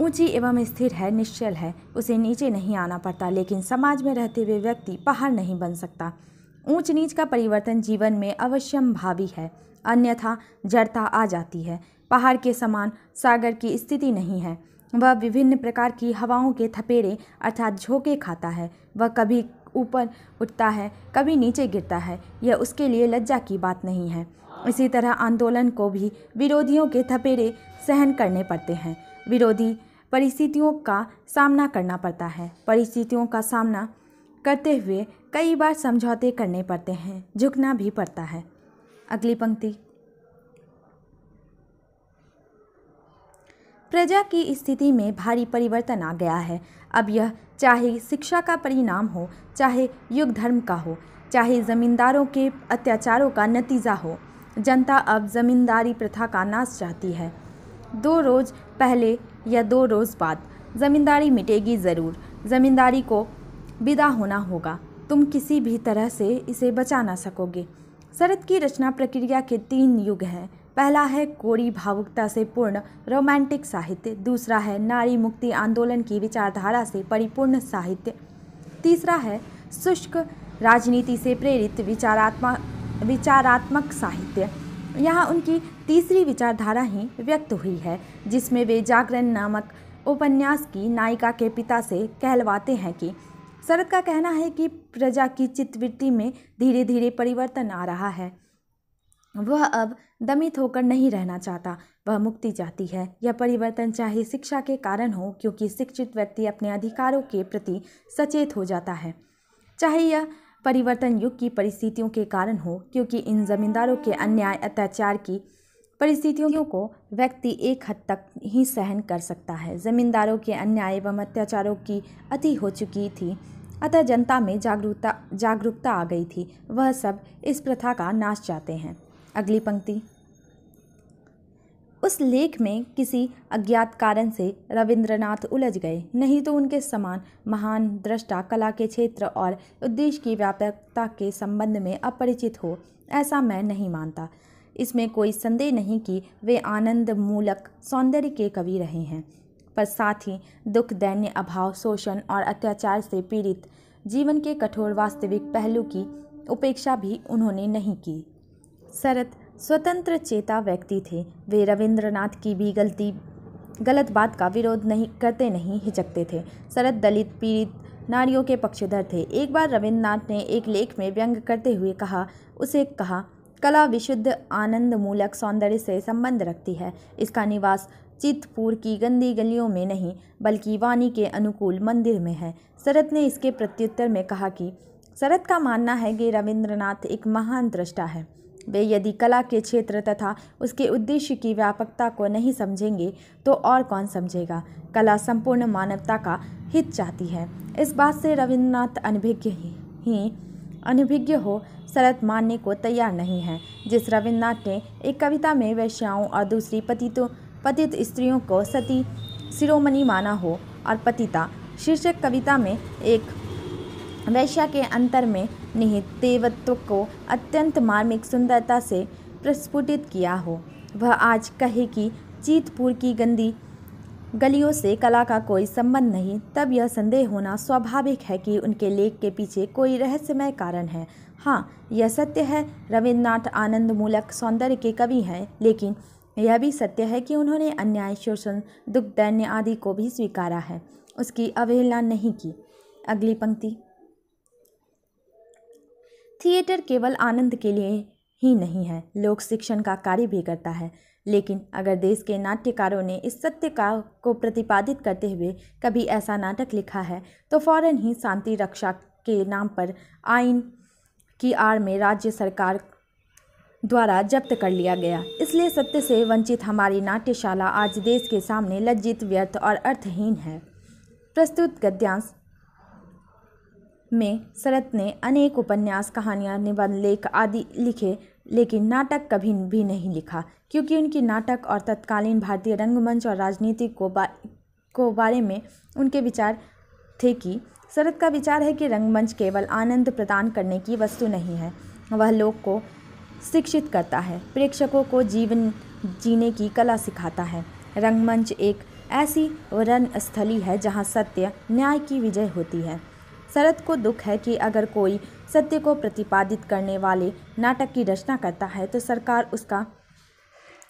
ऊंची एवं स्थिर है निश्चल है उसे नीचे नहीं आना पड़ता लेकिन समाज में रहते हुए व्यक्ति पहाड़ नहीं बन सकता ऊंच नीच का परिवर्तन जीवन में अवश्यम भावी है अन्यथा जड़ता आ जाती है पहाड़ के समान सागर की स्थिति नहीं है वह विभिन्न प्रकार की हवाओं के थपेड़े अर्थात झोंके खाता है वह कभी ऊपर उठता है कभी नीचे गिरता है यह उसके लिए लज्जा की बात नहीं है इसी तरह आंदोलन को भी विरोधियों के थपेड़े सहन करने पड़ते हैं विरोधी परिस्थितियों का सामना करना पड़ता है परिस्थितियों का सामना करते हुए कई बार समझौते करने पड़ते हैं झुकना भी पड़ता है अगली पंक्ति प्रजा की स्थिति में भारी परिवर्तन आ गया है अब यह चाहे शिक्षा का परिणाम हो चाहे युग धर्म का हो चाहे ज़मींदारों के अत्याचारों का नतीजा हो जनता अब ज़मींदारी प्रथा का नाश चाहती है दो रोज़ पहले या दो रोज़ बाद ज़मींदारी मिटेगी ज़रूर ज़मींदारी को विदा होना होगा तुम किसी भी तरह से इसे बचा ना सकोगे शरद की रचना प्रक्रिया के तीन युग हैं पहला है कोरी भावुकता से पूर्ण रोमांटिक साहित्य दूसरा है नारी मुक्ति आंदोलन की विचारधारा से परिपूर्ण साहित्य तीसरा है शुष्क राजनीति से प्रेरित विचारात्मक विचारात्मक साहित्य यहाँ उनकी तीसरी विचारधारा ही व्यक्त हुई है जिसमें वे जागरण नामक उपन्यास की नायिका के पिता से कहलवाते हैं कि शरद का कहना है कि प्रजा की चित्तवृत्ति में धीरे धीरे परिवर्तन आ रहा है वह अब दमित होकर नहीं रहना चाहता वह मुक्ति चाहती है यह परिवर्तन चाहे शिक्षा के कारण हो क्योंकि शिक्षित व्यक्ति अपने अधिकारों के प्रति सचेत हो जाता है चाहे यह परिवर्तन युग की परिस्थितियों के कारण हो क्योंकि इन जमींदारों के अन्याय अत्याचार की परिस्थितियों को व्यक्ति एक हद तक ही सहन कर सकता है जमींदारों के अन्याय एवं अत्याचारों की अति हो चुकी थी अतः जनता में जागरूकता जागरूकता आ गई थी वह सब इस प्रथा का नाश चाहते हैं अगली पंक्ति उस लेख में किसी अज्ञात कारण से रविंद्रनाथ उलझ गए नहीं तो उनके समान महान दृष्टा कला के क्षेत्र और उद्देश्य की व्यापकता के संबंध में अपरिचित हो ऐसा मैं नहीं मानता इसमें कोई संदेह नहीं कि वे आनंद मूलक सौंदर्य के कवि रहे हैं पर साथ ही दुख दैन्य अभाव शोषण और अत्याचार से पीड़ित जीवन के कठोर वास्तविक पहलू की उपेक्षा भी उन्होंने नहीं की शरत स्वतंत्र चेता व्यक्ति थे वे रविंद्रनाथ की भी गलती गलत बात का विरोध नहीं करते नहीं हिचकते थे शरद दलित पीड़ित नारियों के पक्षधर थे एक बार रविन्द्रनाथ ने एक लेख में व्यंग करते हुए कहा उसे कहा कला विशुद्ध आनंद मूलक सौंदर्य से संबंध रखती है इसका निवास चितपुर की गंदी गलियों में नहीं बल्कि वाणी के अनुकूल मंदिर में है शरद ने इसके प्रत्युत्तर में कहा कि शरद का मानना है कि रविंद्रनाथ एक महान दृष्टा है वे यदि कला के क्षेत्र तथा उसके उद्देश्य की व्यापकता को नहीं समझेंगे तो और कौन समझेगा कला संपूर्ण मानवता का हित चाहती है इस बात से रविन्द्रनाथ अनभिज्ञ ही, ही अनभिज्ञ हो शरत मानने को तैयार नहीं है जिस रविन्द्रनाथ ने एक कविता में वैश्याओं और दूसरी पतितों पतित स्त्रियों को सती शिरोमणि माना हो और पतिता शीर्षक कविता में एक वैश्या के अंतर में निहित देवत्व को अत्यंत मार्मिक सुंदरता से प्रस्फुटित किया हो वह आज कहे कि चीतपुर की गंदी गलियों से कला का कोई संबंध नहीं तब यह संदेह होना स्वाभाविक है कि उनके लेख के पीछे कोई रहस्यमय कारण है हाँ यह सत्य है रविन्द्रनाथ आनंदमूलक सौंदर्य के कवि हैं लेकिन यह भी सत्य है कि उन्होंने अन्याय शोषण दुख दैन्य आदि को भी स्वीकारा है उसकी अवहेलना नहीं की अगली पंक्ति थिएटर केवल आनंद के लिए ही नहीं है लोक शिक्षण का कार्य भी करता है लेकिन अगर देश के नाट्यकारों ने इस सत्य का को प्रतिपादित करते हुए कभी ऐसा नाटक लिखा है तो फौरन ही शांति रक्षा के नाम पर आइन की आड़ में राज्य सरकार द्वारा जब्त कर लिया गया इसलिए सत्य से वंचित हमारी नाट्यशाला आज देश के सामने लज्जित व्यर्थ और अर्थहीन है प्रस्तुत गद्यांश में शरत ने अनेक उपन्यास कहानियाँ निबंध लेख आदि लिखे लेकिन नाटक कभी भी नहीं लिखा क्योंकि उनकी नाटक और तत्कालीन भारतीय रंगमंच और राजनीति को बा को बारे में उनके विचार थे कि शरद का विचार है कि रंगमंच केवल आनंद प्रदान करने की वस्तु नहीं है वह लोग को शिक्षित करता है प्रेक्षकों को जीवन जीने की कला सिखाता है रंगमंच एक ऐसी रण स्थली है जहाँ सत्य न्याय की विजय होती है शरद को दुख है कि अगर कोई सत्य को प्रतिपादित करने वाले नाटक की रचना करता है तो सरकार उसका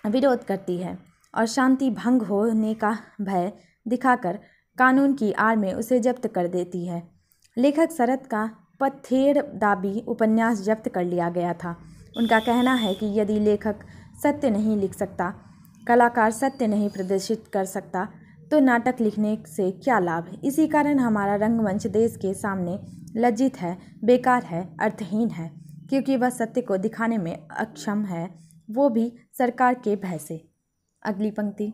विरोध करती है और शांति भंग होने का भय दिखाकर कानून की आड़ में उसे जब्त कर देती है लेखक शरद का पथेर दाबी उपन्यास जब्त कर लिया गया था उनका कहना है कि यदि लेखक सत्य नहीं लिख सकता कलाकार सत्य नहीं प्रदर्शित कर सकता तो नाटक लिखने से क्या लाभ इसी कारण हमारा रंगमंच देश के सामने लज्जित है बेकार है अर्थहीन है क्योंकि वह सत्य को दिखाने में अक्षम है वो भी सरकार के भय से अगली पंक्ति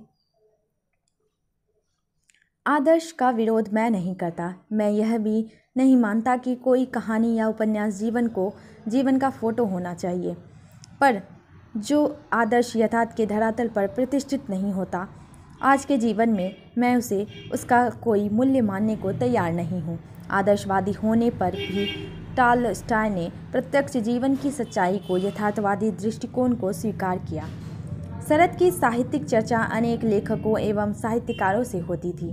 आदर्श का विरोध मैं नहीं करता मैं यह भी नहीं मानता कि कोई कहानी या उपन्यास जीवन को जीवन का फोटो होना चाहिए पर जो आदर्श यथार्थ के धरातल पर प्रतिष्ठित नहीं होता आज के जीवन में मैं उसे उसका कोई मूल्य मानने को तैयार नहीं हूँ आदर्शवादी होने पर भी टालस्टाय ने प्रत्यक्ष जीवन की सच्चाई को यथार्थवादी दृष्टिकोण को स्वीकार किया शरद की साहित्यिक चर्चा अनेक लेखकों एवं साहित्यकारों से होती थी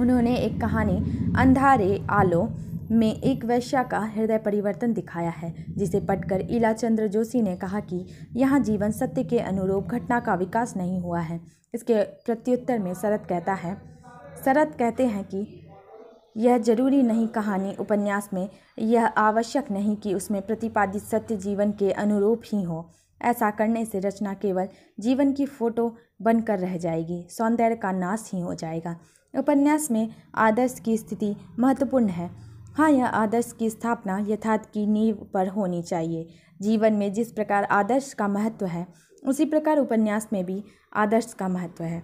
उन्होंने एक कहानी अंधारे आलो में एक वैश्या का हृदय परिवर्तन दिखाया है जिसे पढ़कर इलाचंद्र चंद्र जोशी ने कहा कि यहाँ जीवन सत्य के अनुरूप घटना का विकास नहीं हुआ है इसके प्रत्युत्तर में शरद कहता है शरद कहते हैं कि यह जरूरी नहीं कहानी उपन्यास में यह आवश्यक नहीं कि उसमें प्रतिपादित सत्य जीवन के अनुरूप ही हो ऐसा करने से रचना केवल जीवन की फोटो बनकर रह जाएगी सौंदर्य का नाश ही हो जाएगा उपन्यास में आदर्श की स्थिति महत्वपूर्ण है हाँ यह आदर्श की स्थापना यथार्थ की नींव पर होनी चाहिए जीवन में जिस प्रकार आदर्श का महत्व है उसी प्रकार उपन्यास में भी आदर्श का महत्व है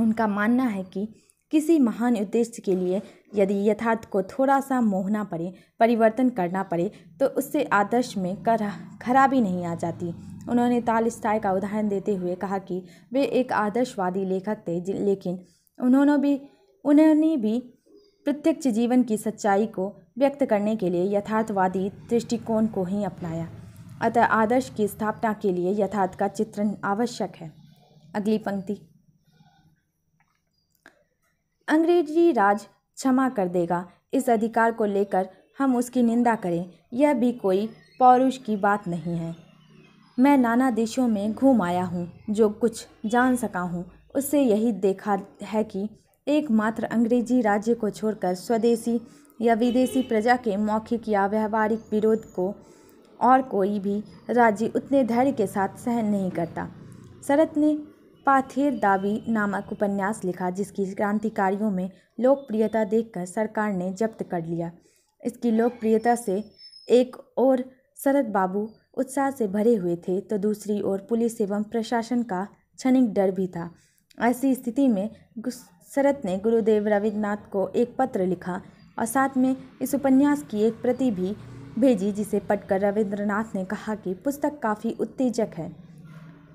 उनका मानना है कि किसी महान उद्देश्य के लिए यदि यथार्थ को थोड़ा सा मोहना पड़े परिवर्तन करना पड़े तो उससे आदर्श में कर खराबी नहीं आ जाती उन्होंने ताल स्टाय का उदाहरण देते हुए कहा कि वे एक आदर्शवादी लेखक थे लेकिन उन्होंने भी उन्होंने भी प्रत्यक्ष जीवन की सच्चाई को व्यक्त करने के लिए यथार्थवादी दृष्टिकोण को ही अपनाया अतः आदर्श की स्थापना के लिए यथार्थ का चित्रण आवश्यक है अगली पंक्ति अंग्रेजी राज क्षमा कर देगा इस अधिकार को लेकर हम उसकी निंदा करें यह भी कोई पौरुष की बात नहीं है मैं नाना देशों में घूम आया हूँ जो कुछ जान सका हूँ उससे यही देखा है कि एकमात्र अंग्रेजी राज्य को छोड़कर स्वदेशी या विदेशी प्रजा के मौखिक या व्यवहारिक विरोध को और कोई भी राज्य उतने धैर्य के साथ सहन नहीं करता शरत ने पाथेर दावी नामक उपन्यास लिखा जिसकी क्रांतिकारियों में लोकप्रियता देखकर सरकार ने जब्त कर लिया इसकी लोकप्रियता से एक ओर शरद बाबू उत्साह से भरे हुए थे तो दूसरी ओर पुलिस एवं प्रशासन का क्षणिक डर भी था ऐसी स्थिति में शरद ने गुरुदेव रविन्द्रनाथ को एक पत्र लिखा और साथ में इस उपन्यास की एक प्रति भी भेजी जिसे पढ़कर रविंद्रनाथ ने कहा कि पुस्तक काफ़ी उत्तेजक है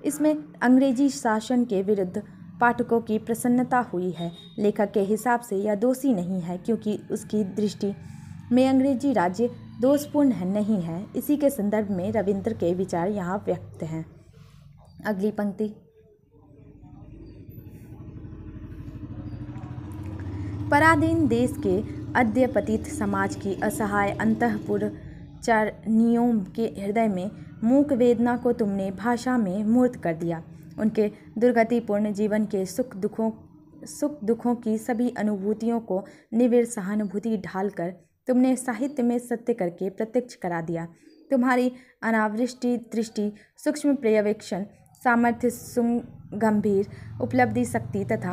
इसमें अंग्रेजी शासन के विरुद्ध पाठकों की प्रसन्नता हुई है लेखक के हिसाब से यह दोषी नहीं है क्योंकि उसकी दृष्टि में अंग्रेजी राज्य दोषपूर्ण है नहीं है इसी के संदर्भ में रविंद्र के विचार यहाँ व्यक्त हैं अगली पंक्ति पराधीन देश के अद्यपतित समाज की असहाय अंतपुर चरणियों के हृदय में मूक वेदना को तुमने भाषा में मूर्त कर दिया उनके दुर्गतिपूर्ण जीवन के सुख दुखों सुख दुखों की सभी अनुभूतियों को निविड़ सहानुभूति ढालकर तुमने साहित्य में सत्य करके प्रत्यक्ष करा दिया तुम्हारी अनावृष्टि दृष्टि सूक्ष्म पर्यवेक्षण सामर्थ्य सुम गंभीर उपलब्धि शक्ति तथा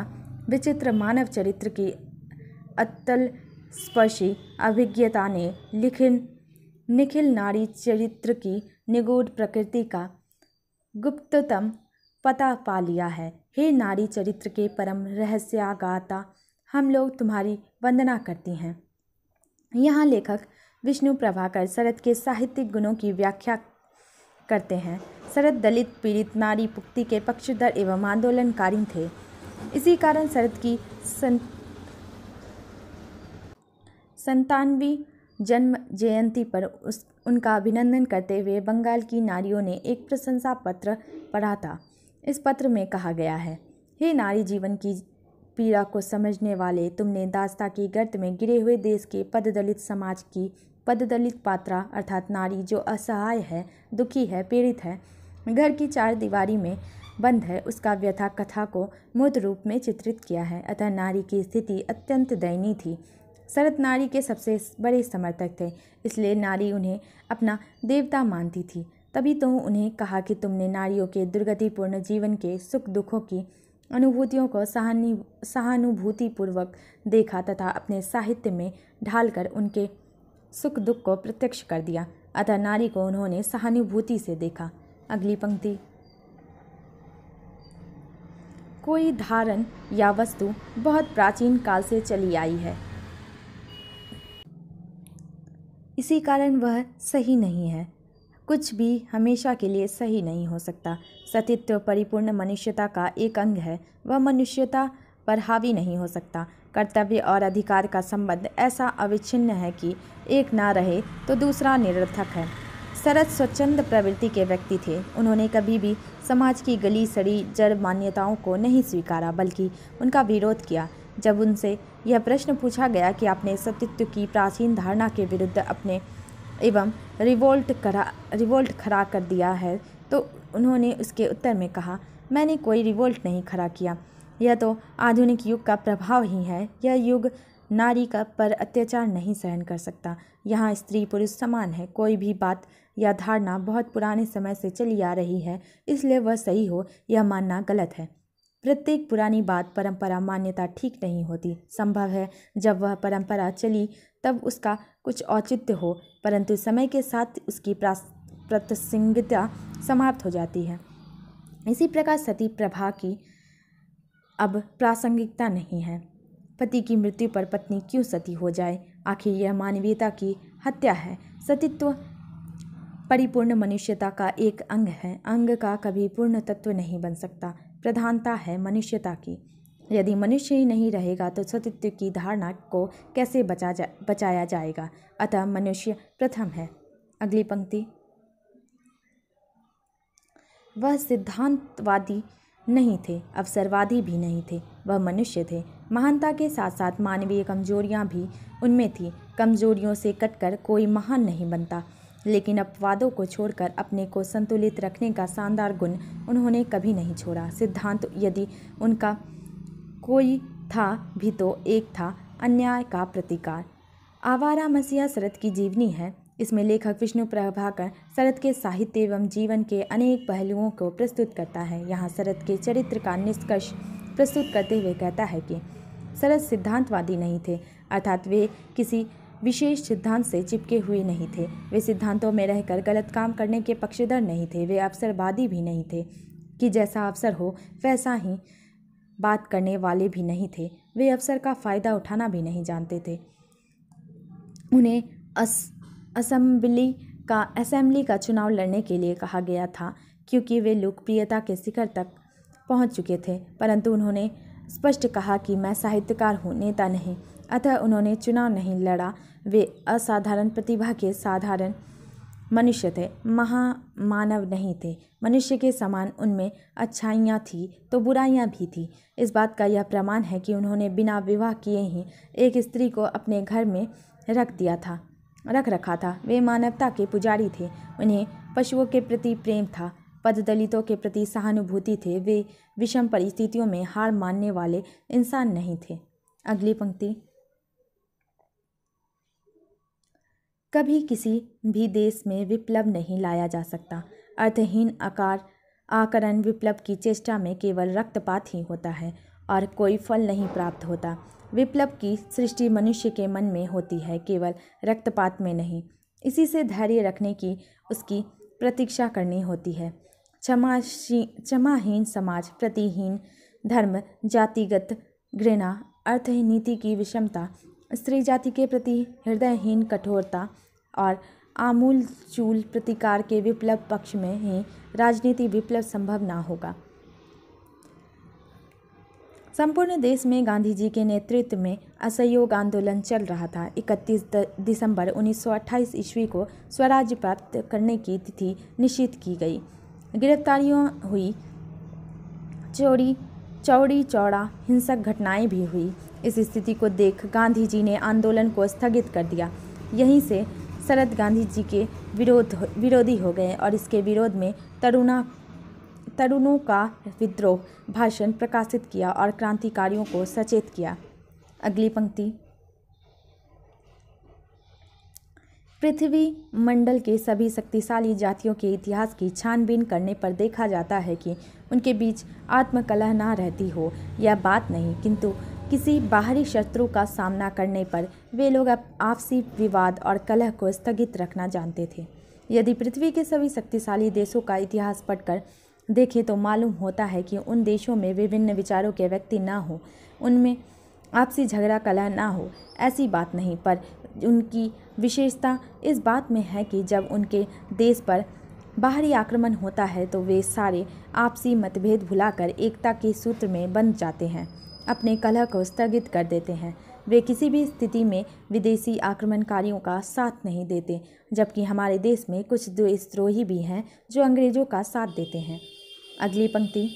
विचित्र मानव चरित्र की अतल स्पर्शी अभिज्ञता ने लिखिन निखिल नारी चरित्र की निगूढ़ प्रकृति का गुप्ततम पता पा लिया है हे नारी चरित्र के परम रहस्यागाता हम लोग तुम्हारी वंदना करती हैं यहाँ लेखक विष्णु प्रभाकर शरद के साहित्यिक गुणों की व्याख्या करते हैं शरद दलित पीड़ित नारी पुक्ति के पक्षधर एवं आंदोलनकारी थे इसी कारण शरद की सं संतानवी जन्म जयंती पर उस उनका अभिनंदन करते हुए बंगाल की नारियों ने एक प्रशंसा पत्र पढ़ा था इस पत्र में कहा गया है हे नारी जीवन की पीड़ा को समझने वाले तुमने दास्ता की गर्त में गिरे हुए देश के पद दलित समाज की पददलित पात्रा अर्थात नारी जो असहाय है दुखी है पीड़ित है घर की चार दीवारी में बंद है उसका व्यथा कथा को मूर्त रूप में चित्रित किया है अतः नारी की स्थिति अत्यंत दयनीय थी शरत नारी के सबसे बड़े समर्थक थे इसलिए नारी उन्हें अपना देवता मानती थी तभी तो उन्हें कहा कि तुमने नारियों के दुर्गतिपूर्ण जीवन के सुख दुखों की अनुभूतियों को सहानु सहानुभूतिपूर्वक देखा तथा अपने साहित्य में ढालकर उनके सुख दुख को प्रत्यक्ष कर दिया अतः नारी को उन्होंने सहानुभूति से देखा अगली पंक्ति कोई धारण या वस्तु बहुत प्राचीन काल से चली आई है इसी कारण वह सही नहीं है कुछ भी हमेशा के लिए सही नहीं हो सकता सतित्व परिपूर्ण मनुष्यता का एक अंग है वह मनुष्यता पर हावी नहीं हो सकता कर्तव्य और अधिकार का संबंध ऐसा अविच्छिन्न है कि एक ना रहे तो दूसरा निरर्थक है शरद स्वच्छंद प्रवृत्ति के व्यक्ति थे उन्होंने कभी भी समाज की गली सड़ी जड़ मान्यताओं को नहीं स्वीकारा बल्कि उनका विरोध किया जब उनसे यह प्रश्न पूछा गया कि आपने सतीत्व की प्राचीन धारणा के विरुद्ध अपने एवं रिवोल्ट करा रिवोल्ट खड़ा कर दिया है तो उन्होंने उसके उत्तर में कहा मैंने कोई रिवोल्ट नहीं खड़ा किया यह तो आधुनिक युग का प्रभाव ही है यह युग नारी का पर अत्याचार नहीं सहन कर सकता यहाँ स्त्री पुरुष समान है कोई भी बात या धारणा बहुत पुराने समय से चली आ रही है इसलिए वह सही हो यह मानना गलत है प्रत्येक पुरानी बात परंपरा मान्यता ठीक नहीं होती संभव है जब वह परंपरा चली तब उसका कुछ औचित्य हो परंतु समय के साथ उसकी प्रासंगिकता समाप्त हो जाती है इसी प्रकार सती प्रभा की अब प्रासंगिकता नहीं है पति की मृत्यु पर पत्नी क्यों सती हो जाए आखिर यह मानवीयता की हत्या है सतीत्व परिपूर्ण मनुष्यता का एक अंग है अंग का कभी पूर्ण तत्व नहीं बन सकता प्रधानता है मनुष्यता की यदि मनुष्य ही नहीं रहेगा तो स्वतित्व की धारणा को कैसे बचा जा बचाया जाएगा अतः मनुष्य प्रथम है अगली पंक्ति वह सिद्धांतवादी नहीं थे अवसरवादी भी नहीं थे वह मनुष्य थे महानता के साथ साथ मानवीय कमजोरियां भी उनमें थी कमजोरियों से कटकर कोई महान नहीं बनता लेकिन अपवादों को छोड़कर अपने को संतुलित रखने का शानदार गुण उन्होंने कभी नहीं छोड़ा सिद्धांत यदि उनका कोई था भी तो एक था अन्याय का प्रतिकार आवारा मसीहा शरद की जीवनी है इसमें लेखक विष्णु प्रभाकर शरद के साहित्य एवं जीवन के अनेक पहलुओं को प्रस्तुत करता है यहाँ शरद के चरित्र का निष्कर्ष प्रस्तुत करते हुए कहता है कि शरद सिद्धांतवादी नहीं थे अर्थात वे किसी विशेष सिद्धांत से चिपके हुए नहीं थे वे सिद्धांतों में रहकर गलत काम करने के पक्षधर नहीं थे वे अवसरवादी भी नहीं थे कि जैसा अवसर हो वैसा ही बात करने वाले भी नहीं थे वे अवसर का फ़ायदा उठाना भी नहीं जानते थे उन्हें अस असम्बली का असेंबली का चुनाव लड़ने के लिए कहा गया था क्योंकि वे लोकप्रियता के शिखर तक पहुंच चुके थे परंतु उन्होंने स्पष्ट कहा कि मैं साहित्यकार हूँ नेता नहीं अतः उन्होंने चुनाव नहीं लड़ा वे असाधारण प्रतिभा के साधारण मनुष्य थे महामानव नहीं थे मनुष्य के समान उनमें अच्छाइयाँ थी तो बुराइयाँ भी थी इस बात का यह प्रमाण है कि उन्होंने बिना विवाह किए ही एक स्त्री को अपने घर में रख दिया था रख रखा था वे मानवता के पुजारी थे उन्हें पशुओं के प्रति प्रेम था पद दलितों के प्रति सहानुभूति थे वे विषम परिस्थितियों में हार मानने वाले इंसान नहीं थे अगली पंक्ति कभी किसी भी देश में विप्लव नहीं लाया जा सकता अर्थहीन आकार आकरण विप्लव की चेष्टा में केवल रक्तपात ही होता है और कोई फल नहीं प्राप्त होता विप्लव की सृष्टि मनुष्य के मन में होती है केवल रक्तपात में नहीं इसी से धैर्य रखने की उसकी प्रतीक्षा करनी होती है क्षमाशी क्षमाहीन समाज प्रतिहीन धर्म जातिगत घृणा अर्थ नीति की विषमता स्त्री जाति के प्रति हृदयहीन कठोरता और आमूलचूल प्रतिकार के विप्लव पक्ष में ही राजनीति विप्लव संभव ना होगा संपूर्ण देश में गांधी जी के नेतृत्व में असहयोग आंदोलन चल रहा था 31 दिसंबर 1928 ईस्वी को स्वराज्य प्राप्त करने की तिथि निश्चित की गई गिरफ्तारियां हुई चोरी चौड़ी चौड़ा हिंसक घटनाएं भी हुई इस स्थिति को देख गांधी जी ने आंदोलन को स्थगित कर दिया यहीं से शरद गांधी जी के विरोध विरोधी हो गए और इसके विरोध में तरुणा तरुणों का विद्रोह भाषण प्रकाशित किया और क्रांतिकारियों को सचेत किया अगली पंक्ति पृथ्वी मंडल के सभी शक्तिशाली जातियों के इतिहास की छानबीन करने पर देखा जाता है कि उनके बीच आत्मकलह ना रहती हो यह बात नहीं किंतु किसी बाहरी शत्रु का सामना करने पर वे लोग आपसी विवाद और कलह को स्थगित रखना जानते थे यदि पृथ्वी के सभी शक्तिशाली देशों का इतिहास पढ़कर देखें तो मालूम होता है कि उन देशों में विभिन्न विचारों के व्यक्ति ना हो उनमें आपसी झगड़ा कलह ना हो ऐसी बात नहीं पर उनकी विशेषता इस बात में है कि जब उनके देश पर बाहरी आक्रमण होता है तो वे सारे आपसी मतभेद भुलाकर एकता के सूत्र में बंध जाते हैं अपने कला को स्थगित कर देते हैं वे किसी भी स्थिति में विदेशी आक्रमणकारियों का साथ नहीं देते जबकि हमारे देश में कुछ देशद्रोही भी हैं जो अंग्रेज़ों का साथ देते हैं अगली पंक्ति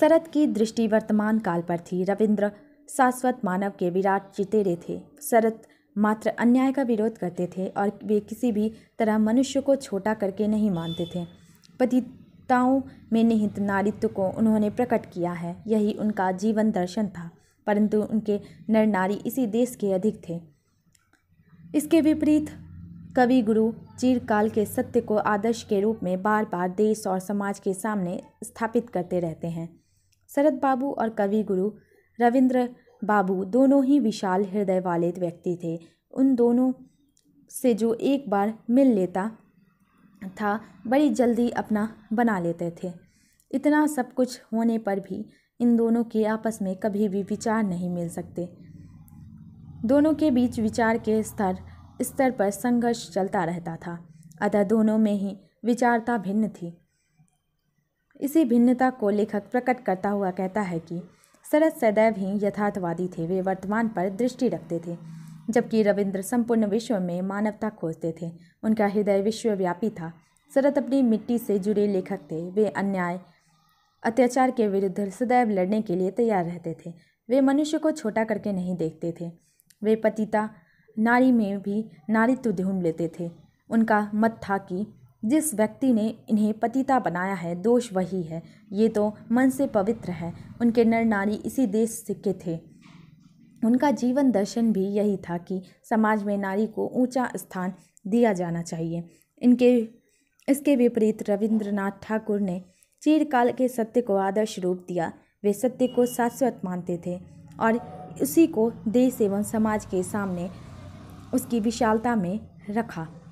शरद की दृष्टि वर्तमान काल पर थी रविंद्र शाश्वत मानव के विराट चितेरे थे शरद मात्र अन्याय का विरोध करते थे और वे किसी भी तरह मनुष्य को छोटा करके नहीं मानते थे पति विविधताओं में निहित नारित्व को उन्होंने प्रकट किया है यही उनका जीवन दर्शन था परंतु उनके नर नारी इसी देश के अधिक थे इसके विपरीत कवि गुरु चीरकाल के सत्य को आदर्श के रूप में बार बार देश और समाज के सामने स्थापित करते रहते हैं शरद बाबू और कवि गुरु रविंद्र बाबू दोनों ही विशाल हृदय वाले व्यक्ति थे उन दोनों से जो एक बार मिल लेता था बड़ी जल्दी अपना बना लेते थे इतना सब कुछ होने पर भी इन दोनों के आपस में कभी भी विचार नहीं मिल सकते दोनों के बीच विचार के स्तर स्तर पर संघर्ष चलता रहता था अतः दोनों में ही विचारता भिन्न थी इसी भिन्नता को लेखक प्रकट करता हुआ कहता है कि शरद सदैव ही यथार्थवादी थे वे वर्तमान पर दृष्टि रखते थे जबकि रविंद्र संपूर्ण विश्व में मानवता खोजते थे उनका हृदय विश्वव्यापी था शरद अपनी मिट्टी से जुड़े लेखक थे वे अन्याय अत्याचार के विरुद्ध सदैव लड़ने के लिए तैयार रहते थे वे मनुष्य को छोटा करके नहीं देखते थे वे पतिता नारी में भी नारीत्व ढूंढ लेते थे उनका मत था कि जिस व्यक्ति ने इन्हें पतिता बनाया है दोष वही है ये तो मन से पवित्र है उनके नर नारी इसी देश सिक्के थे उनका जीवन दर्शन भी यही था कि समाज में नारी को ऊँचा स्थान दिया जाना चाहिए इनके इसके विपरीत रविंद्रनाथ ठाकुर ने चिरकाल के सत्य को आदर्श रूप दिया वे सत्य को शाश्वत मानते थे और उसी को देश एवं समाज के सामने उसकी विशालता में रखा